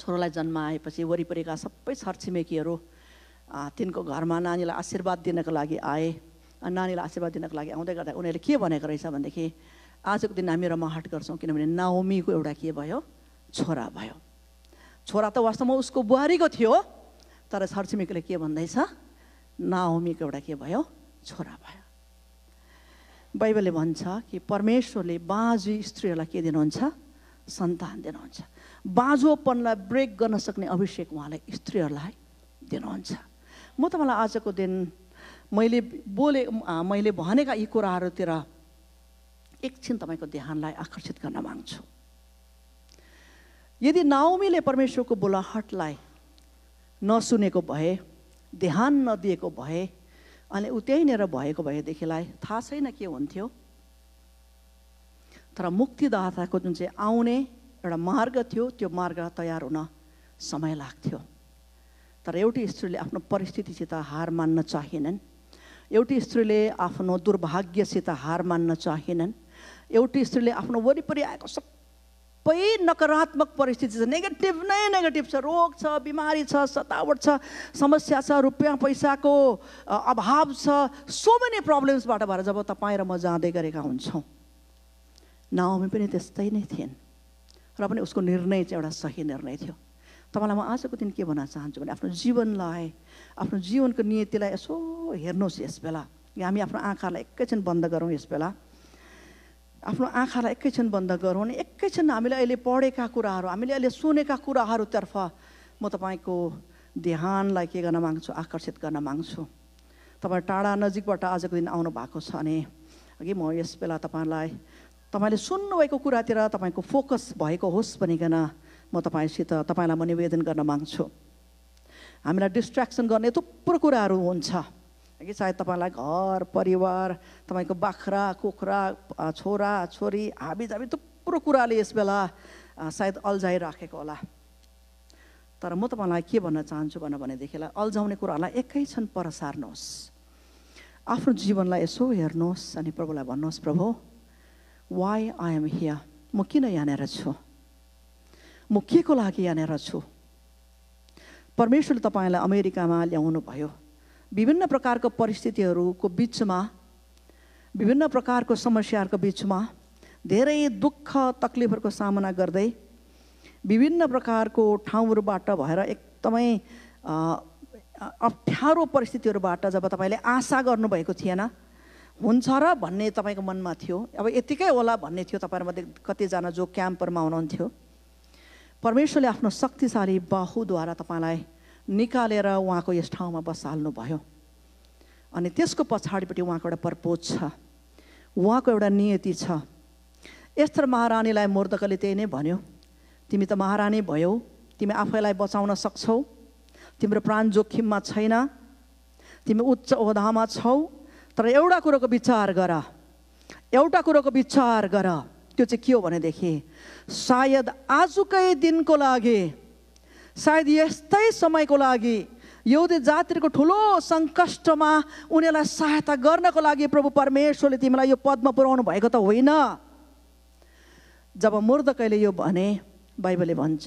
छोरोलाई जन्माएपछि वरिपरिका सबै छरछिमेकीहरू तिनको घरमा नानीलाई आशीर्वाद दिनको लागि आए अनि नानीलाई आशीर्वाद दिनको लागि आउँदै गर्दा उनीहरूले के भनेको रहेछ भनेदेखि आजको दिन हामी रमाहाट गर्छौँ किनभने नाउमीको एउटा के भयो छोरा भयो छोरा त वास्तवमा उसको बुहारीको थियो तर छरछिमेकीले के भन्दैछ नाउमीको एउटा के भयो छोरा भयो बाइबलले भन्छ कि परमेश्वरले बाँझी स्त्रीहरूलाई के दिनुहुन्छ सन्तान दिनुहुन्छ बाँझोपनलाई ब्रेक गर्न सक्ने अभिषेक उहाँलाई स्त्रीहरूलाई दिनुहुन्छ म तपाईँलाई आजको दिन मैले बोले मैले भनेका यी कुराहरूतिर एकछिन तपाईँको ध्यानलाई आकर्षित गर्न माग्छु यदि नाउमीले परमेश्वरको बोलाहटलाई नसुनेको भए ध्यान नदिएको भए अनि ऊ त्यहीँनिर भएको भएदेखिलाई थाहा छैन के हुन्थ्यो तर मुक्तिदाताको जुन चाहिँ आउने एउटा मार्ग थियो त्यो मार्ग तयार हुन समय लाग्थ्यो तर एउटी स्त्रीले आफ्नो परिस्थितिसित हार मान्न चाहेनन् एउटी स्त्रीले आफ्नो दुर्भाग्यसित हार मान्न चाहेनन् एउटी स्त्रीले आफ्नो वरिपरि आएको सब सबै नकारात्मक परिस्थिति छ नेगेटिभ नै नेगेटिभ छ रोग छ बिमारी छ सतावट छ समस्या छ रुपियाँ पैसाको अभाव छ सो मेनी प्रब्लम्सबाट भएर जब तपाईँ र म जाँदै गरेका हुन्छौँ नाउमी पनि त्यस्तै नै थिएन र पनि उसको निर्णय चाहिँ एउटा सही निर्णय थियो तपाईँलाई म आजको दिन के भन्न चाहन्छु भने आफ्नो जीवनलाई आफ्नो जीवनको नियतिलाई यसो हेर्नुहोस् यस बेला हामी आफ्नो आँखालाई एकैछिन बन्द गरौँ यस बेला आफ्नो आँखालाई एकैछिन बन्द गरौँ अनि एकैछिन हामीले अहिले पढेका कुराहरू हामीले अहिले सुनेका कुराहरूतर्फ म तपाईँको ध्यानलाई के गर्न माग्छु आकर्षित गर्न माग्छु तपाईँ टाढा नजिकबाट आजको दिन आउनु भएको छ भने अघि म यस बेला तपाईँलाई तपाईँले सुन्नुभएको कुरातिर तपाईँको फोकस भएको होस् भनिकन म तपाईँसित तपाईँलाई म निवेदन गर्न माग्छु हामीलाई डिस्ट्र्याक्सन गर्ने थुप्रो कुराहरू हुन्छ कि चाहे तपाईँलाई घर परिवार तपाईँको बाख्रा कुखुरा छोरा छोरी हाबी जाबी थुप्रो कुराले यस बेला सायद अल्झाइराखेको होला तर म तपाईँलाई के भन्न चाहन्छु भन भनेदेखिलाई अल्झाउने कुराहरूलाई एकैछिन पर सार्नुहोस् आफ्नो जीवनलाई यसो हेर्नुहोस् अनि प्रभुलाई भन्नुहोस् प्रभु वाइ आई एम हियर म किन यहाँनिर छु म के को लागि यहाँनिर छु परमेश्वरले तपाईँलाई अमेरिकामा ल्याउनु भयो विभिन्न प्रकारको परिस्थितिहरूको बिचमा विभिन्न प्रकारको समस्याहरूको बिचमा धेरै दुःख तक्लिफहरूको सामना गर्दै विभिन्न प्रकारको ठाउँहरूबाट भएर एकदमै अप्ठ्यारो परिस्थितिहरूबाट जब तपाईँले आशा गर्नुभएको थिएन हुन्छ र भन्ने तपाईँको मनमा थियो अब यतिकै होला भन्ने थियो तपाईँहरूमध्ये कतिजना जो क्याम्पहरूमा हुनुहुन्थ्यो परमेश्वरले आफ्नो शक्तिशाली बाहुद्वारा तपाईँलाई निकालेर उहाँको यस ठाउँमा बसाल्नु अनि त्यसको पछाडिपट्टि उहाँको एउटा पर्पोज छ उहाँको एउटा नियति छ यस्तर महारानीलाई मोर्दकले त्यही नै भन्यो तिमी त महारानी भयौ तिमी आफैलाई बचाउन सक्छौ तिम्रो प्राण जोखिममा छैन तिमी उच्च ओहदामा छौ तर एउटा कुरोको विचार गर एउटा कुरोको विचार गर त्यो चाहिँ के हो भनेदेखि सायद आजकै दिनको लागि सायद यस्तै समयको लागि यहुदी जातिको ठुलो सङ्कष्टमा उनीहरूलाई सहायता गर्नको लागि प्रभु परमेश्वरले तिमीलाई यो पदमा पुर्याउनु भएको त होइन जब मुर्दकैले यो भने बाइबलले भन्छ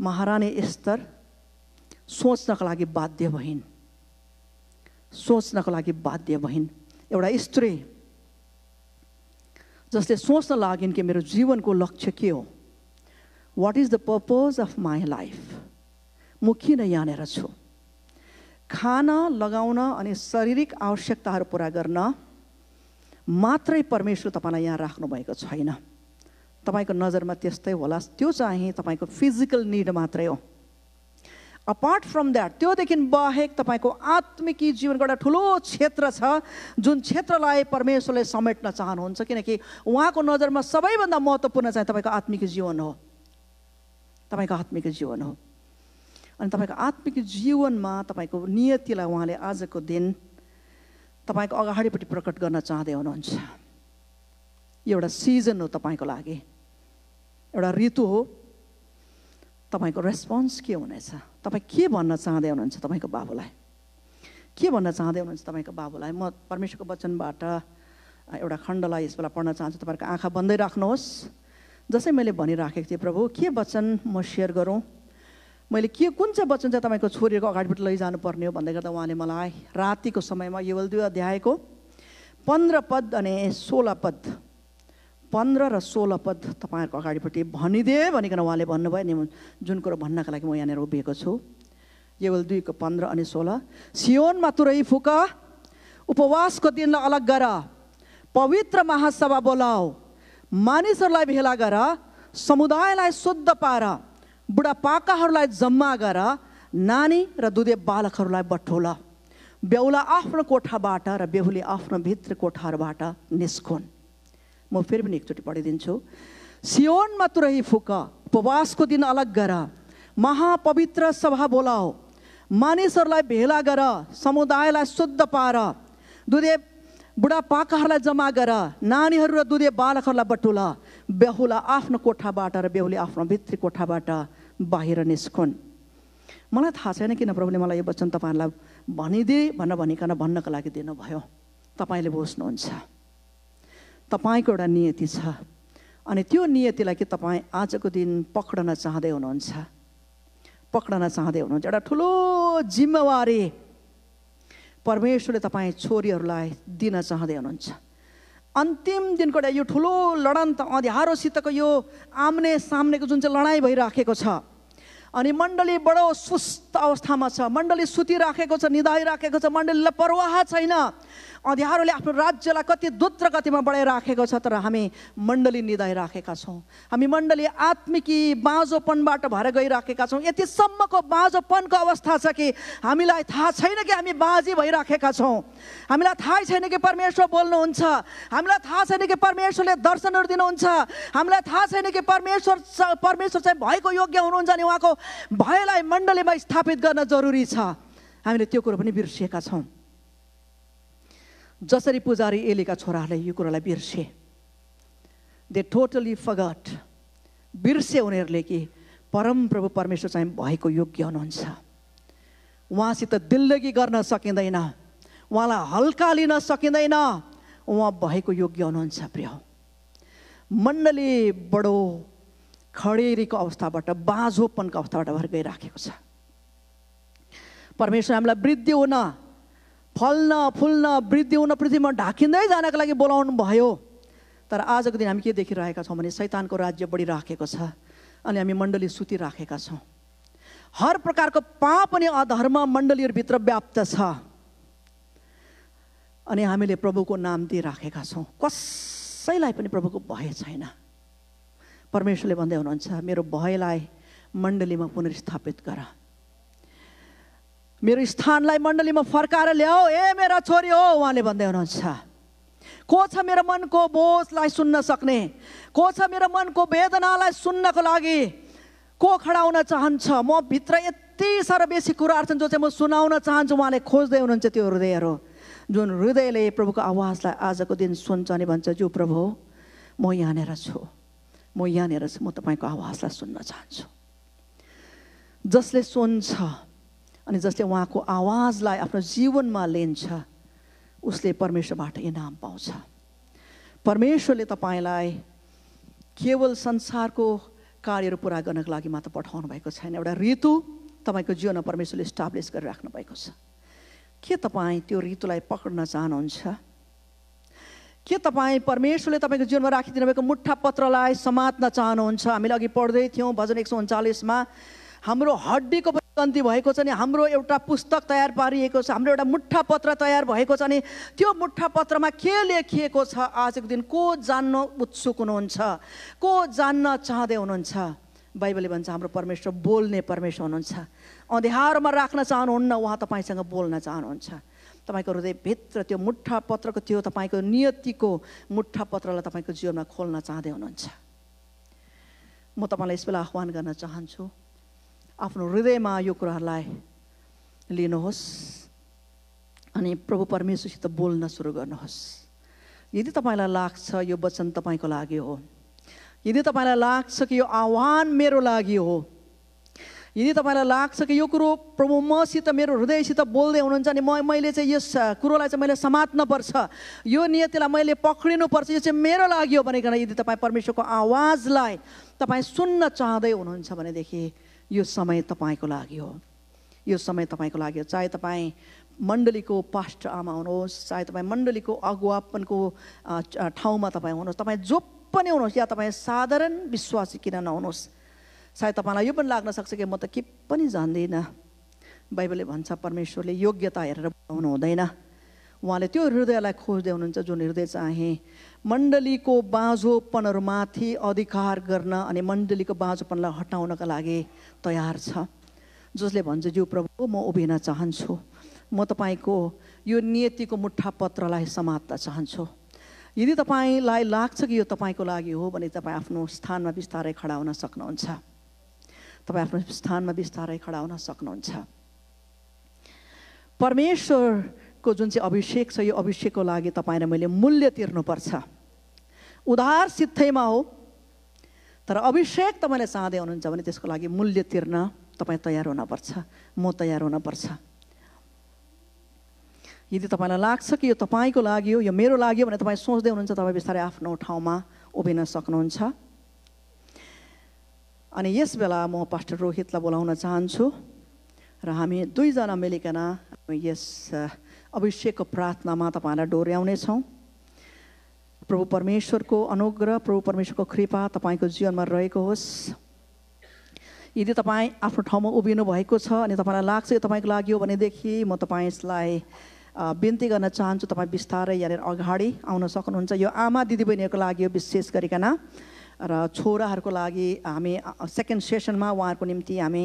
महारानी स्तर सोच्नको लागि बाध्य भइन् सोच्नको लागि बाध्य भइन् एउटा स्त्री जसले सोच्न लागिन् कि मेरो जीवनको लक्ष्य के हो what is the purpose of my life म किन यहाँनिर छु खान लगाउन अनि शारीरिक आवश्यकताहरू पुरा गर्न मात्रै परमेश्वर तपाईँलाई यहाँ राख्नुभएको छैन तपाईँको नजरमा त्यस्तै होला त्यो चाहिँ तपाईँको फिजिकल निड मात्रै हो अपार्ट फ्रम द्याट त्योदेखि बाहेक तपाईँको आत्मिकी जीवनको एउटा ठुलो क्षेत्र छ जुन क्षेत्रलाई परमेश्वरले समेट्न चाहनुहुन्छ किनकि उहाँको नजरमा सबैभन्दा महत्त्वपूर्ण चाहिँ तपाईँको आत्मिक जीवन हो तपाईँको आत्मिक जीवन हो अनि तपाईँको आत्मिक जीवनमा तपाईँको नियतिलाई उहाँले आजको दिन तपाईँको अगाडिपट्टि प्रकट गर्न चाहँदै हुनुहुन्छ एउटा सिजन हो तपाईँको लागि एउटा ऋतु हो तपाईँको रेस्पोन्स के हुनेछ तपाईँ के भन्न चाहँदै हुनुहुन्छ तपाईँको बाबुलाई के भन्न चाहँदै हुनुहुन्छ तपाईँको बाबुलाई म परमेश्वरको वचनबाट एउटा खण्डलाई यसबाट पढ्न चाहन्छु तपाईँको आँखा बन्दै राख्नुहोस् जसै मैले भनिराखेको थिएँ प्रभु के वचन म सेयर गरौँ मैले के कुन चाहिँ वचन चाहिँ तपाईँको छोरीको अगाडिबाट लैजानुपर्ने हो भन्दै गर्दा उहाँले मलाई रातिको समयमा यो दुई अध्यायको पन्ध्र पद अनि सोह्र पद पन्ध्र र सोह्र पद तपाईँहरूको अगाडिपट्टि भनिदिए भनिकन उहाँले भन्नुभयो नि जुन कुरो भन्नको लागि म यहाँनिर उभिएको छु केवल दुईको पन्ध्र अनि सोह्र सियोनमा तुरै फुक उपवासको दिनलाई अलग गर पवित्र महासभा बोलाऊ मानिसहरूलाई भेला गर समुदायलाई शुद्ध पार बुढापाकाहरूलाई जम्मा गर नानी र दुधे बालकहरूलाई बठोल बेहुला आफ्नो कोठाबाट र बेहुली आफ्नो भित्र कोठाहरूबाट निस्कुन् म फेरि पनि एकचोटि पढिदिन्छु सियोनमा तुरै फुक उपवासको दिन अलग गर महापवित्र सभा बोलाओ मानिसहरूलाई भेला गर समुदायलाई शुद्ध पार दुधे बुढापाकाहरूलाई जम्मा गर नानीहरू र दुधे बालकहरूलाई बटुल बेहुला आफ्नो कोठाबाट र बेहुली आफ्नो भित्री कोठाबाट बाहिर निस्कुन् मलाई थाहा छैन किन प्रभुले मलाई यो वचन तपाईँहरूलाई भनिदिए भनेर भनिकन भन्नको लागि दिनुभयो तपाईँले बुझ्नुहुन्छ तपाईँको एउटा नियति छ अनि त्यो नियतिलाई कि तपाईँ आजको दिन पक्रन चाहँदै हुनुहुन्छ पक्रन चाहँदै हुनुहुन्छ एउटा ठुलो जिम्मेवारी परमेश्वरले तपाईँ छोरीहरूलाई दिन चाहँदै हुनुहुन्छ अन्तिम दिनको एउटा यो ठुलो लडन त अँध्यारोसितको यो आम्ने सामनेको जुन चाहिँ लडाइँ भइराखेको छ अनि मण्डली बडो सुस्त अवस्थामा छ मण्डली सुतिराखेको छ निधाइराखेको छ मण्डलीलाई परवाह छैन अँध्यारोले आफ्नो राज्यलाई कति द्वत्र गतिमा बढाइराखेको छ तर हामी मण्डली राखेका छौँ हामी मण्डली आत्मिकी बाँझोपनबाट भएर गइराखेका छौँ यतिसम्मको बाँझोपनको अवस्था छ कि हामीलाई थाहा छैन कि हामी बाँझी भइराखेका छौँ हामीलाई थाहै छैन कि परमेश्वर बोल्नुहुन्छ हामीलाई थाहा छैन कि परमेश्वरले दर्शनहरू दिनुहुन्छ हामीलाई थाहा छैन कि परमेश्वर परमेश्वर चाहिँ भएको योग्य हुनुहुन्छ अनि उहाँको भयलाई मण्डलीमा स्थापित गर्न जरुरी छ हामीले त्यो कुरो पनि बिर्सिएका छौँ जसरी पुजारी एलेका छोराहरूले यो कुरालाई बिर्से दे टोटली फगट बिर्से उनीहरूले कि प्रभु परमेश्वर चाहिँ भएको योग्य हुनुहुन्छ उहाँसित दिल्लगी गर्न सकिँदैन उहाँलाई हल्का लिन सकिँदैन उहाँ भएको योग्य हुनुहुन्छ प्रिय मण्डली बडो खडेरीको अवस्थाबाट बाँझोपनको अवस्थाबाट गइराखेको छ परमेश्वर हामीलाई वृद्धि हुन फल्न फुल्न वृद्धि हुन पृथ्वीमा ढाकिँदै जानको लागि बोलाउनु भयो तर आजको दिन हामी के देखिरहेका छौँ भने शैतानको राज्य बढिराखेको छ अनि हामी मण्डली सुतिराखेका छौँ हर प्रकारको पाप अनि अधर्म मण्डलीहरूभित्र व्याप्त छ अनि हामीले प्रभुको नाम दिइराखेका छौँ कसैलाई पनि प्रभुको भय छैन परमेश्वरले भन्दै हुनुहुन्छ मेरो भयलाई मण्डलीमा पुनर्स्थापित गर मेरो स्थानलाई मण्डलीमा फर्काएर ल्याऊ ए मेरा छोरी हो उहाँले भन्दै हुनुहुन्छ को छ मेरो मनको बोझलाई सुन्न सक्ने को छ मेरो मनको वेदनालाई सुन्नको लागि को खडा हुन चाहन्छ म भित्र यति साह्रो बेसी कुराहरू छन् जो चाहिँ म सुनाउन चाहन्छु उहाँले खोज्दै हुनुहुन्छ त्यो हृदयहरू जुन हृदयले प्रभुको आवाजलाई आजको दिन सुन्छ अनि भन्छ जो प्रभु म यहाँनिर छु म यहाँनिर छु म तपाईँको आवाजलाई सुन्न चाहन्छु जसले सुन्छ अनि जसले उहाँको आवाजलाई आफ्नो जीवनमा लिन्छ उसले परमेश्वरबाट इनाम पाउँछ परमेश्वरले तपाईँलाई केवल संसारको कार्यहरू पुरा गर्नको लागि मात्र पठाउनु भएको छैन एउटा ऋतु तपाईँको जीवनमा परमेश्वरले इस्टाब्लिस गरिराख्नु भएको छ के तपाईँ त्यो ऋतुलाई पक्रन चाहनुहुन्छ के तपाईँ परमेश्वरले तपाईँको जीवनमा राखिदिनु भएको मुठा पत्रलाई समात्न चाहनुहुन्छ हामीले अघि पढ्दै थियौँ भजन एक सौ उन्चालिसमा हाम्रो हड्डीको कन्ती भएको छ नि हाम्रो एउटा पुस्तक तयार पारिएको छ हाम्रो एउटा मुठा पत्र तयार भएको छ नि त्यो मुठा पत्रमा के लेखिएको छ आजको दिन को जान्न उत्सुक हुनुहुन्छ को जान्न चाहँदै हुनुहुन्छ बाइबलले भन्छ हाम्रो परमेश्वर बोल्ने परमेश्वर हुनुहुन्छ अँध्यारोमा राख्न चाहनुहुन्न उहाँ तपाईँसँग बोल्न चाहनुहुन्छ तपाईँको हृदयभित्र त्यो मुठा पत्रको त्यो तपाईँको नियतिको मुठा पत्रलाई तपाईँको जीवनमा खोल्न चाहँदै हुनुहुन्छ म तपाईँलाई यस बेला आह्वान गर्न चाहन्छु आफ्नो हृदयमा यो कुराहरूलाई लिनुहोस् अनि प्रभु परमेश्वरसित बोल्न सुरु गर्नुहोस् यदि तपाईँलाई लाग्छ यो वचन तपाईँको लागि हो यदि तपाईँलाई लाग्छ कि यो आह्वान मेरो लागि हो यदि तपाईँलाई लाग्छ कि यो कुरो प्रभु मसित मेरो हृदयसित बोल्दै हुनुहुन्छ अनि म मैले चाहिँ यस कुरोलाई चाहिँ मैले समात्नुपर्छ यो नियतिलाई मैले पक्रिनुपर्छ यो चाहिँ मेरो लागि हो भनेकन यदि तपाईँ परमेश्वरको आवाजलाई तपाईँ सुन्न चाहँदै हुनुहुन्छ भनेदेखि यो समय तपाईँको लागि हो यो समय तपाईँको लागि हो चाहे तपाईँ मण्डलीको पास्ट आमा हुनुहोस् चाहे तपाईँ मण्डलीको अगुवापनको ठाउँमा तपाईँ हुनुहोस् तपाईँ जो पनि हुनुहोस् या तपाईँ साधारण विश्वासी किन नहुनुहोस् सायद तपाईँलाई यो पनि लाग्न सक्छ कि म त के पनि जान्दिनँ बाइबलले भन्छ परमेश्वरले योग्यता हेरेर बनाउनु हुँदैन उहाँले त्यो हृदयलाई खोज्दै हुनुहुन्छ जुन हृदय चाहे मण्डलीको बाँझोपनहरूमाथि अधिकार गर्न अनि मण्डलीको बाँझोपनलाई हटाउनका लागि तयार छ जसले भन्छ ज्यू प्रभु म उभिन चाहन्छु म तपाईँको यो नियतिको मुठापत्रलाई समात्न चाहन्छु यदि तपाईँलाई लाग्छ कि यो तपाईँको लागि हो भने तपाईँ आफ्नो स्थानमा बिस्तारै खडा हुन सक्नुहुन्छ तपाईँ आफ्नो स्थानमा बिस्तारै खडा हुन सक्नुहुन्छ परमेश्वरको जुन चाहिँ अभिषेक छ यो अभिषेकको लागि तपाईँलाई मैले मूल्य तिर्नुपर्छ उधार सित्थैमा हो तर अभिषेक तपाईँले चाहँदै हुनुहुन्छ भने त्यसको लागि मूल्य तिर्न तपाईँ तयार हुनपर्छ म तयार हुनपर्छ यदि तपाईँलाई लाग्छ कि यो तपाईँको लागि हो यो मेरो लागि हो भने तपाईँ सोच्दै हुनुहुन्छ तपाईँ बिस्तारै आफ्नो ठाउँमा उभिन सक्नुहुन्छ अनि यस बेला म पास्टर रोहितलाई बोलाउन चाहन्छु र हामी दुईजना मिलिकन यस अभिषेकको प्रार्थनामा तपाईँलाई डोर्याउनेछौँ प्रभु परमेश्वरको अनुग्रह प्रभु परमेश्वरको कृपा तपाईँको जीवनमा रहेको होस् यदि तपाईँ आफ्नो ठाउँमा उभिनु भएको छ अनि तपाईँलाई लाग्छ यो तपाईँको लागि हो भनेदेखि म तपाईँ यसलाई बिन्ती गर्न चाहन्छु तपाईँ बिस्तारै यहाँनिर अगाडि आउन सक्नुहुन्छ यो आमा दिदीबहिनीहरूको लागि हो विशेष गरिकन र छोराहरूको लागि हामी सेकेन्ड सेसनमा उहाँहरूको निम्ति हामी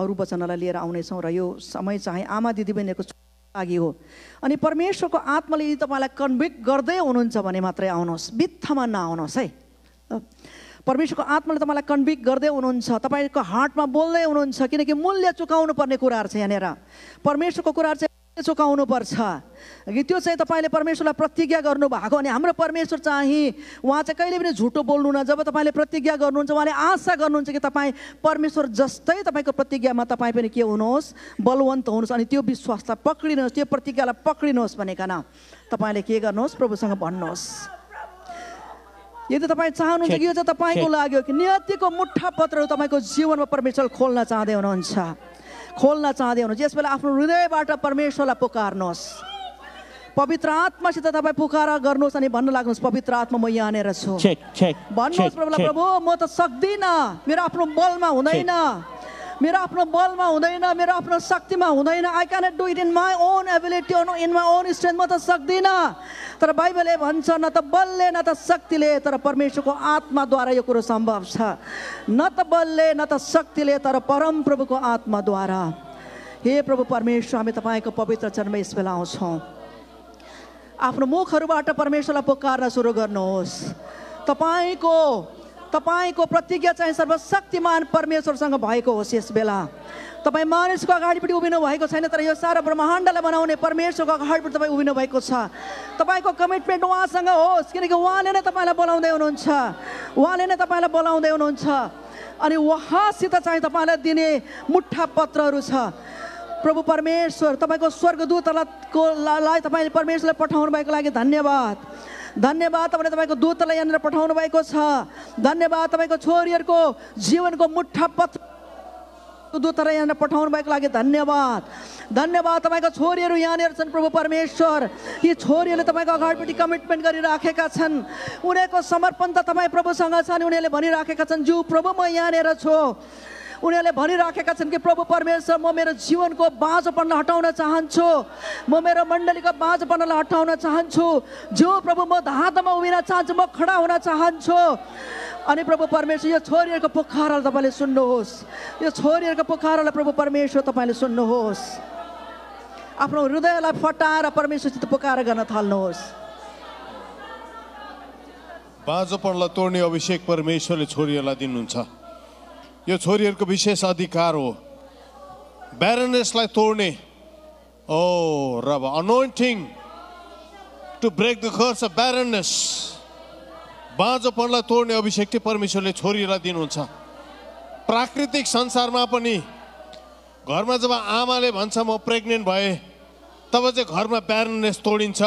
अरू वचनलाई लिएर आउनेछौँ र यो समय चाहिँ आमा दिदीबहिनीहरूको लागि हो अनि परमेश्वरको आत्माले यदि तपाईँलाई कन्भिक्ट गर्दै हुनुहुन्छ भने मात्रै आउनुहोस् बित्थमा नआउनुहोस् है परमेश्वरको आत्माले तपाईँलाई कन्भिक गर्दै हुनुहुन्छ तपाईँको हार्टमा बोल्दै हुनुहुन्छ किनकि मूल्य चुकाउनु पर्ने कुराहरू छ यहाँनिर परमेश्वरको कुराहरू चाहिँ पर्छ कि त्यो चाहिँ तपाईँले परमेश्वरलाई प्रतिज्ञा गर्नुभएको अनि हाम्रो परमेश्वर चाहिँ उहाँ चाहिँ कहिले पनि झुटो बोल्नुहुन्न जब तपाईँले प्रतिज्ञा गर्नुहुन्छ उहाँले आशा गर्नुहुन्छ कि तपाईँ परमेश्वर जस्तै तपाईँको प्रतिज्ञामा तपाईँ पनि के हुनुहोस् बलवन्त हुनुहोस् अनि त्यो विश्वासलाई पक्रिनुहोस् त्यो प्रतिज्ञालाई पक्रिनुहोस् भनेकन तपाईँले के गर्नुहोस् प्रभुसँग भन्नुहोस् यदि तपाईँ चाहनुहुन्छ कि यो चाहिँ तपाईँको लाग्यो कि नियतिको मुठा पत्रहरू तपाईँको जीवनमा परमेश्वर खोल्न चाहँदै हुनुहुन्छ खोल्न चाहँदै हुनुहुन्छ बेला आफ्नो हृदयबाट परमेश्वरलाई पुकार्नुहोस् पवित्र आत्मासित तपाईँ पुकार गर्नुहोस् अनि भन्न लाग्नुहोस् पवित्र आत्मा म यहाँनिर छु भन्नुहोस् प्रभुलाई प्रभु म त सक्दिनँ मेरो आफ्नो बलमा हुँदैन मेरो आफ्नो बलमा हुँदैन मेरो आफ्नो शक्तिमा हुँदैन I can do it in my own ability in my own strength म त सक्दिनँ तर बाइबलले भन्छ न त बलले न त शक्तिले तर परमेश्वरको आत्माद्वारा यो कुरो सम्भव छ न त बलले न त शक्तिले तर परम प्रभुको आत्माद्वारा हे प्रभु परमेश्वर हामी तपाईँको पवित्र चरणमा यस बेला आउँछौँ आफ्नो मुखहरूबाट परमेश्वरलाई पुकार्न सुरु गर्नुहोस् तपाईँको तपाईँको प्रतिज्ञा चाहिँ सर्वशक्तिमान परमेश्वरसँग भएको होस् यस बेला तपाईँ मानिसको अगाडिपट्टि उभिनु भएको छैन तर यो सारा ब्रह्माण्डलाई बनाउने परमेश्वरको अगाडिपट्टि तपाईँ उभिनु भएको छ तपाईँको कमिटमेन्ट उहाँसँग होस् किनकि उहाँले नै तपाईँलाई बोलाउँदै हुनुहुन्छ उहाँले नै तपाईँलाई बोलाउँदै हुनुहुन्छ अनि उहाँसित चाहिँ तपाईँलाई दिने मुठा पत्रहरू छ प्रभु परमेश्वर तपाईँको स्वर्गदूतलाई तपाईँले परमेश्वरलाई पठाउनु भएको लागि धन्यवाद धन्यवाद तपाईँले तपाईँको दूतलाई यहाँनिर पठाउनु भएको छ धन्यवाद तपाईँको छोरीहरूको जीवनको मुठा पत्र दूतलाई यहाँनिर पठाउनु भएको लागि धन्यवाद धन्यवाद तपाईँको छोरीहरू यहाँनिर छन् प्रभु परमेश्वर यी छोरीहरूले तपाईँको अगाडिपट्टि कमिटमेन्ट गरिराखेका छन् उनीहरूको समर्पण त तपाईँ प्रभुसँग छन् उनीहरूले भनिराखेका छन् जिउ प्रभु म यहाँनिर छु उनीहरूले भनिराखेका छन् कि प्रभु परमेश्वर म मेरो जीवनको बाँझोपन हटाउन चाहन्छु म मेरो मण्डलीको बाँझोपनलाई हटाउन चाहन्छु जो प्रभु म धातमा उभिन चाहन्छु म खडा हुन चाहन्छु अनि प्रभु परमेश्वर यो छोरीहरूको पुकारालाई तपाईँले सुन्नुहोस् यो छोरीहरूको पुकारालाई प्रभु परमेश्वर तपाईँले सुन्नुहोस् आफ्नो हृदयलाई फटाएर परमेश्वरसित पुकार गर्न थाल्नुहोस् बाँझोपनलाई तोड्ने अभिषेक परमेश्वरले छोरीहरूलाई दिनुहुन्छ यो छोरीहरूको विशेष अधिकार हो ब्यारनेसलाई तोड्ने ओ रब anointing to break the curse of barrenness बाँझोपनलाई तोड्ने अभिषेक चाहिँ परमेश्वरले छोरीलाई दिनुहुन्छ प्राकृतिक संसारमा पनि घरमा जब आमाले भन्छ म प्रेग्नेन्ट भएँ तब चाहिँ घरमा ब्यारनेस तोडिन्छ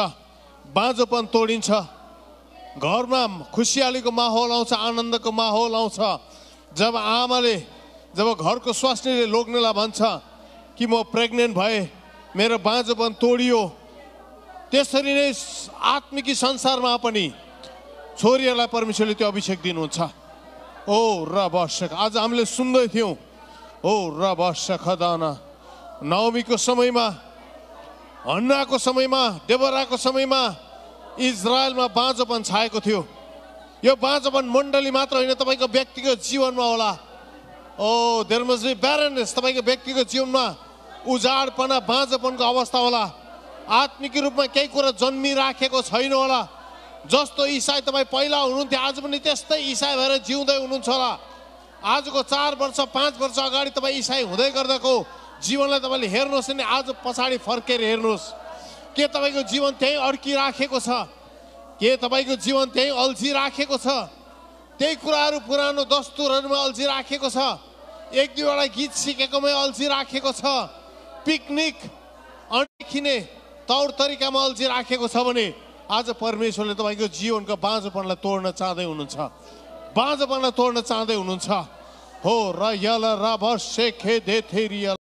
बाँझोपन तोडिन्छ घरमा खुसियालीको माहौल आउँछ आनन्दको माहौल आउँछ जब आमाले जब घरको स्वास्नीले लोग्नेलाई भन्छ कि म प्रेग्नेन्ट भएँ मेरो बाँझोपन तोडियो त्यसरी नै आत्मिकी संसारमा पनि छोरीहरूलाई परमेश्वरले त्यो अभिषेक दिनुहुन्छ ओ र वर्षक आज हामीले सुन्दै थियौँ ओ र वर्षक दाना नवमीको समयमा हन्नाको समयमा देवराको समयमा इजरायलमा बाँझोपन छाएको थियो यो बाँझोपन मण्डली मात्र होइन तपाईँको व्यक्तिगत जीवनमा होला ओ मज ब्यारेन्स तपाईँको व्यक्तिगत जीवनमा उजाडपना बाँझोपनको अवस्था होला आत्मिक रूपमा केही कुरा जन्मिराखेको छैन होला जस्तो इसाई तपाईँ पहिला हुनुहुन्थ्यो आज पनि त्यस्तै इसाई भएर जिउँदै हुनुहुन्छ होला आजको चार वर्ष पाँच वर्ष अगाडि तपाईँ इसाई हुँदै गर्दाको जीवनलाई तपाईँले हेर्नुहोस् नि आज पछाडि फर्केर हेर्नुहोस् के तपाईँको जीवन त्यहीँ अड्किराखेको छ के तपाईँको जीवन त्यहीँ राखेको छ त्यही कुराहरू पुरानो दस्तुरहरूमा राखेको छ एक दुईवटा गीत सिकेकोमै अल्झी राखेको छ पिकनिक अड्किने तौर तरिकामा अल्झी राखेको छ भने आज परमेश्वरले तपाईँको जीवनको बाँझोपनलाई तोड्न चाहँदै हुनुहुन्छ बाँझोपनलाई तोड्न चाहँदै हुनुहुन्छ हो र यल र